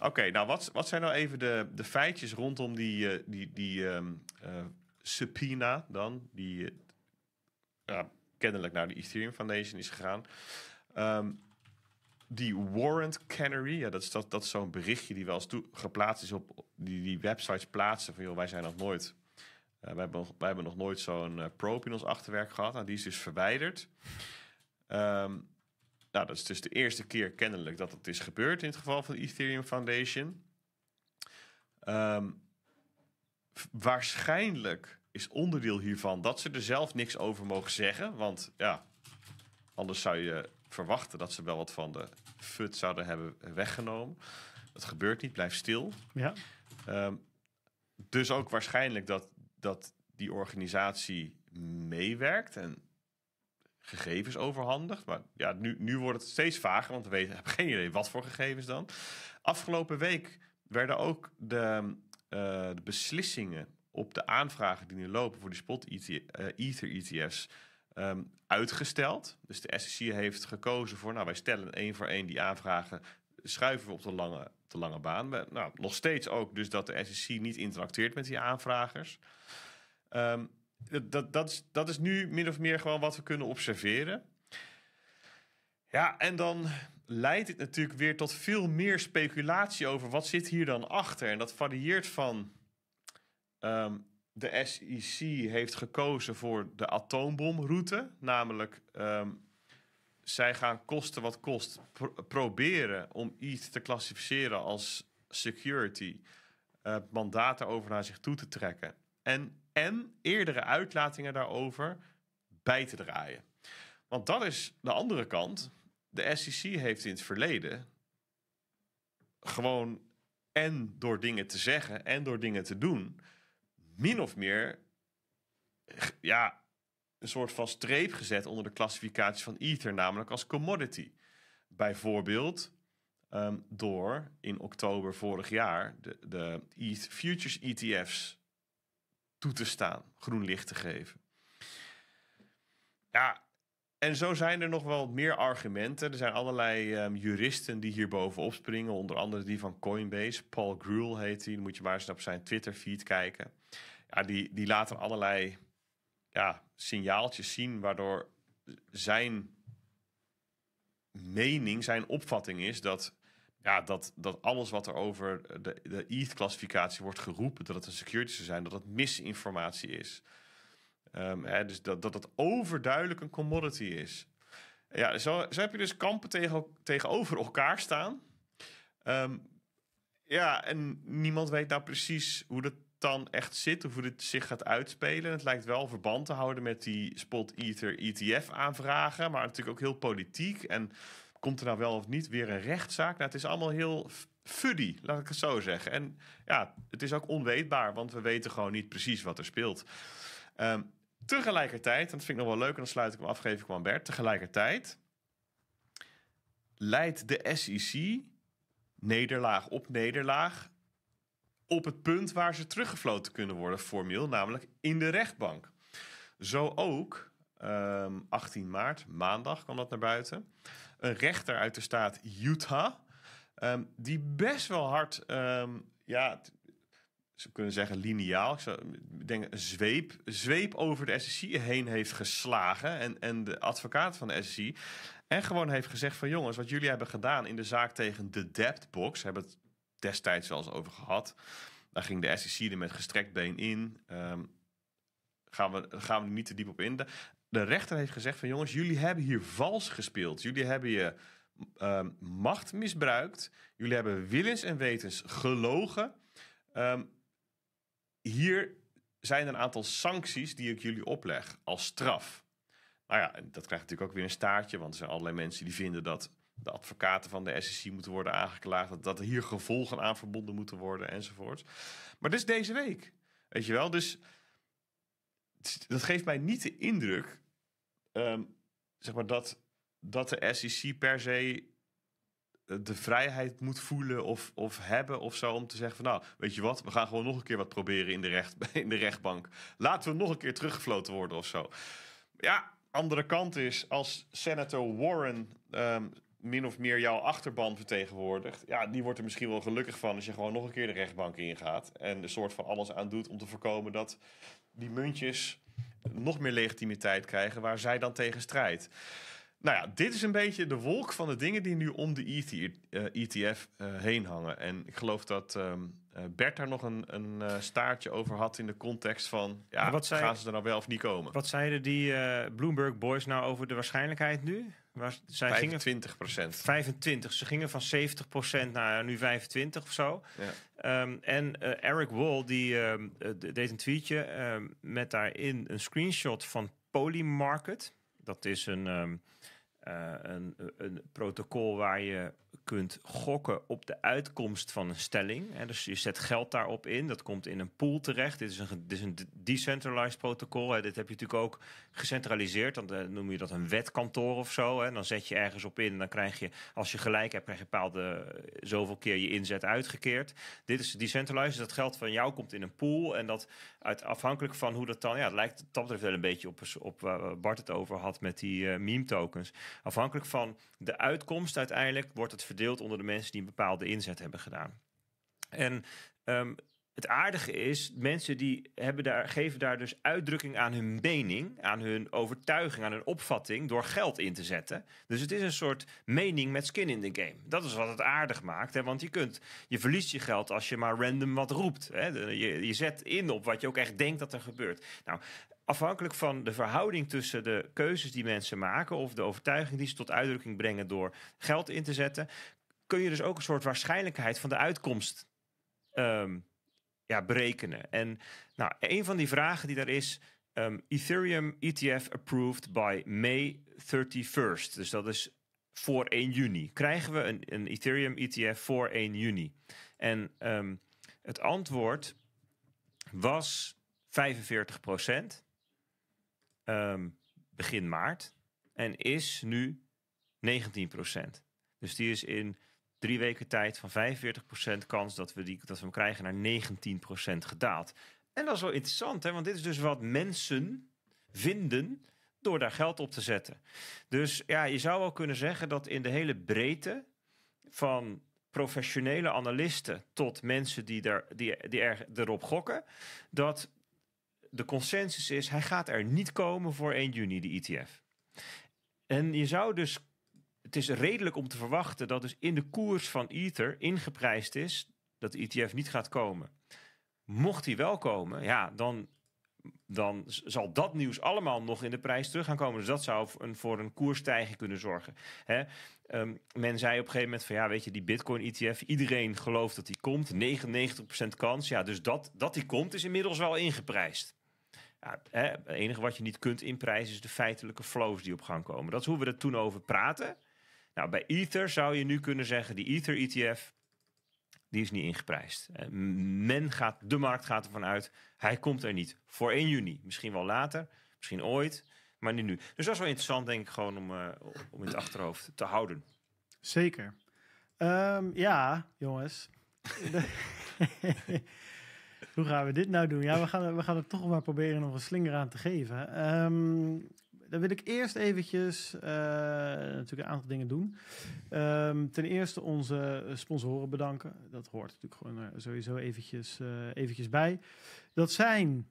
Oké, nou wat, wat zijn nou even de, de feitjes rondom die, uh, die, die ehm, eh, subpoena dan? Die eh, kennelijk naar de Ethereum Foundation is gegaan. Ehm, die warrant canary, ja, dat is, dat, dat zo'n berichtje die wel eens toe, geplaatst is op die, die websites plaatsen van joh, wij zijn nog nooit eh, wij, hebben nog, wij hebben nog nooit zo'n eh, probe in ons achterwerk gehad. Nou, die is dus verwijderd. Ehm, nou, dat is dus de eerste keer kennelijk dat het is gebeurd in het geval van de Ethereum Foundation. Ehm, waarschijnlijk is onderdeel hiervan dat ze er zelf niks over mogen zeggen. Want ja, anders zou je verwachten dat ze wel wat van de FUT zouden hebben weggenomen. Dat gebeurt niet, blijf stil. Ja. Ehm, dus ook waarschijnlijk dat dat die organisatie meewerkt en gegevens overhandigt. Maar ja, nu, nu wordt het steeds vager, want we hebben geen idee wat voor gegevens dan. Afgelopen week werden ook de, eh, de beslissingen op de aanvragen die nu lopen voor die spot e eh, Ether ETF's ehm, uitgesteld. Dus de SEC heeft gekozen voor, nou wij stellen één voor één die aanvragen schuiven we op de lange, de lange baan. Nou, nog steeds ook dus dat de SEC niet interacteert met die aanvragers. Um, dat, dat, is, dat is nu min of meer gewoon wat we kunnen observeren. Ja, en dan leidt het natuurlijk weer tot veel meer speculatie over wat zit hier dan achter. En dat varieert van ehm, de SEC heeft gekozen voor de atoombomroute, namelijk ehm, zij gaan kosten wat kost proberen om iets te klassificeren als security. Uh, mandaat daarover naar zich toe te trekken. En, en eerdere uitlatingen daarover bij te draaien. Want dat is de andere kant. De SEC heeft in het verleden gewoon en door dingen te zeggen en door dingen te doen, min of meer ja, een soort van streep gezet onder de klassificatie van Ether, namelijk als commodity. Bijvoorbeeld ehm, door in oktober vorig jaar de, de ETH futures ETF's toe te staan, groen licht te geven. Ja, en zo zijn er nog wel meer argumenten. Er zijn allerlei ehm, juristen die hierboven bovenop springen. Onder andere die van Coinbase. Paul Gruel heet die. Dan moet je maar eens op zijn Twitter-feed kijken. Ja, die, die laten allerlei ja, signaaltjes zien waardoor zijn mening, zijn opvatting is dat, ja, dat, dat alles wat er over de, de ETH-classificatie wordt geroepen, dat het een security zou zijn, dat het misinformatie is. Um, hè, dus dat, dat het overduidelijk een commodity is. Ja, zo, zo heb je dus kampen tegen, tegenover elkaar staan. Ehm, ja, en niemand weet nou precies hoe dat dan echt zit of hoe dit zich gaat uitspelen. Het lijkt wel verband te houden met die spot ether ETF aanvragen, maar natuurlijk ook heel politiek. En komt er nou wel of niet weer een rechtszaak? Nou, het is allemaal heel fuddy, laat ik het zo zeggen. En ja, het is ook onweetbaar, want we weten gewoon niet precies wat er speelt. Ehm, tegelijkertijd, en dat vind ik nog wel leuk, en dan sluit ik hem afgeven geef ik Bert. Tegelijkertijd leidt de SEC nederlaag op nederlaag op het punt waar ze teruggefloten kunnen worden formeel, namelijk in de rechtbank. Zo ook 18 ehm, maart, maandag kwam dat naar buiten, een rechter uit de staat Utah, ehm, die best wel hard, um, ja, ze kunnen zeggen lineaal, ik zou denken een zweep, zweep over de SEC heen heeft geslagen en, en de advocaat van de SEC en gewoon heeft gezegd van jongens, wat jullie hebben gedaan in de zaak tegen de box, hebben het destijds wel eens over gehad. Daar ging de SEC er met gestrekt been in. Um, gaan, we, gaan we niet te diep op in. De, rechter heeft gezegd van jongens, jullie hebben hier vals gespeeld. Jullie hebben je ehm, macht misbruikt. Jullie hebben willens en wetens gelogen. Ehm, hier zijn een aantal sancties die ik jullie opleg als straf. Nou ja, dat krijgt natuurlijk ook weer een staartje, want er zijn allerlei mensen die vinden dat de advocaten van de SEC moeten worden aangeklaagd. Dat, dat hier gevolgen aan verbonden moeten worden enzovoort, Maar dus deze week. Weet je wel, dus dat geeft mij niet de indruk ehm, zeg maar dat, dat de SEC per se eh, de vrijheid moet voelen of, of hebben of zo om te zeggen van nou, weet je wat, we gaan gewoon nog een keer wat proberen in de, recht, in de rechtbank. Laten we nog een keer teruggefloten worden of zo. Ja, andere kant is als senator Warren ehm, min of meer jouw achterban vertegenwoordigt, ja, die wordt er misschien wel gelukkig van als je gewoon nog een keer de rechtbank ingaat en een soort van alles aan doet om te voorkomen dat die muntjes nog meer legitimiteit krijgen waar zij dan tegen strijdt. Nou ja, dit is een beetje de wolk van de dingen die nu om de ETF eh, e eh, heen hangen. En ik geloof dat ehm, eh, Bert daar nog een, een staartje over had in de context van... Ja, wat zei, gaan ze er nou wel of niet komen? Wat zeiden die Bloomberg boys nou over de waarschijnlijkheid nu? Maar zij 25 25. Ze gingen van 70 naar nu 25 of zo. Ja. Um, en uh, Eric Wall die um, deed een tweetje um, met daarin een screenshot van Polymarket. Dat is een eh, een, een, protocol waar je kunt gokken op de uitkomst van een stelling. Hè? Dus je zet geld daarop in, dat komt in een pool terecht. Dit is een, dit is een decentralized protocol. Hè? Dit heb je natuurlijk ook gecentraliseerd, dan eh, noem je dat een wetkantoor of zo. Hè? Dan zet je ergens op in en dan krijg je, als je gelijk hebt, krijg je bepaalde eh, zoveel keer je inzet uitgekeerd. Dit is decentralized, dus dat geld van jou komt in een pool en dat uit, afhankelijk van hoe dat dan, ja, het lijkt dat betreft wel een beetje op, op waar Bart het over had met die meme tokens afhankelijk van de uitkomst uiteindelijk wordt het verdeeld onder de mensen die een bepaalde inzet hebben gedaan. En ehm, het aardige is, mensen die hebben daar, geven daar dus uitdrukking aan hun mening, aan hun overtuiging, aan hun opvatting door geld in te zetten. Dus het is een soort mening met skin in the game. Dat is wat het aardig maakt, hè? want je, kunt, je verliest je geld als je maar random wat roept. Hè? Je, je zet in op wat je ook echt denkt dat er gebeurt. Nou, afhankelijk van de verhouding tussen de keuzes die mensen maken of de overtuiging die ze tot uitdrukking brengen door geld in te zetten, kun je dus ook een soort waarschijnlijkheid van de uitkomst ehm, ja, berekenen. En nou, een van die vragen die daar is. Ehm, Ethereum ETF approved by May 31st. Dus dat is voor 1 juni. Krijgen we een, een Ethereum ETF voor 1 juni? En ehm, het antwoord was 45 procent. Ehm, begin maart en is nu 19 Dus die is in drie weken tijd van 45 kans dat we, die, dat we hem krijgen naar 19 gedaald. En dat is wel interessant, hè? want dit is dus wat mensen vinden door daar geld op te zetten. Dus ja, je zou wel kunnen zeggen dat in de hele breedte van professionele analisten tot mensen die, daar, die, die er, erop gokken, dat de consensus is, hij gaat er niet komen voor 1 juni, de ETF. En je zou dus, het is redelijk om te verwachten dat dus in de koers van Ether ingeprijsd is dat de ETF niet gaat komen. Mocht hij wel komen, ja, dan, dan zal dat nieuws allemaal nog in de prijs terug gaan komen. Dus dat zou een, voor een koerstijging kunnen zorgen. Hè? Ehm, men zei op een gegeven moment van ja, weet je, die Bitcoin-ETF, iedereen gelooft dat die komt. 99% kans. Ja, dus dat, dat die komt is inmiddels wel ingeprijsd het enige wat je niet kunt inprijzen is de feitelijke flows die op gang komen. Dat is hoe we er toen over praten. Nou, bij Ether zou je nu kunnen zeggen, die Ether ETF, die is niet ingeprijsd. Eh, men gaat, de markt gaat ervan uit, hij komt er niet. Voor 1 juni, misschien wel later, misschien ooit, maar niet nu. Dus dat is wel interessant, denk ik, gewoon om, eh, om in het achterhoofd te houden. Zeker. Ehm, ja, jongens. Hoe gaan we dit nou doen? Ja, we gaan, we gaan het toch maar proberen nog een slinger aan te geven. Um, dan wil ik eerst eventjes eh, natuurlijk een aantal dingen doen. Ehm, ten eerste onze sponsoren bedanken. Dat hoort natuurlijk gewoon eh, sowieso eventjes, eh, eventjes bij. Dat zijn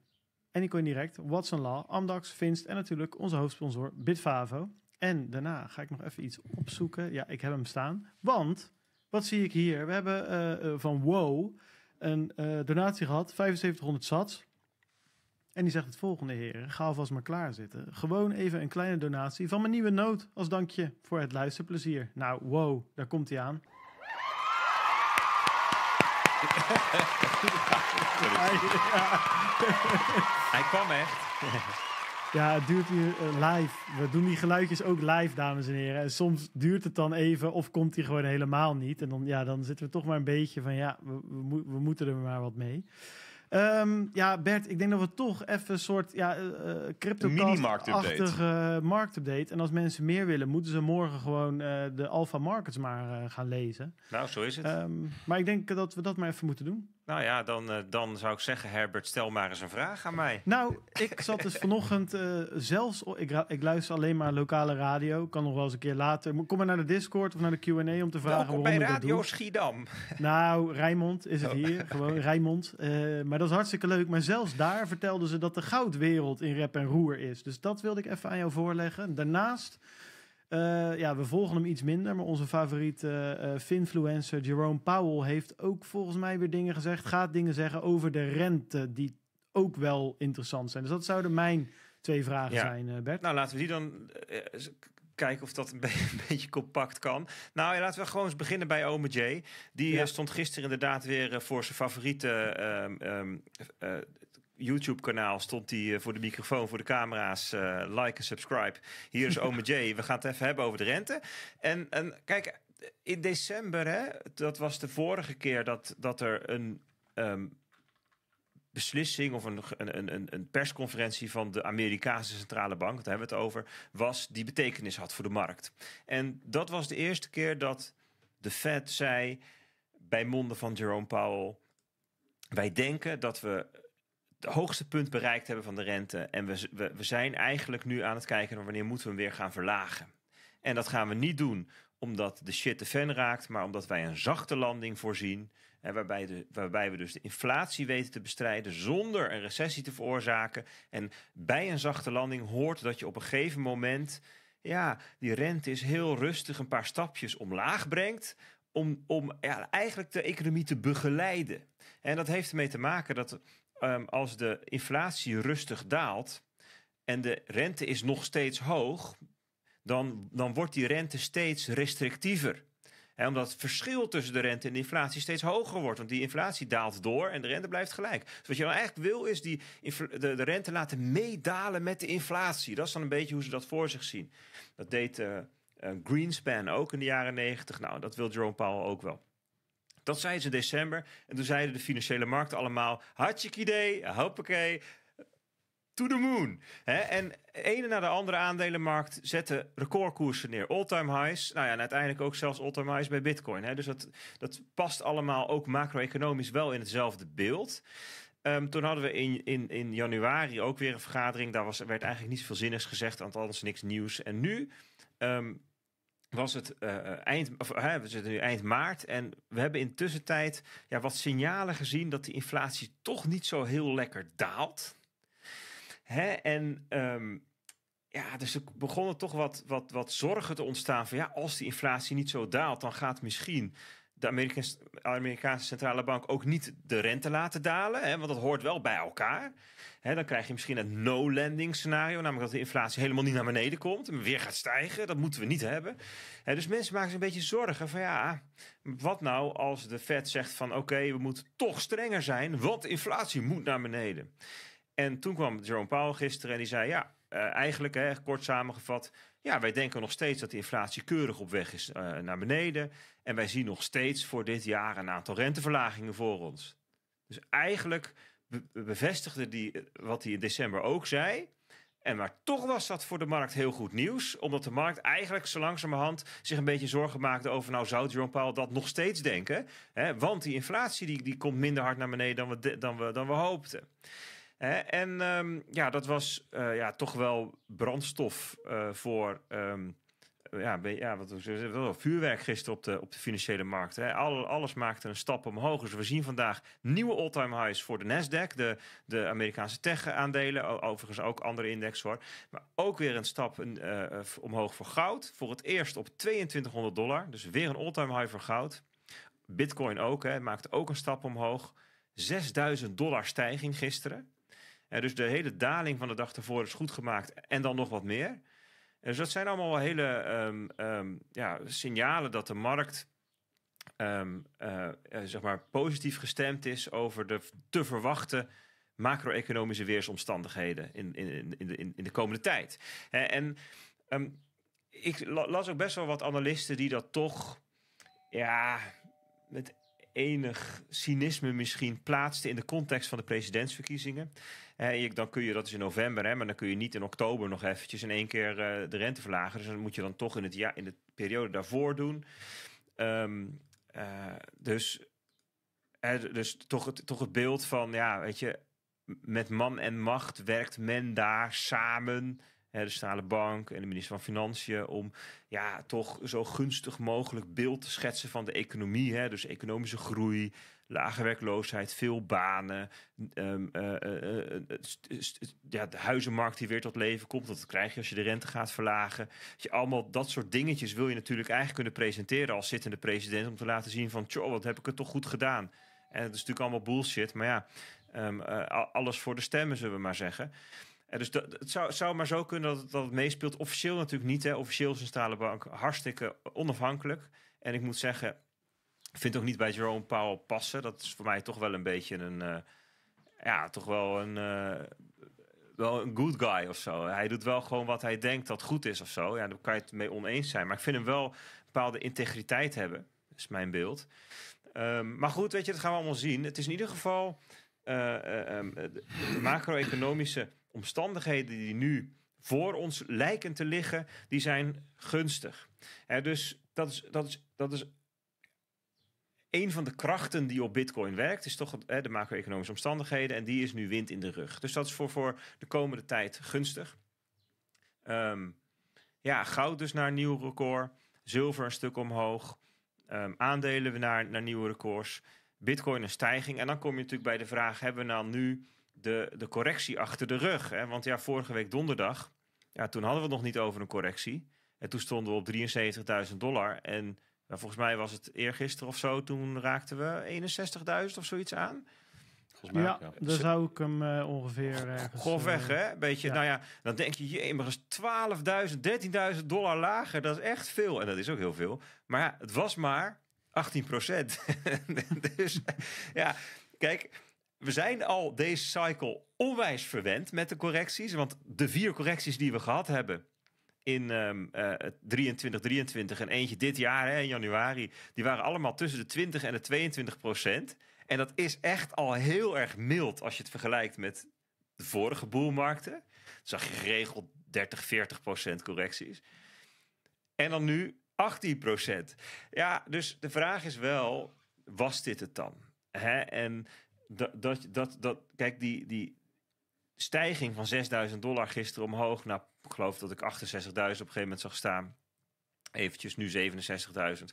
Anycoin Direct, Watson Law, Amdax, Vinst en natuurlijk onze hoofdsponsor Bitfavo. En daarna ga ik nog even iets opzoeken. Ja, ik heb hem staan. Want, wat zie ik hier? We hebben van Wow een eh, donatie gehad, 7500 sats. En die zegt het volgende, heren. Ga alvast maar klaarzitten. Gewoon even een kleine donatie van mijn nieuwe noot als dankje voor het luisterplezier. Nou, wow, daar komt hij aan. Hij kwam echt. Ja, het duurt hier eh, live. We doen die geluidjes ook live, dames en heren. En soms duurt het dan even of komt die gewoon helemaal niet. En dan, ja, dan zitten we toch maar een beetje van ja, we, we, moeten er maar wat mee. Ehm, ja, Bert, ik denk dat we toch even een soort ja, uh, crypto markt marktupdate. En als mensen meer willen, moeten ze morgen gewoon eh, de Alpha Markets maar eh, gaan lezen. Nou, zo is het. Ehm, maar ik denk dat we dat maar even moeten doen. Nou ja, dan, eh, dan zou ik zeggen, Herbert, stel maar eens een vraag aan mij. Nou, ik zat dus vanochtend uh, zelfs. Ik, ik, luister alleen maar lokale radio. Kan nog wel eens een keer later. Kom maar naar de Discord of naar de QA om te vragen. Welkom bij Radio Schiedam. Nou, Rijmond is het oh. hier. Gewoon Rijmond. Eh, maar dat is hartstikke leuk. Maar zelfs daar vertelden ze dat de goudwereld in rep en roer is. Dus dat wilde ik even aan jou voorleggen. Daarnaast eh, ja, we volgen hem iets minder, maar onze favoriete uh, finfluencer Jerome Powell heeft ook volgens mij weer dingen gezegd, gaat dingen zeggen over de rente die ook wel interessant zijn. Dus dat zouden mijn twee vragen zijn, Bert. Nou, laten we die dan kijken of dat een, beetje compact kan. Nou, laten we gewoon eens beginnen bij Ome J. Die stond gisteren inderdaad weer voor zijn favoriete ehm, ehm, YouTube-kanaal stond die eh, voor de microfoon, voor de camera's. Eh, like en subscribe. Hier is Ome J. We gaan het even hebben over de rente. En, en kijk, in december, hè, dat was de vorige keer dat, dat er een. Ehm, beslissing of een, een, een, persconferentie van de Amerikaanse Centrale Bank, daar hebben we het over, was die betekenis had voor de markt. En dat was de eerste keer dat de Fed zei bij monden van Jerome Powell: wij denken dat we het hoogste punt bereikt hebben van de rente. En we, we, zijn eigenlijk nu aan het kijken naar wanneer moeten we hem weer gaan verlagen. En dat gaan we niet doen omdat de shit de fan raakt, maar omdat wij een zachte landing voorzien. en waarbij, de, waarbij we dus de inflatie weten te bestrijden zonder een recessie te veroorzaken. En bij een zachte landing hoort dat je op een gegeven moment. Ja, die rente is heel rustig een paar stapjes omlaag brengt om, om ja, eigenlijk de economie te begeleiden. En dat heeft ermee te maken dat Ehm, als de inflatie rustig daalt en de rente is nog steeds hoog, dan, dan wordt die rente steeds restrictiever. omdat het verschil tussen de rente en de inflatie steeds hoger wordt. Want die inflatie daalt door en de rente blijft gelijk. Dus wat je dan nou eigenlijk wil is die de, de, rente laten meedalen met de inflatie. Dat is dan een beetje hoe ze dat voor zich zien. Dat deed uh, Greenspan ook in de jaren negentig. Nou, dat wil Jerome Powell ook wel. Dat zeiden ze in december. En toen zeiden de financiële markten allemaal: hartstikke idee, hoppakee. To the moon. He, en ene na de andere aandelenmarkt zette recordkoersen neer. All-time highs. Nou ja, uiteindelijk ook zelfs all-time highs bij Bitcoin. dus dat, dat past allemaal ook macro-economisch wel in hetzelfde beeld. Ehm, toen hadden we in, in, in januari ook weer een vergadering. Daar was, werd eigenlijk niet veel zinnigs gezegd, anders niks nieuws. En nu ehm, was het, eh, eh, eind, of, we zitten nu eind maart en we hebben intussen tijd ja, wat signalen gezien dat de inflatie toch niet zo heel lekker daalt. Hè? En ehm, ja, dus er begonnen toch wat, wat, wat zorgen te ontstaan van ja, als die inflatie niet zo daalt, dan gaat misschien de Amerikaanse, centrale bank ook niet de rente laten dalen. Hè, want dat hoort wel bij elkaar. Hè, dan krijg je misschien het no-landing scenario. Namelijk dat de inflatie helemaal niet naar beneden komt. En weer gaat stijgen. Dat moeten we niet hebben. Hè, dus mensen maken zich een beetje zorgen van ja. Wat nou als de Fed zegt van oké, we moeten toch strenger zijn. Want inflatie moet naar beneden. En toen kwam Jerome Powell gisteren en die zei ja. Eh, eigenlijk, hè, kort samengevat, ja, wij denken nog steeds dat de inflatie keurig op weg is eh, naar beneden. En wij zien nog steeds voor dit jaar een aantal renteverlagingen voor ons. Dus eigenlijk bevestigde die eh, wat hij in december ook zei. En maar toch was dat voor de markt heel goed nieuws. Omdat de markt eigenlijk zo langzamerhand zich een beetje zorgen maakte over... nou, zou Jerome Powell dat nog steeds denken? Hè? Want die inflatie die, die komt minder hard naar beneden dan we, dan we, dan we hoopten en ehm, ja, dat was eh, ja, toch wel brandstof eh, voor. Um, ja, ja, wat, wel vuurwerk gisteren op de, op de financiële markt. Hè. alles maakte een stap omhoog. Dus we zien vandaag nieuwe all-time highs voor de Nasdaq, de, de Amerikaanse tech-aandelen. Overigens ook andere index hoor. Maar ook weer een stap eh, omhoog voor goud. Voor het eerst op 2200 dollar. Dus weer een all-time high voor goud. Bitcoin ook, hè, maakte ook een stap omhoog. 6000 dollar stijging gisteren dus de hele daling van de dag ervoor is goed gemaakt en dan nog wat meer. Dus dat zijn allemaal wel hele ehm, ehm, ja, signalen dat de markt ehm, eh, eh, zeg maar positief gestemd is over de te verwachten macro-economische weersomstandigheden in, in, in, de, in, de, komende tijd. En ik las ook best wel wat analisten die dat toch ja, met enig cynisme misschien plaatsten in de context van de presidentsverkiezingen dan kun je, dat is in november, hè, maar dan kun je niet in oktober nog eventjes in één keer eh, de rente verlagen. Dus dan moet je dan toch in, het jaar, in de periode daarvoor doen. Ehm, eh, dus hè, dus toch, het, toch het beeld van, ja, weet je, met man en macht werkt men daar samen de Centrale Bank en de minister van Financiën, om ja, toch zo gunstig mogelijk beeld te schetsen van de economie. Hè? Dus economische groei, lage werkloosheid, veel banen. ja, de huizenmarkt die weer tot leven komt, dat krijg je als je de rente gaat verlagen. je, allemaal dat soort dingetjes wil je natuurlijk eigenlijk kunnen presenteren als zittende president, om te laten zien van, tjoh, wat heb ik het toch goed gedaan. En dat is natuurlijk allemaal bullshit, maar ja, ehm, eh, alles voor de stemmen, zullen we maar zeggen dus dat, het zou, zou maar zo kunnen dat, dat het meespeelt. Officieel natuurlijk niet. Hè. Officieel is een Bank hartstikke onafhankelijk. En ik moet zeggen, ik vind het ook niet bij Jerome Powell passen. Dat is voor mij toch wel een beetje een... Eh, ja, toch wel een... Eh, wel een good guy of zo. Hij doet wel gewoon wat hij denkt dat goed is of zo. Ja, daar kan je het mee oneens zijn. Maar ik vind hem wel een bepaalde integriteit hebben. dat Is mijn beeld. Ehm, maar goed, weet je, dat gaan we allemaal zien. Het is in ieder geval... Eh, ehm, de macro-economische omstandigheden die nu voor ons lijken te liggen, die zijn gunstig. dus dat is, dat, is, dat is een van de krachten die op Bitcoin werkt, is toch de macro-economische omstandigheden. En die is nu wind in de rug. Dus dat is voor, voor de komende tijd gunstig. Ehm, ja, goud dus naar een nieuw record. Zilver een stuk omhoog. Ehm, aandelen naar, naar nieuwe records. Bitcoin een stijging. En dan kom je natuurlijk bij de vraag: hebben we nou nu de, de correctie achter de rug. Hè? Want ja, vorige week donderdag, ja, toen hadden we het nog niet over een correctie. En toen stonden we op 73.000 dollar. En nou, volgens mij was het eergisteren of zo, toen raakten we 61.000 of zoiets aan. Mij, ja, ja, daar zou ik hem eh, ongeveer gofweg, eh, hè? Beetje, nou ja, dan denk je, je maar eens 12.000, 13.000 dollar lager. Dat is echt veel. En dat is ook heel veel. Maar ja, het was maar 18 procent. dus ja, kijk, we zijn al deze cycle onwijs verwend met de correcties. Want de vier correcties die we gehad hebben in 23, ehm, 23 eh, en eentje dit jaar hè, in januari, die waren allemaal tussen de 20 en de 22 procent. En dat is echt al heel erg mild als je het vergelijkt met de vorige boelmarkten. Zag je geregeld 30, 40 procent correcties. En dan nu 18 procent. Ja, dus de vraag is wel, was dit het dan? Hè? En dat, dat, dat, kijk, die, die stijging van 6000 dollar gisteren omhoog Nou, ik geloof dat ik 68.000 op een gegeven moment zag staan. Eventjes, nu 67.000.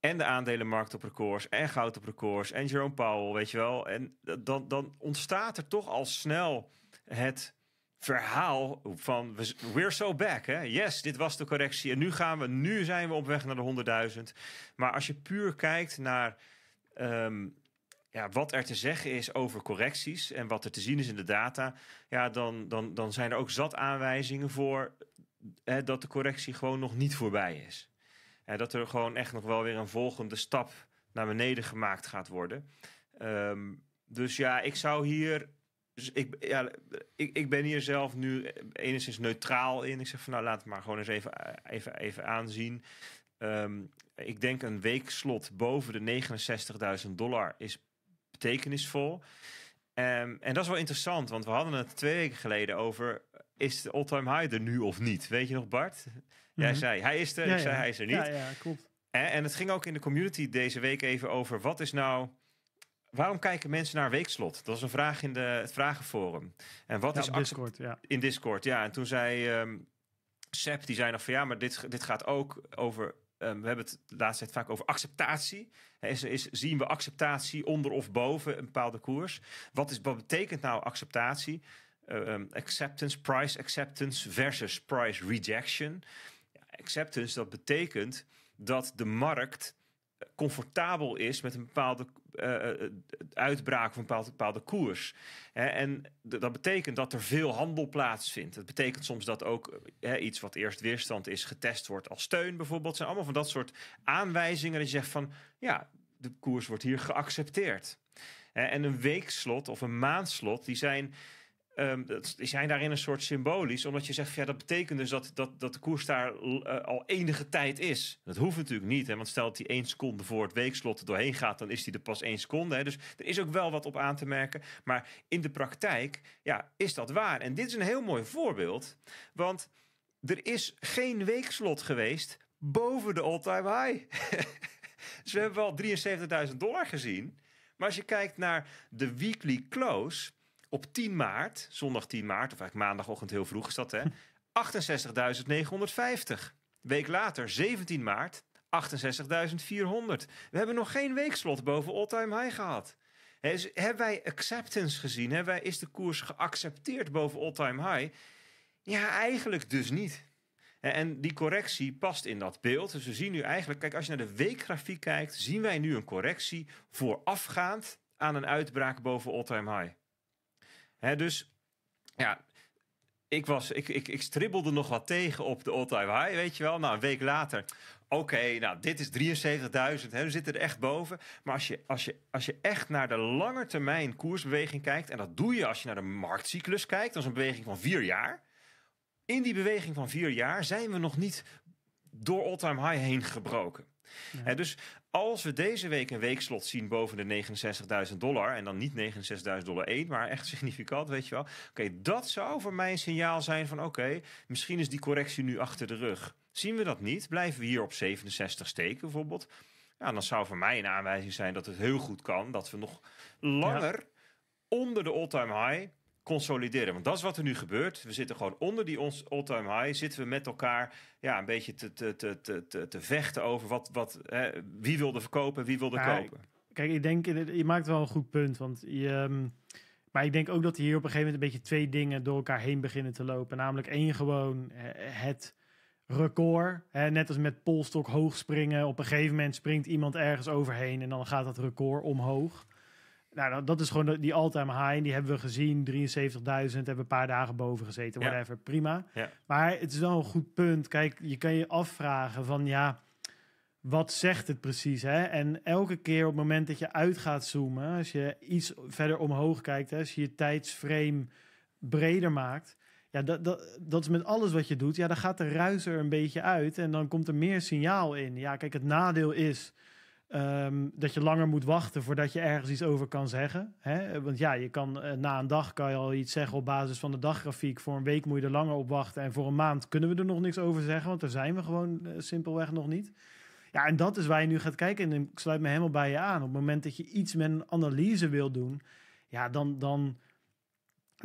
En de aandelenmarkt op records, en goud op records, en Jerome Powell, weet je wel. En dan, dan ontstaat er toch al snel het verhaal van we're so back. Hè? Yes, dit was de correctie en nu gaan we, nu zijn we op weg naar de 100.000. Maar als je puur kijkt naar ehm, ja, wat er te zeggen is over correcties en wat er te zien is in de data, ja, dan, dan, dan zijn er ook zat aanwijzingen voor hè, dat de correctie gewoon nog niet voorbij is. En dat er gewoon echt nog wel weer een volgende stap naar beneden gemaakt gaat worden. Ehm, dus ja, ik zou hier. Dus ik, ja, ik, ik ben hier zelf nu enigszins neutraal in. Ik zeg van nou, laat het maar gewoon eens even, even, even aanzien. Ehm, ik denk een weekslot boven de 69.000 dollar is betekenisvol. Ehm, en dat is wel interessant, want we hadden het twee weken geleden over... is de all-time high er nu of niet? Weet je nog, Bart? Jij mhm. zei hij is er, ik zei hij is er niet. Ja, ja klopt. En, en, het ging ook in de community deze week even over... wat is nou... Waarom kijken mensen naar weekslot? Dat was een vraag in de, het vragenforum. En wat is... Discord, In Discord, ja. En toen zei... Um, ehm, Sep, die zei nog van ja, maar dit, dit gaat ook over Ehm, we hebben het de laatste tijd vaak over acceptatie. is, is, zien we acceptatie onder of boven een bepaalde koers? Wat, is, wat betekent nou acceptatie? Ehm, ehm, acceptance, price acceptance versus price rejection. acceptance, dat betekent dat de markt comfortabel is met een bepaalde eh, eh, eh, uitbraak van een bepaalde, bepaalde koers. en dat betekent dat er veel handel plaatsvindt. Dat betekent soms dat ook iets wat eerst weerstand is getest wordt als steun bijvoorbeeld. zijn allemaal van dat soort aanwijzingen dat je zegt van ja, de koers wordt hier geaccepteerd. en een weekslot of een maandslot, die zijn Um, zijn daarin een soort symbolisch, omdat je zegt, ja, dat betekent dus dat, dat, dat de koers daar eh, al enige tijd is. Dat hoeft natuurlijk niet, hè, want stelt dat hij één seconde voor het weekslot er doorheen gaat, dan is hij er pas één seconde. Hè. Dus er is ook wel wat op aan te merken, maar in de praktijk ja, is dat waar. En dit is een heel mooi voorbeeld, want er is geen weekslot geweest boven de all-time high. dus we hebben wel 73.000 dollar gezien, maar als je kijkt naar de weekly close op 10 maart, zondag 10 maart, of eigenlijk maandagochtend heel vroeg is dat, hè? 68.950. Week later, 17 maart, 68.400. We hebben nog geen weekslot boven all-time high gehad. He, dus hebben wij acceptance gezien? wij, is de koers geaccepteerd boven all-time high? Ja, eigenlijk dus niet. en die correctie past in dat beeld. Dus we zien nu eigenlijk, kijk, als je naar de weekgrafiek kijkt, zien wij nu een correctie voorafgaand aan een uitbraak boven all-time high dus ja, ik, was, ik, ik, ik stribbelde nog wat tegen op de all-time high, weet je wel. Nou, een week later, oké, nou, dit is 73.000, we zitten er echt boven. Maar als je, als, je, als je echt naar de lange termijn koersbeweging kijkt... en dat doe je als je naar de marktcyclus kijkt, als een beweging van vier jaar... In die beweging van vier jaar zijn we nog niet door all-time high heen gebroken. Ja. dus als we deze week een weekslot zien boven de 69.000 dollar, en dan niet 69.000 dollar 1, maar echt significant, weet je wel. Oké, dat zou voor mij een signaal zijn van oké, misschien is die correctie nu achter de rug. Zien we dat niet, blijven we hier op 67 steken bijvoorbeeld. Ja, dan zou voor mij een aanwijzing zijn dat het heel goed kan dat we nog langer onder de all-time high consolideren. Want dat is wat er nu gebeurt. We zitten gewoon onder die ons all-time high. Zitten we met elkaar ja, een beetje te, te, te, te, te vechten over wat, wat, hè, wie wilde verkopen, wie wilde kopen. Kijk, ik denk, je maakt wel een goed punt. Want je, ehm, maar ik denk ook dat hier op een gegeven moment een beetje twee dingen door elkaar heen beginnen te lopen. Namelijk één gewoon eh, het record. Hè, net als met polstok hoog springen. Op een gegeven moment springt iemand ergens overheen en dan gaat dat record omhoog. Nou, dat is gewoon die all-time high. Die hebben we gezien. 73.000 hebben een paar dagen boven gezeten. Whatever, ja. prima. Maar het is wel een goed punt. Kijk, je kan je afvragen van ja, wat zegt het precies? Hè? En elke keer op het moment dat je uit gaat zoomen, als je iets verder omhoog kijkt, hè, als je je tijdsframe breder maakt, ja, dat, dat, dat is met alles wat je doet. Ja, dan gaat de ruis er een beetje uit en dan komt er meer signaal in. Ja, kijk, het nadeel is Ehm, dat je langer moet wachten voordat je ergens iets over kan zeggen. Hè? Want ja, je kan eh, na een dag kan je al iets zeggen op basis van de daggrafiek. Voor een week moet je er langer op wachten. En voor een maand kunnen we er nog niks over zeggen. Want daar zijn we gewoon eh, simpelweg nog niet. Ja, en dat is waar je nu gaat kijken. En ik sluit me helemaal bij je aan. Op het moment dat je iets met een analyse wil doen, ja, dan. dan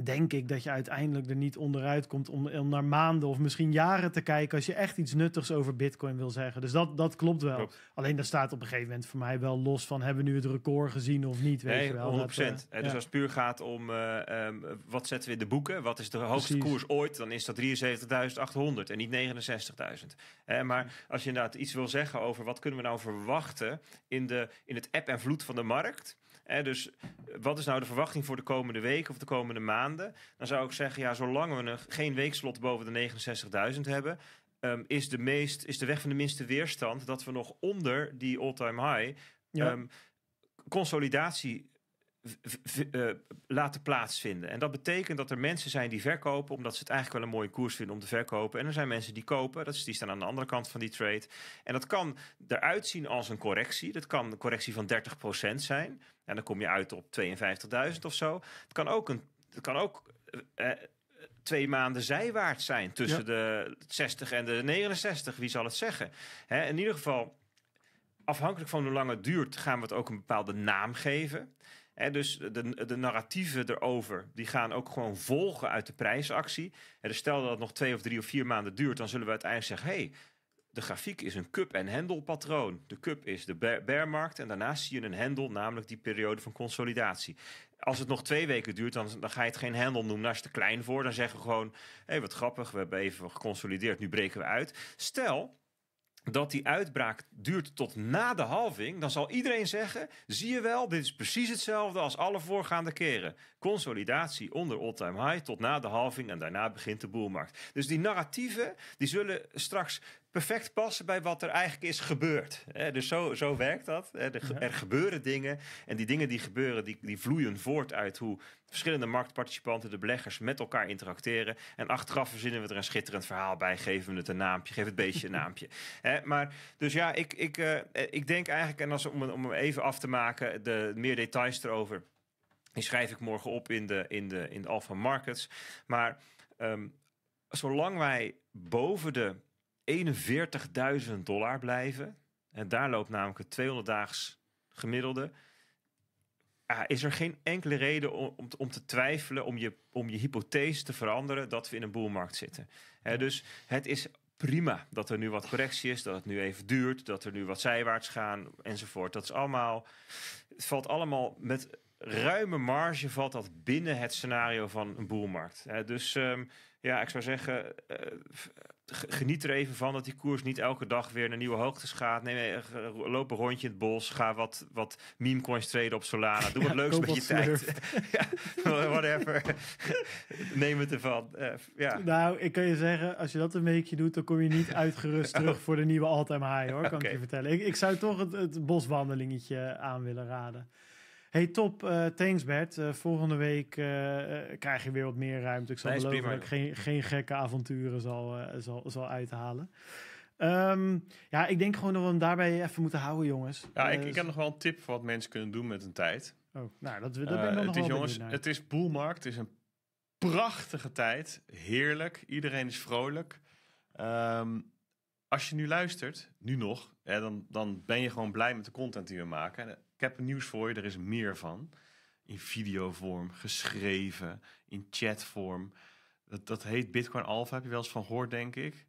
denk ik dat je uiteindelijk er niet onderuit komt om, naar maanden of misschien jaren te kijken als je echt iets nuttigs over Bitcoin wil zeggen. Dus dat, dat klopt wel. Alleen daar staat op een gegeven moment voor mij wel los van hebben we nu het record gezien of niet. Weet je wel. 100%. Eh, eh, dus als het puur gaat om eh, ehm, wat zetten we in de boeken, wat is de hoogste koers ooit, dan is dat 73.800 en niet 69.000. maar als je inderdaad iets wil zeggen over wat kunnen we nou verwachten in, de, in het app en vloed van de markt, dus eh, wat is nou de verwachting voor de komende weken of de komende maanden? Dan zou ik zeggen, ja, zolang we geen weekslot boven de 69.000 hebben, ehm, is, de meest, is de weg van de minste weerstand dat we nog onder die all-time high. Ja. Ehm, consolidatie eh, laten plaatsvinden. En dat betekent dat er mensen zijn die verkopen, omdat ze het eigenlijk wel een mooie koers vinden om te verkopen. En er zijn mensen die kopen, dat is, die staan aan de andere kant van die trade. En dat kan eruit zien als een correctie. Dat kan een correctie van 30% zijn. En dan kom je uit op 52.000 of zo. Het kan ook, een, het kan ook eh, eh, twee maanden zijwaarts zijn tussen de 60 en de 69. Wie zal het zeggen? Hè, in ieder geval afhankelijk van hoe lang het duurt, gaan we het ook een bepaalde naam geven dus de, de narratieven erover, die gaan ook gewoon volgen uit de prijsactie. En dus stel dat het nog twee of drie of vier maanden duurt, dan zullen we uiteindelijk zeggen... Hey, de grafiek is een cup- en hendelpatroon. De cup is de bearmarkt en daarnaast zie je een hendel, namelijk die periode van consolidatie. Als het nog twee weken duurt, dan, dan ga je het geen hendel noemen, daar is te klein voor. Dan zeggen we gewoon, hé, hey, wat grappig, we hebben even geconsolideerd, nu breken we uit. Stel, dat die uitbraak duurt tot na de halving, dan zal iedereen zeggen: zie je wel, dit is precies hetzelfde als alle voorgaande keren consolidatie onder all-time high tot na de halving en daarna begint de boelmarkt. Dus die narratieven die zullen straks perfect passen bij wat er eigenlijk is gebeurd. Dus zo, zo werkt dat. Er gebeuren dingen en die dingen die gebeuren die, die vloeien voort uit hoe verschillende marktparticipanten, de beleggers met elkaar interacteren. En achteraf verzinnen we er een schitterend verhaal bij, geven we het een naampje, geef het beestje een naampje. Maar dus ja, ik, ik, eh, ik denk eigenlijk, en als om, om hem even af te maken, de, meer details erover. Die schrijf ik morgen op in de, in de, in de Alpha Markets. Maar ehm, zolang wij boven de 41.000 dollar blijven, en daar loopt namelijk het 200 daags gemiddelde, ah, is er geen enkele reden om, om, te twijfelen, om je, om je hypothese te veranderen dat we in een boelmarkt zitten. dus het is prima dat er nu wat correctie is, dat het nu even duurt, dat er nu wat zijwaarts gaan enzovoort. Dat is allemaal, het valt allemaal met ruime marge valt dat binnen het scenario van een boelmarkt. dus ehm, ja, ik zou zeggen, eh, geniet er even van dat die koers niet elke dag weer naar nieuwe hoogtes gaat. Nee, loop een rondje in het bos, ga wat, wat meme coins traden op Solana. Doe wat leuks met je tijd. whatever. Neem het ervan. Eh, ja. Nou, ik kan je zeggen, als je dat een weekje doet, dan kom je niet uitgerust terug voor de nieuwe all-time high hoor, kan ik je vertellen. Ik, zou toch het boswandelingetje aan willen raden. Hey, top. Uh, thanks Bert. Eh, volgende week eh, krijg je weer wat meer ruimte. Ik zal nee, beloven dat ik geen, geen gekke avonturen zal, zal, zal uithalen. Ehm, ja, ik denk gewoon dat we hem daarbij even moeten houden, jongens. Ja, ik, ik heb nog wel een tip voor wat mensen kunnen doen met hun tijd. Oh, nou, dat, dat ben ik nog het is, jongens, Het is boelmarkt. Het is een prachtige tijd. Heerlijk. Iedereen is vrolijk. Ehm, als je nu luistert, nu nog, hè, dan, dan ben je gewoon blij met de content die we maken. Ik heb nieuws voor je, er is meer van. In videovorm, geschreven, in chatvorm. Dat, dat heet Bitcoin Alpha, heb je wel eens van gehoord, denk ik.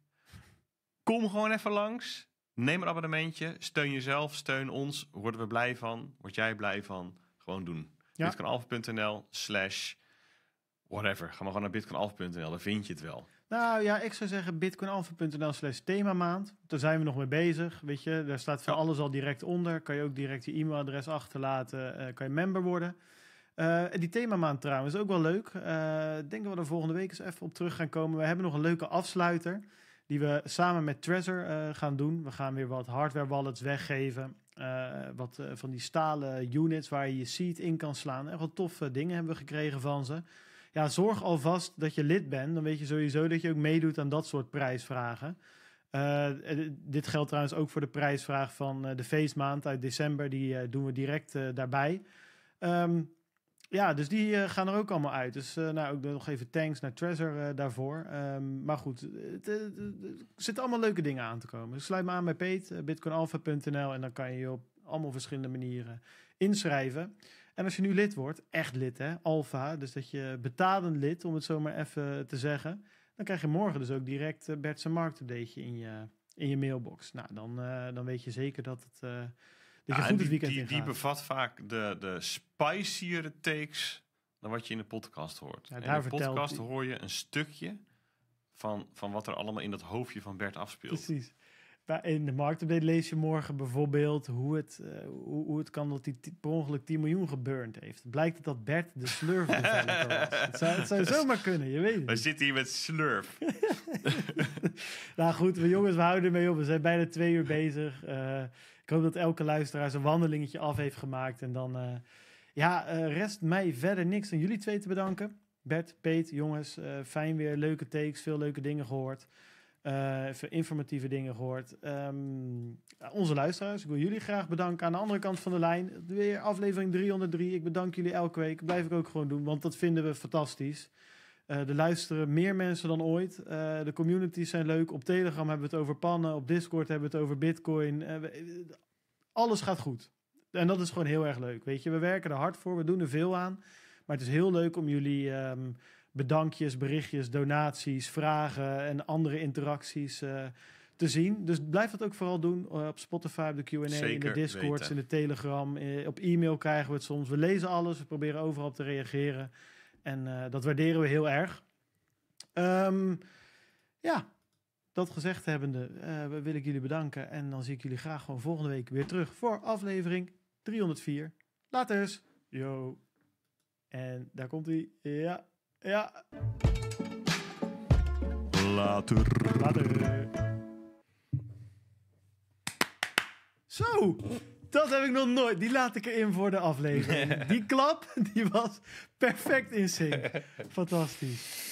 Kom gewoon even langs. Neem een abonnementje. Steun jezelf, steun ons. Worden we blij van? Word jij blij van? Gewoon doen. Ja. Bitcoinalpha.nl slash whatever. Ga maar gewoon naar bitcoinalpha.nl, dan vind je het wel. Nou ja, ik zou zeggen bitcoinalpha.nl slash themamaand. Daar zijn we nog mee bezig, weet je. Daar staat van alles al direct onder. Kan je ook direct je e-mailadres achterlaten. Eh, kan je member worden. Uh, die themamaand trouwens, ook wel leuk. Eh, ik we er volgende week eens even op terug gaan komen. We hebben nog een leuke afsluiter. Die we samen met Trezor gaan doen. We gaan weer wat hardware wallets weggeven. wat van die stalen units waar je je seed in kan slaan. Echt wat toffe dingen hebben we gekregen van ze ja, zorg alvast dat je lid bent. Dan weet je sowieso dat je ook meedoet aan dat soort prijsvragen. Eh, eh, dit geldt trouwens ook voor de prijsvraag van eh, de feestmaand uit december. Die doen we direct daarbij. Ehm, ja, dus die gaan er ook allemaal uit. Dus uh, nou, ook nog even thanks naar Treasure daarvoor. Ehm, maar goed, er zitten allemaal leuke dingen aan te komen. Dus sluit me aan bij Peet, bitcoinalpha.nl. En dan kan je je op allemaal verschillende manieren inschrijven. En als je nu lid wordt, echt lid hè, alfa, dus dat je betalend lid, om het zomaar even te zeggen. Dan krijg je morgen dus ook direct eh, Bert's marktupdateje in je, in je mailbox. Nou, dan, eh, dan weet je zeker dat het... Uh, die, weekend die, die bevat vaak de, de spiciere takes dan wat je in de podcast hoort. in de podcast hoor je een stukje van, van wat er allemaal in dat hoofdje van Bert afspeelt. Precies in de marktupdate lees je morgen bijvoorbeeld hoe het, eh, hoe, hoe, het kan dat hij per ongeluk 10 miljoen geburnt heeft. Blijkt dat Bert de Slurf was. Het zou, zomaar kunnen, je weet het. We zitten hier met Slurf. nou goed, we jongens, we houden ermee op. We zijn bijna twee uur bezig. Eh, ik hoop dat elke luisteraar zijn wandelingetje af heeft gemaakt. En dan, eh, ja, rest mij verder niks dan jullie twee te bedanken. Bert, Peet, jongens, fijn weer. Leuke takes, veel leuke dingen gehoord. Eh, even informatieve dingen gehoord. Ehm, onze luisteraars, ik wil jullie graag bedanken. Aan de andere kant van de lijn, weer aflevering 303. Ik bedank jullie elke week. Blijf ik ook gewoon doen, want dat vinden we fantastisch. Uh, er luisteren meer mensen dan ooit. Eh, de communities zijn leuk. Op Telegram hebben we het over pannen. Op Discord hebben we het over Bitcoin. alles gaat goed. En dat is gewoon heel erg leuk. Weet je, we werken er hard voor. We doen er veel aan. Maar het is heel leuk om jullie. Ehm, bedankjes, berichtjes, donaties, vragen en andere interacties eh, te zien. Dus blijf dat ook vooral doen eh, op Spotify, op de Q&A, in de Discord, in de Telegram. Eh, op e-mail krijgen we het soms. We lezen alles, we proberen overal op te reageren. En dat waarderen we heel erg. Ehm, ja, dat gezegd hebbende uh, wil ik jullie bedanken. En dan zie ik jullie graag gewoon volgende week weer terug voor aflevering 304. Later, Yo. En daar komt hij. Ja. Ja. Later. Zo, dat heb ik nog nooit. Die laat ik erin voor de aflevering. Die klap, die was perfect in sync. Fantastisch.